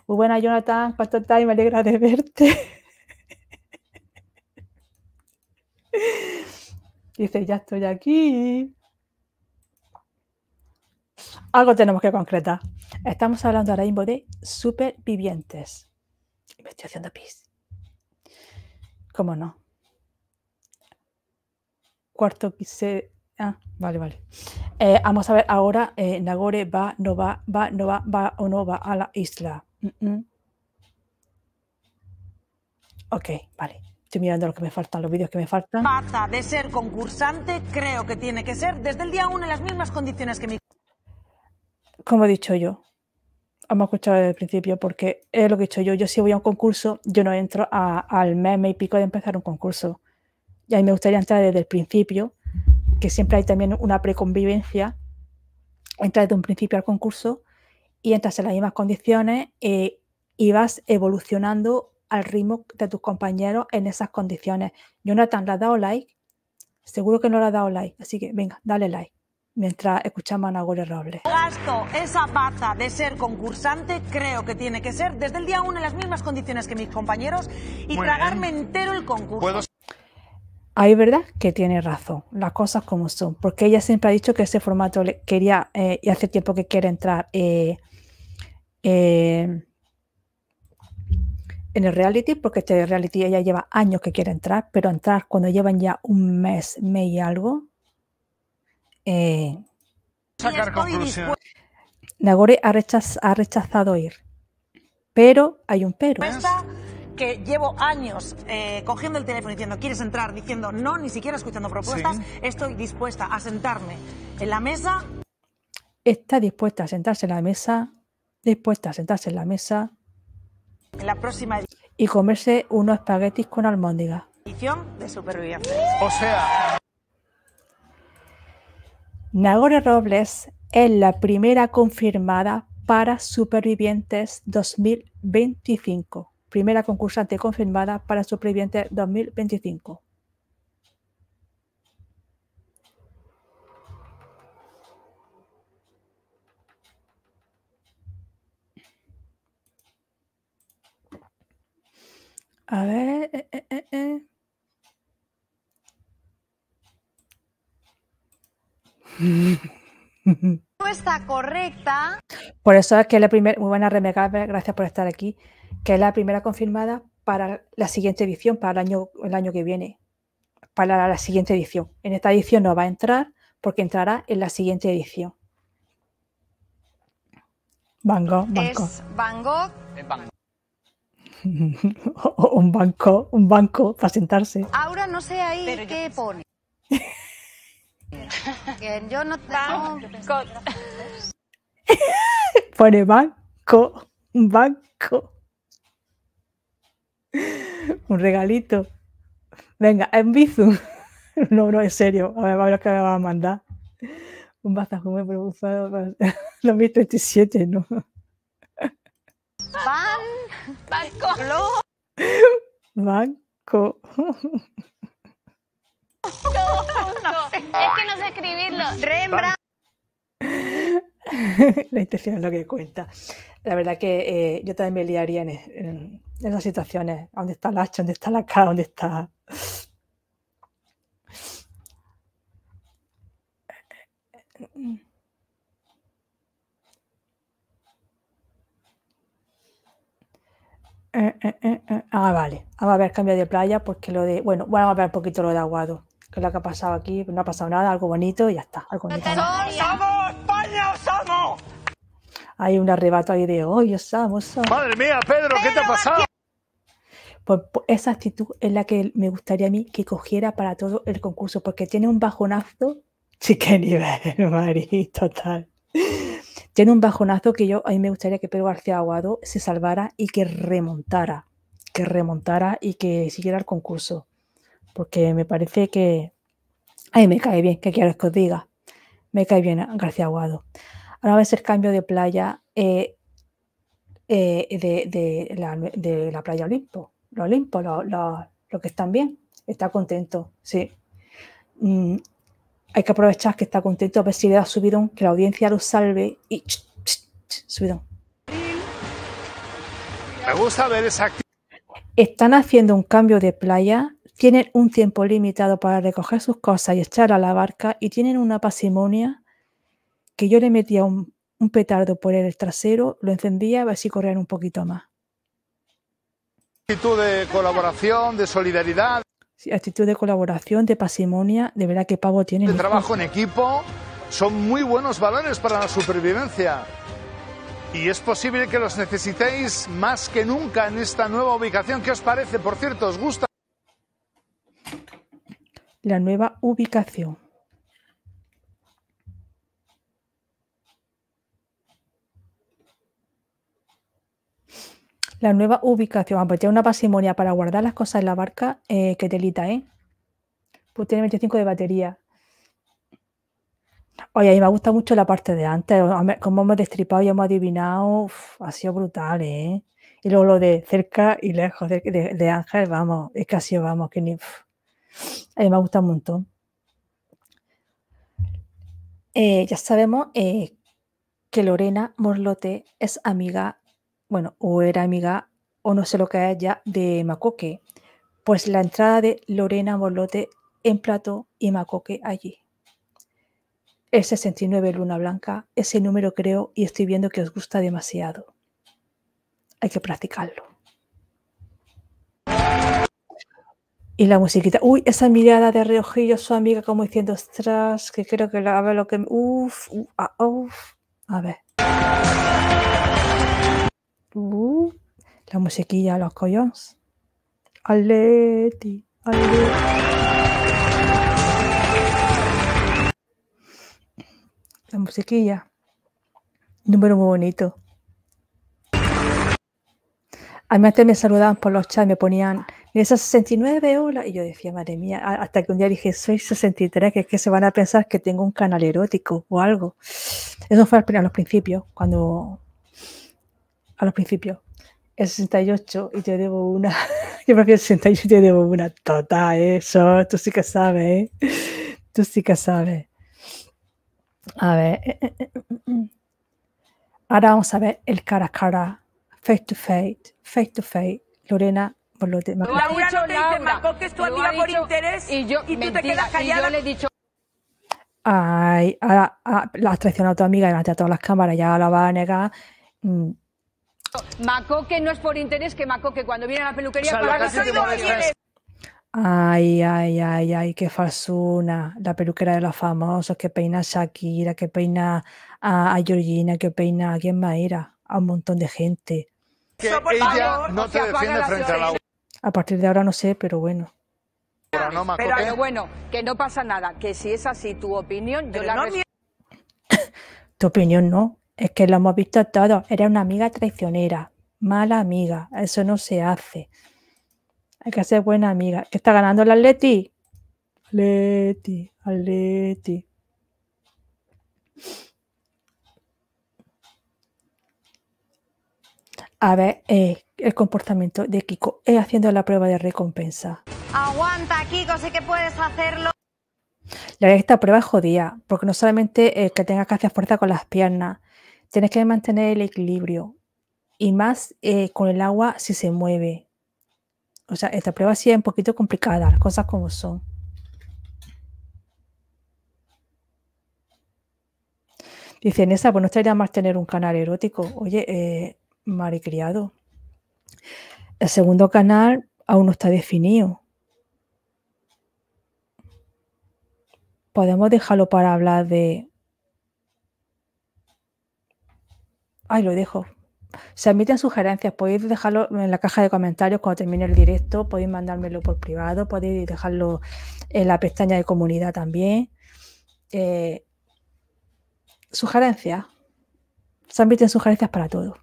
Muy buena, Jonathan, ¿Cuánto Time, me alegra de verte. Dice, ya estoy aquí. Algo tenemos que concretar. Estamos hablando ahora mismo de supervivientes. Investigación de PIS. ¿Cómo no? Cuarto quise. Ah, vale, vale. Eh, vamos a ver ahora, eh, Nagore va, no va, va, no va, va o no va a la isla. Mm, mm. Ok, vale. Estoy mirando lo que me faltan, los vídeos que me faltan. Pasa de ser concursante, creo que tiene que ser desde el día uno en las mismas condiciones que mi. Como he dicho yo, hemos escuchado desde el principio, porque es lo que he dicho yo. Yo, si voy a un concurso, yo no entro al mes, y pico de empezar un concurso. Y a mí me gustaría entrar desde el principio, que siempre hay también una preconvivencia. Entras de un principio al concurso y entras en las mismas condiciones eh, y vas evolucionando al ritmo de tus compañeros en esas condiciones. Jonathan, ¿le has dado like? Seguro que no le ha dado like, así que venga, dale like mientras escuchamos a Nagore Robles. Gasto, esa baza de ser concursante creo que tiene que ser desde el día uno en las mismas condiciones que mis compañeros y tragarme entero el concurso. Hay verdad que tiene razón, las cosas como son, porque ella siempre ha dicho que ese formato le quería eh, y hace tiempo que quiere entrar eh, eh en el reality, porque este reality ya lleva años que quiere entrar, pero entrar cuando llevan ya un mes, mes y algo. Eh, Nagore ha, rechazado ir, pero hay un pero. que llevo años eh, cogiendo el teléfono diciendo quieres entrar, diciendo no, ni siquiera escuchando propuestas, estoy dispuesta a sentarme en la mesa. Está dispuesta a sentarse en la mesa, dispuesta a sentarse en la mesa y comerse unos espaguetis con almóndiga. Edición de supervivientes. O sea. Nagore Robles es la primera confirmada para Supervivientes 2025. Primera concursante confirmada para Supervivientes 2025. A ver. Eh, eh, eh, eh. correcta. Por eso es que la primera, muy buena Remeca, gracias por estar aquí, que es la primera confirmada para la siguiente edición, para el año, el año que viene, para la, siguiente edición. En esta edición no va a entrar porque entrará en la siguiente edición. Van Van Es Van un banco, un banco para sentarse. Ahora no sé ahí qué pone pone. yo Banco. pone banco, Un regalito. Venga, en Bizum. no, no, en serio. A ver, a ver que me va a mandar. Un bazajume visto para 2027, ¿no? Banco. Banco. Es que no sé escribirlo. ¡Rembra! La intención es lo que cuenta. La verdad que eh, yo también me liaría en, en, situaciones. ¿Dónde está la H? ¿Dónde está la K? ¿Dónde está...? Eh, eh, eh, ah, vale. Vamos a ver cambio de playa porque lo de. Bueno, vamos a ver un poquito lo de Aguado. Que es lo que ha pasado aquí. No ha pasado nada, algo bonito y ya está. Algo ¡Somos España, somos! Hay un arrebato ahí de. hoy, ya somos! ¡Madre mía, Pedro, qué te ha pasado! Pues, pues, esa actitud es la que me gustaría a mí que cogiera para todo el concurso porque tiene un bajonazo. Sí, qué nivel, Mari, total tiene un bajonazo que yo a mí me gustaría que Pedro García Aguado se salvara y que remontara, que remontara y que siguiera el concurso. Porque me parece que. Ay, me cae bien, que quiero que os diga. Me cae bien García Aguado. Ahora va a ser cambio de playa eh, eh, de, la, playa Olimpo. Los Olimpo, los lo, que están bien. Está contento, sí. Mm, hay que aprovechar que está contento a ver si le subidón, que la audiencia lo salve y subidón. Me gusta ver Están haciendo un cambio de playa, tienen un tiempo limitado para recoger sus cosas y echar a la barca y tienen una pasimonia que yo le metía un, petardo por el trasero, lo encendía a ver si corrían un poquito más. Actitud de colaboración, de solidaridad actitud de colaboración, de pasimonia, de verdad que Pavo tiene. De trabajo en equipo son muy buenos valores para la supervivencia. Y es posible que los necesitéis más que nunca en esta nueva ubicación. ¿Qué os parece? Por cierto, ¿os gusta? La nueva ubicación. La nueva ubicación. Ah, pues una pasimonia para guardar las cosas en la barca. Eh, que telita, ¿eh? Pues tiene 25 de batería. Oye, a mí me gusta mucho la parte de antes. Como hemos destripado y hemos adivinado. ha sido brutal, ¿eh? Y luego lo de cerca y lejos de, Ángel, vamos. Es que ha vamos, que ni. A mí me gusta un montón. Eh, ya sabemos eh, que Lorena Morlote es amiga bueno, o era amiga o no sé lo que es ya de Macoque, pues la entrada de Lorena Bolote en Plato y Macoque allí. El 69 Luna Blanca, ese número creo y estoy viendo que os gusta demasiado. Hay que practicarlo. Y la musiquita. Uy, esa mirada de Riojillo, su amiga como diciendo, ostras, que creo que la, lo que... Uf, uf, ah, a ver la musiquilla, los collons. Aleti, atleti. La musiquilla. Número muy bonito. A mí antes me saludaban por los chats, me ponían esas 69 horas. Y yo decía, madre mía, hasta que un día dije, soy 63, que es que se van a pensar que tengo un canal erótico o algo. Eso fue a los principios, cuando a los principios. El 68 y te debo una. Yo prefiero el 68 y te debo una. Total, eso. Tú sí que sabes, ¿eh? Tú sí que sabes. A ver. Eh, eh, eh, mm, mm. Ahora vamos a ver el cara a cara. Face to face. Face to face. Lorena por lo de Laura no te dice, Marco, que es tu por interés y, yo, tú te quedas callada. le he dicho... Ay, ahora, ah, la has traicionado a tu amiga y a todas las cámaras, ya la va a negar. Mm, que no es por interés que que cuando viene a la peluquería para Ay, ay, ay, ay, qué falsuna. La peluquera de los famosos que peina a Shakira, que peina a, Georgina, que peina a quien más a un montón de gente. no defiende frente a la A partir de ahora no sé, pero bueno. Pero, bueno, que no pasa nada, que si es así tu opinión, yo la Tu opinión no, es que lo hemos visto todos. Era una amiga traicionera, mala amiga. Eso no se hace. Hay que ser buena amiga. ¿Qué está ganando el Atleti? Atleti, Atleti. A ver, eh, el comportamiento de Kiko es haciendo la prueba de recompensa. Aguanta, Kiko, sé que puedes hacerlo. La verdad esta prueba es jodida, porque no solamente eh, que tengas que hacer fuerza con las piernas, Tienes que mantener el equilibrio y más eh, con el agua si se mueve. O sea, esta prueba sí es un poquito complicada, las cosas como son. Dice Nessa, pues no estaría más tener un canal erótico. Oye, eh, maricriado. El segundo canal aún no está definido. Podemos dejarlo para hablar de Ay, lo dejo. Se admiten sugerencias, podéis dejarlo en la caja de comentarios cuando termine el directo, podéis mandármelo por privado, podéis dejarlo en la pestaña de comunidad también. Eh, sugerencias. Se admiten sugerencias para todo.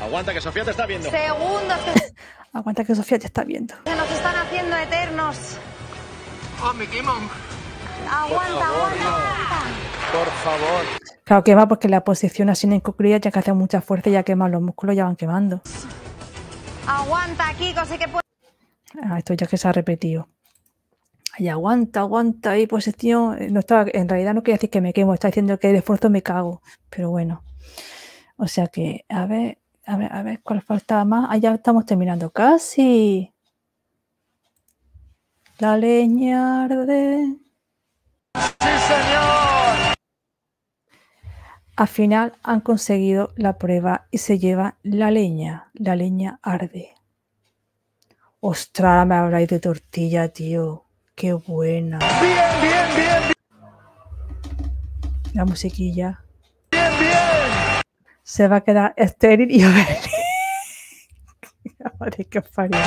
Aguanta que Sofía te está viendo. Segundos. Aguanta que Sofía te está viendo. Se nos están haciendo eternos. Oh, Aguanta, aguanta, Aguanta. Por favor. Claro, que va porque la posición así en concluida ya que hace mucha fuerza, y ya más los músculos, ya van quemando. Aguanta, aquí, sé que puede... Ah, esto ya que se ha repetido. Ahí aguanta, aguanta ahí, posición. Eh, no estaba, en realidad no quiere decir que me quemo, está diciendo que el esfuerzo me cago. Pero bueno. O sea que, a ver, a ver, a ver cuál falta más. Ah, ya estamos terminando casi. La leña arde. ¡Sí, señor! Al final han conseguido la prueba y se lleva la leña. La leña arde. Ostras, me habláis de tortilla, tío. Qué buena. Bien, bien, bien. La musiquilla. Bien, bien. Se va a quedar estéril y Madre que parió.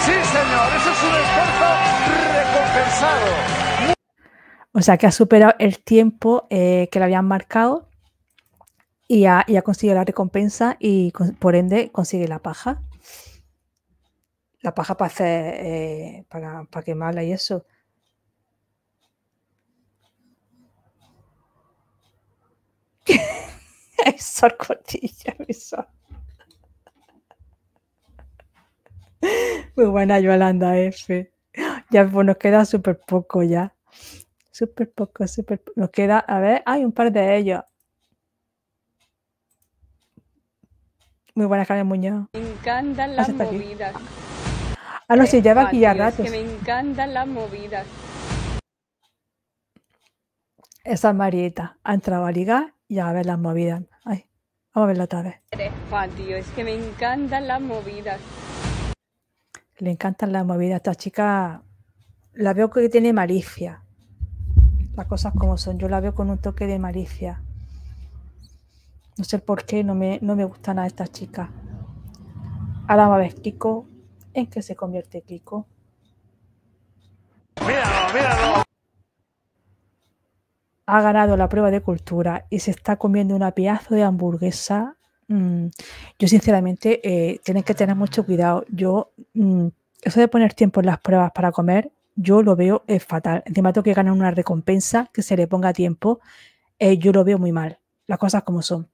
Sí, señor, eso es un esfuerzo recompensado. O sea que ha superado el tiempo eh, que le habían marcado y ha, conseguido la recompensa y por ende consigue la paja. La paja para hacer, eh, para, quemarla y eso. es cortilla Muy buena Yolanda F. Ya pues nos queda súper poco ya. Súper poco, súper Nos queda, a ver, hay un par de ellos. Muy buenas, Carmen Muñoz. Me encantan las movidas. Ah, no, sí, ya va aquí ya Es Que me encantan las movidas. Esa Marieta. Ha entrado a ligar y a ver las movidas. Ay, vamos a verla otra vez. es que me encantan las movidas. Le encantan las movidas. Esta chica la veo que tiene malicia. Las cosas como son. Yo la veo con un toque de malicia. No sé por qué no me, no me gustan a estas chicas. Ahora a ver Kiko. ¿En qué se convierte Kiko? ¡Míralo, míralo! Ha ganado la prueba de cultura y se está comiendo una pieza de hamburguesa. Mm, yo, sinceramente, eh, tienen que tener mucho cuidado. Yo, mm, eso de poner tiempo en las pruebas para comer, yo lo veo es fatal. Encima tengo que ganar una recompensa que se le ponga tiempo. Eh, yo lo veo muy mal. Las cosas como son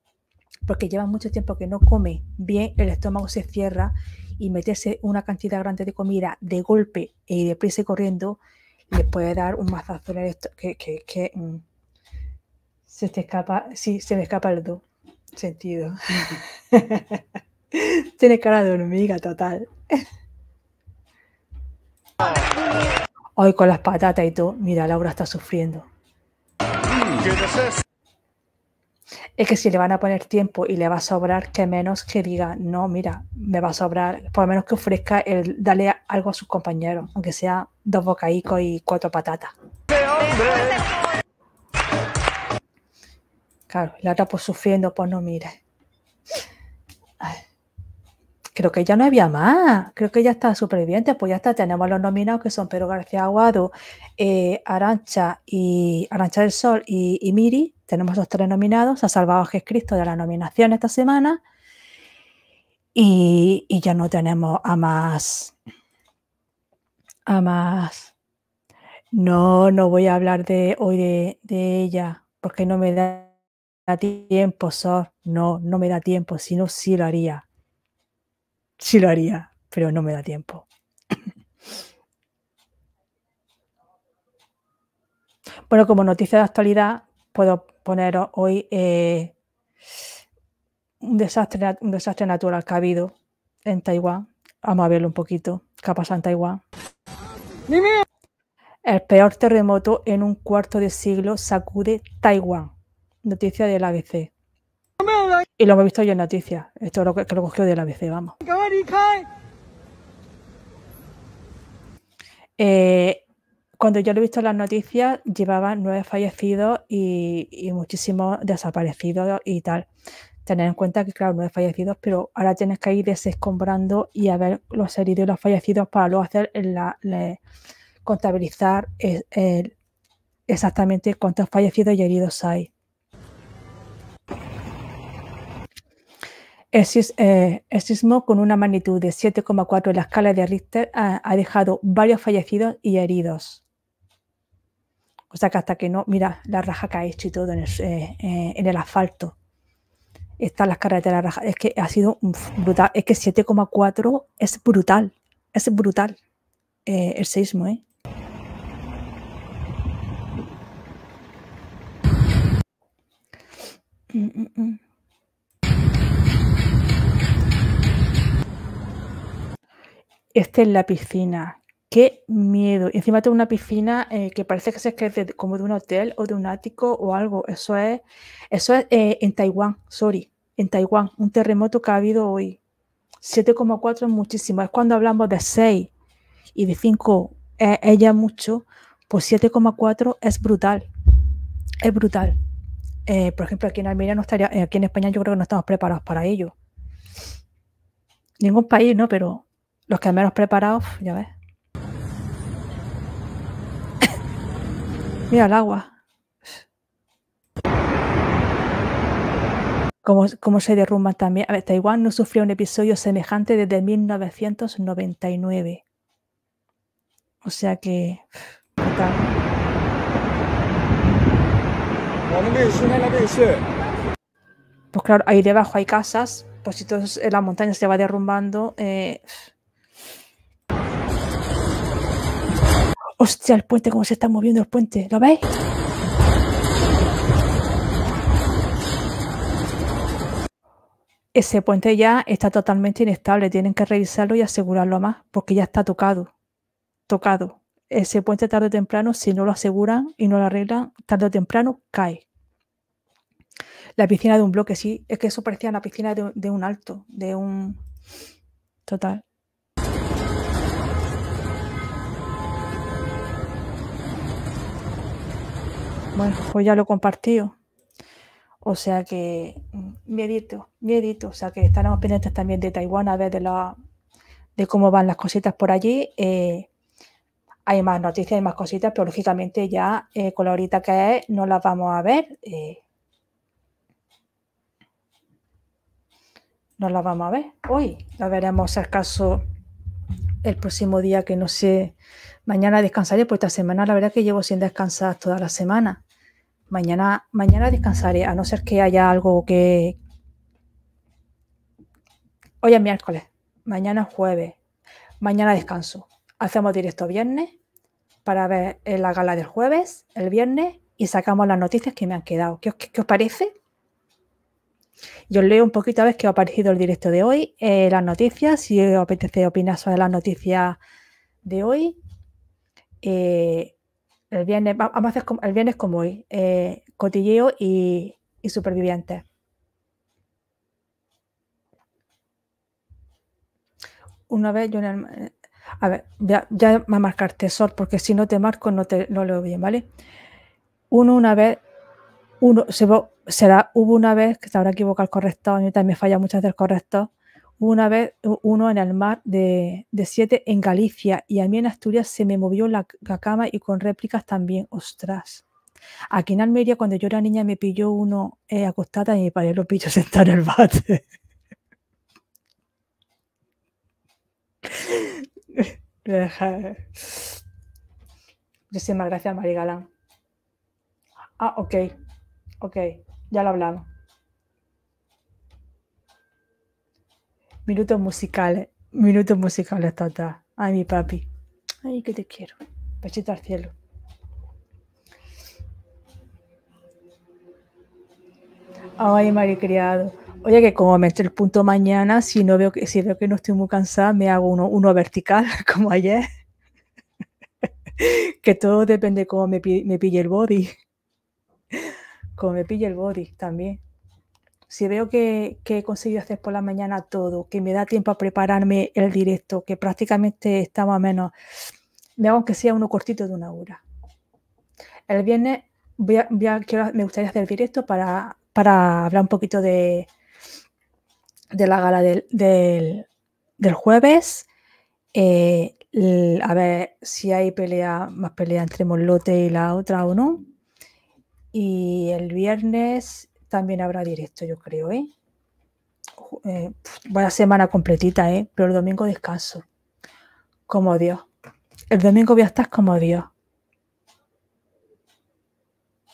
porque lleva mucho tiempo que no come bien, el estómago se cierra y meterse una cantidad grande de comida de golpe y e deprisa y corriendo le puede dar un mazazo que, que, que mm, se te escapa, sí, se me escapa el do sentido. Tiene cara de hormiga total. Hoy con las patatas y todo, mira, Laura está sufriendo. Mm, es que si le van a poner tiempo y le va a sobrar, que menos que diga, no, mira, me va a sobrar, por lo menos que ofrezca el darle algo a sus compañeros, aunque sea dos bocaicos y cuatro patatas. Claro, la otra pues sufriendo, pues no mire. creo que ya no había más, creo que ya está superviviente, pues ya está, tenemos los nominados que son Pedro García Aguado, eh, Arancha y Arancha del Sol y Miri tenemos los tres nominados, ha salvado a Jesucristo de la nominación esta semana y, ya no tenemos a más. A más. No, no voy a hablar de hoy de, ella porque no me da tiempo, Sor. No, no me da tiempo, si no, sí lo haría. Sí lo haría, pero no me da tiempo. Bueno, como noticia de actualidad, puedo poneros hoy eh, un, desastre, un desastre natural que ha habido en Taiwán. Vamos a verlo un poquito. ¿Qué ha en Taiwán? El peor terremoto en un cuarto de siglo sacude Taiwán. Noticia del ABC. Y lo hemos visto yo en noticias. Esto es lo que, lo cogió del ABC, vamos. Eh, cuando yo lo he visto en las noticias, llevaban nueve fallecidos y, muchísimos desaparecidos y tal. Tener en cuenta que, claro, nueve fallecidos, pero ahora tienes que ir desescombrando y a ver los heridos y los fallecidos para luego hacer contabilizar exactamente cuántos fallecidos y heridos hay. El, eh, sismo con una magnitud de 7,4 en la escala de Richter ha, dejado varios fallecidos y heridos. O sea que hasta que no, mira la raja que ha hecho y todo en el, eh, eh, en el asfalto. Están las carreteras raja. Es que ha sido brutal. Es que 7,4 es brutal. Es brutal eh, el sismo. Este es la piscina. Qué miedo. Y encima tengo una piscina eh, que parece que se escreve como de un hotel o de un ático o algo. Eso es, eso es eh, en Taiwán, sorry, en Taiwán, un terremoto que ha habido hoy. 7,4 es muchísimo. Es cuando hablamos de 6 y de 5 es, ya mucho, pues 7,4 es brutal. Es brutal. Eh, por ejemplo, aquí en Almería no estaría, aquí en España yo creo que no estamos preparados para ello. Ningún país, ¿no? Pero los que menos preparados, ya ves. Mira el agua. Cómo se derrumba también. A ver, Taiwán no sufrió un episodio semejante desde 1999. O sea que. Pues claro, ahí debajo hay casas, pues si la montaña se va derrumbando, eh, Hostia, el puente, cómo se está moviendo el puente. ¿Lo veis? Ese puente ya está totalmente inestable. Tienen que revisarlo y asegurarlo más, porque ya está tocado. Tocado. Ese puente tarde o temprano, si no lo aseguran y no lo arreglan, tarde o temprano cae. La piscina de un bloque, sí. Es que eso parecía una piscina de, de un alto, de un... Total. Bueno, pues ya lo he compartido. O sea que, mm, miedito, miedito. O sea que estaremos pendientes también de Taiwán a ver de, la, de cómo van las cositas por allí. Eh, hay más noticias, hay más cositas, pero lógicamente ya eh, con la horita que es no las vamos a ver. Eh, no las vamos a ver hoy. La veremos si caso el próximo día que no sé. Mañana descansaré, porque esta semana la verdad que llevo sin descansar toda la semana. Mañana, mañana descansaré, a no ser que haya algo que... Hoy es miércoles, mañana es jueves, mañana descanso. Hacemos directo viernes para ver eh, la gala del jueves, el viernes, y sacamos las noticias que me han quedado. ¿Qué, os parece? Yo leo un poquito a ver qué ha parecido el directo de hoy, eh, las noticias, si os apetece opinar sobre las noticias de hoy. Eh, el, viernes, como, el hoy, eh, cotilleo y, y supervivientes. Una vez yo eh, A ver, ya, me va a marcar tesor, porque si no te marco no, te, no lo veo bien, ¿vale? Uno una vez, uno será, hubo una vez que se habrá equivocado el correcto a mí también me falla muchas veces el una vez uno en el mar de, siete en Galicia y a mí en Asturias se me movió la, cama y con réplicas también, ostras. Aquí en Almería cuando yo era niña me pilló uno eh, acostada y mi padre lo pilló sentado en el bate. Eh. Muchísimas gracias, María Galán. Ah, ok, ok, ya lo hablamos. Minutos musicales. Minutos musicales, tata. Ay, mi papi. Ay, que te quiero. Pechito al cielo. Ay, maricriado. Oye, que como me estoy el punto mañana, si no veo que, si que no estoy muy cansada, me hago uno, uno vertical, como ayer. que todo depende de cómo me, me pille el body. Como me pille el body también si veo que, he conseguido hacer por la mañana todo, que me da tiempo a prepararme el directo, que prácticamente estaba a menos, me hago que sea uno cortito de una hora. El viernes me gustaría hacer el directo para, para hablar un poquito de, de la gala del, del, jueves. Eh, a ver si hay pelea, más pelea entre Molote y la otra o no. Y el viernes también habrá directo, yo creo, ¿eh? eh semana completita, ¿eh? Pero el domingo descanso. Como Dios. El domingo voy a estar como Dios.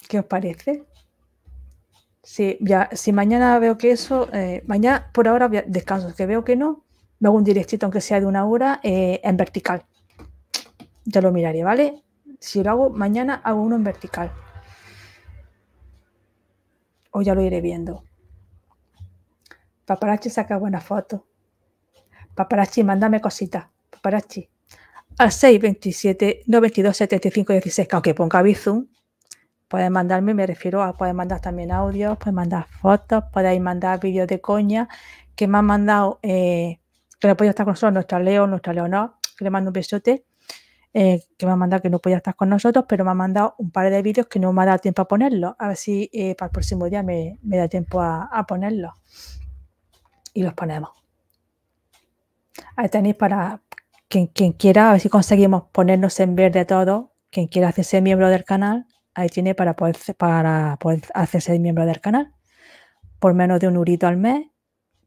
¿Qué os parece? Si, ya, si mañana veo que eso, eh, mañana por ahora descanso, que veo que no, me hago un directito, aunque sea de una hora, eh, en vertical. Ya lo miraré, ¿vale? Si lo hago mañana, hago uno en vertical o ya lo iré viendo. Paparazzi saca buenas fotos. Paparazzi, mándame cositas. Paparazzi. Al 627 92 75 16, que aunque ponga Bizum, Puedes mandarme, me refiero a, poder mandar también audios, Puedes mandar fotos, podéis mandar vídeos de coña que me han mandado, eh, que no podido estar con nosotros, nuestra Leo, nuestra Leonor, que le mando un besote. Eh, que me ha mandado que no podía estar con nosotros, pero me ha mandado un par de vídeos que no me ha dado tiempo a ponerlo A ver si eh, para el próximo día me, da tiempo a, ponerlos. Y los ponemos. Ahí tenéis para quien, quiera, a ver si conseguimos ponernos en verde todo. Quien quiera hacerse miembro del canal, ahí tiene para poder, para poder hacerse miembro del canal. Por menos de un urito al mes,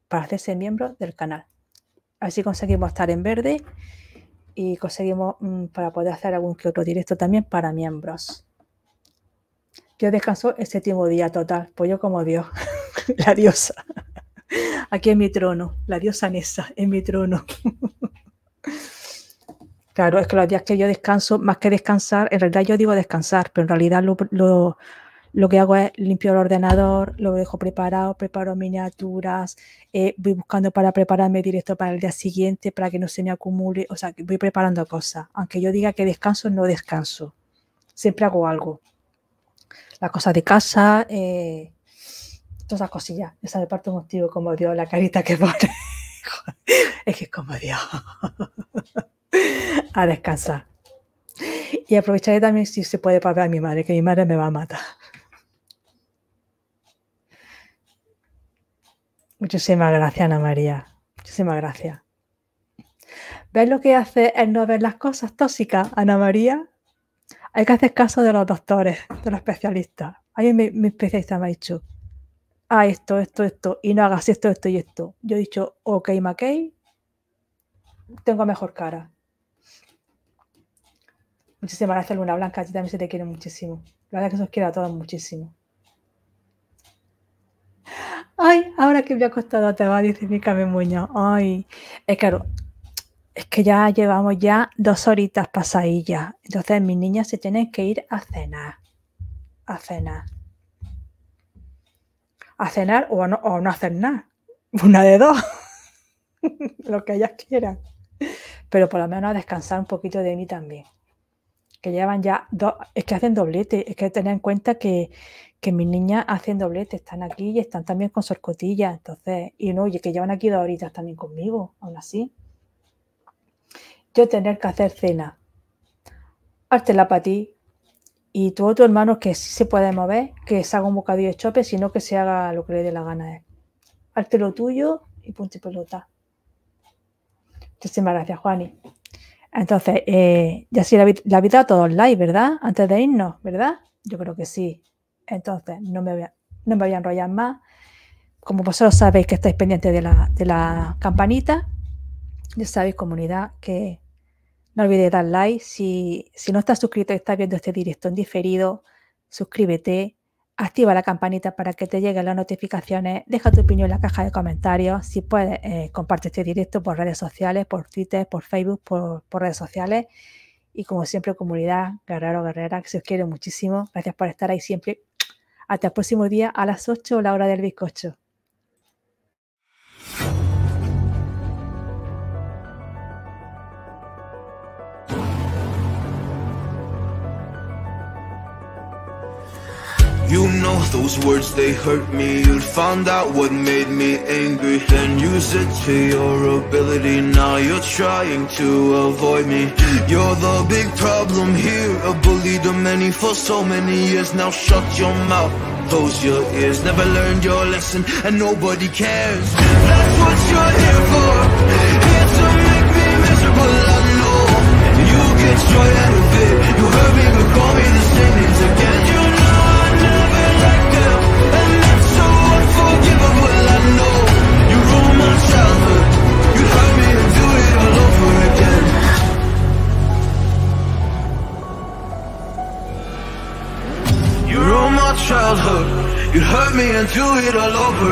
para hacerse miembro del canal. Así conseguimos estar en verde y conseguimos mm, para poder hacer algún que otro directo también para miembros. Yo descanso el séptimo día total, pues yo como Dios, la diosa. Aquí en mi trono, la diosa Nessa en mi trono. claro, es que los días que yo descanso, más que descansar, en realidad yo digo descansar, pero en realidad lo lo que hago es limpio el ordenador, lo dejo preparado, preparo miniaturas, eh, voy buscando para prepararme directo para el día siguiente, para que no se me acumule, o sea, voy preparando cosas. Aunque yo diga que descanso, no descanso. Siempre hago algo. Las cosas de casa, eh, todas las cosillas. Esa de parte motivo como Dios, la carita que pone. es que es como Dios. a descansar. Y aprovecharé también si se puede para ver a mi madre, que mi madre me va a matar. Muchísimas gracias, Ana María. Muchísimas gracias. ¿Ves lo que hace el no ver las cosas tóxicas, Ana María? Hay que hacer caso de los doctores, de los especialistas. A mí mi especialista me ha dicho, ah, esto, esto, esto, y no hagas esto, esto y esto. Yo he dicho, ok, Mackey, tengo mejor cara. Muchísimas gracias, Luna Blanca. A ti también se te quiere muchísimo. La verdad es que se os quiere a todos muchísimo ay, ahora que me ha acostado te va, decir mi cami Ay, es claro, es que ya llevamos ya dos horitas pasadillas. Entonces mis niñas se tienen que ir a cenar. A cenar. A cenar o no, o no hacer nada. Una de dos. lo que ellas quieran. Pero por lo menos a descansar un poquito de mí también. Que llevan ya dos, es que hacen doblete. Es que tener en cuenta que, que mis niñas hacen doblete, están aquí y están también con sorcotilla, entonces, y no, oye, que llevan aquí dos horitas también conmigo, aún así. Yo tener que hacer cena, la para ti y tu otro hermano que sí se puede mover, que se haga un bocadillo de chope, sino que se haga lo que le dé la gana a él. hártelo lo tuyo y punto y pelota. Muchísimas gracias, Juani. Entonces, eh, ya sí, la, habéis vida a todos live, ¿verdad? Antes de irnos, ¿verdad? Yo creo que sí. Entonces, no me voy a, no me voy a enrollar más. Como vosotros sabéis que estáis pendientes de la, campanita, ya sabéis, comunidad, que no olvidéis dar like. Si, no estás suscrito y estás viendo este directo en diferido, suscríbete, activa la campanita para que te lleguen las notificaciones, deja tu opinión en la caja de comentarios, si puedes, eh, comparte este directo por redes sociales, por Twitter, por Facebook, por, por redes sociales. Y como siempre, comunidad, guerrero, guerrera, que se os quiere muchísimo. Gracias por estar ahí siempre hasta el próximo día a las 8, la hora del bizcocho. know those words, they hurt me You'd find out what made me angry Then use it to your ability Now you're trying to avoid me You're the big problem here A bully to many for so many years Now shut your mouth, close your ears Never learned your lesson and nobody cares That's what you're here for Here to make me miserable, I know You get joy ruined my childhood you hurt me and do it all over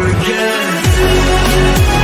again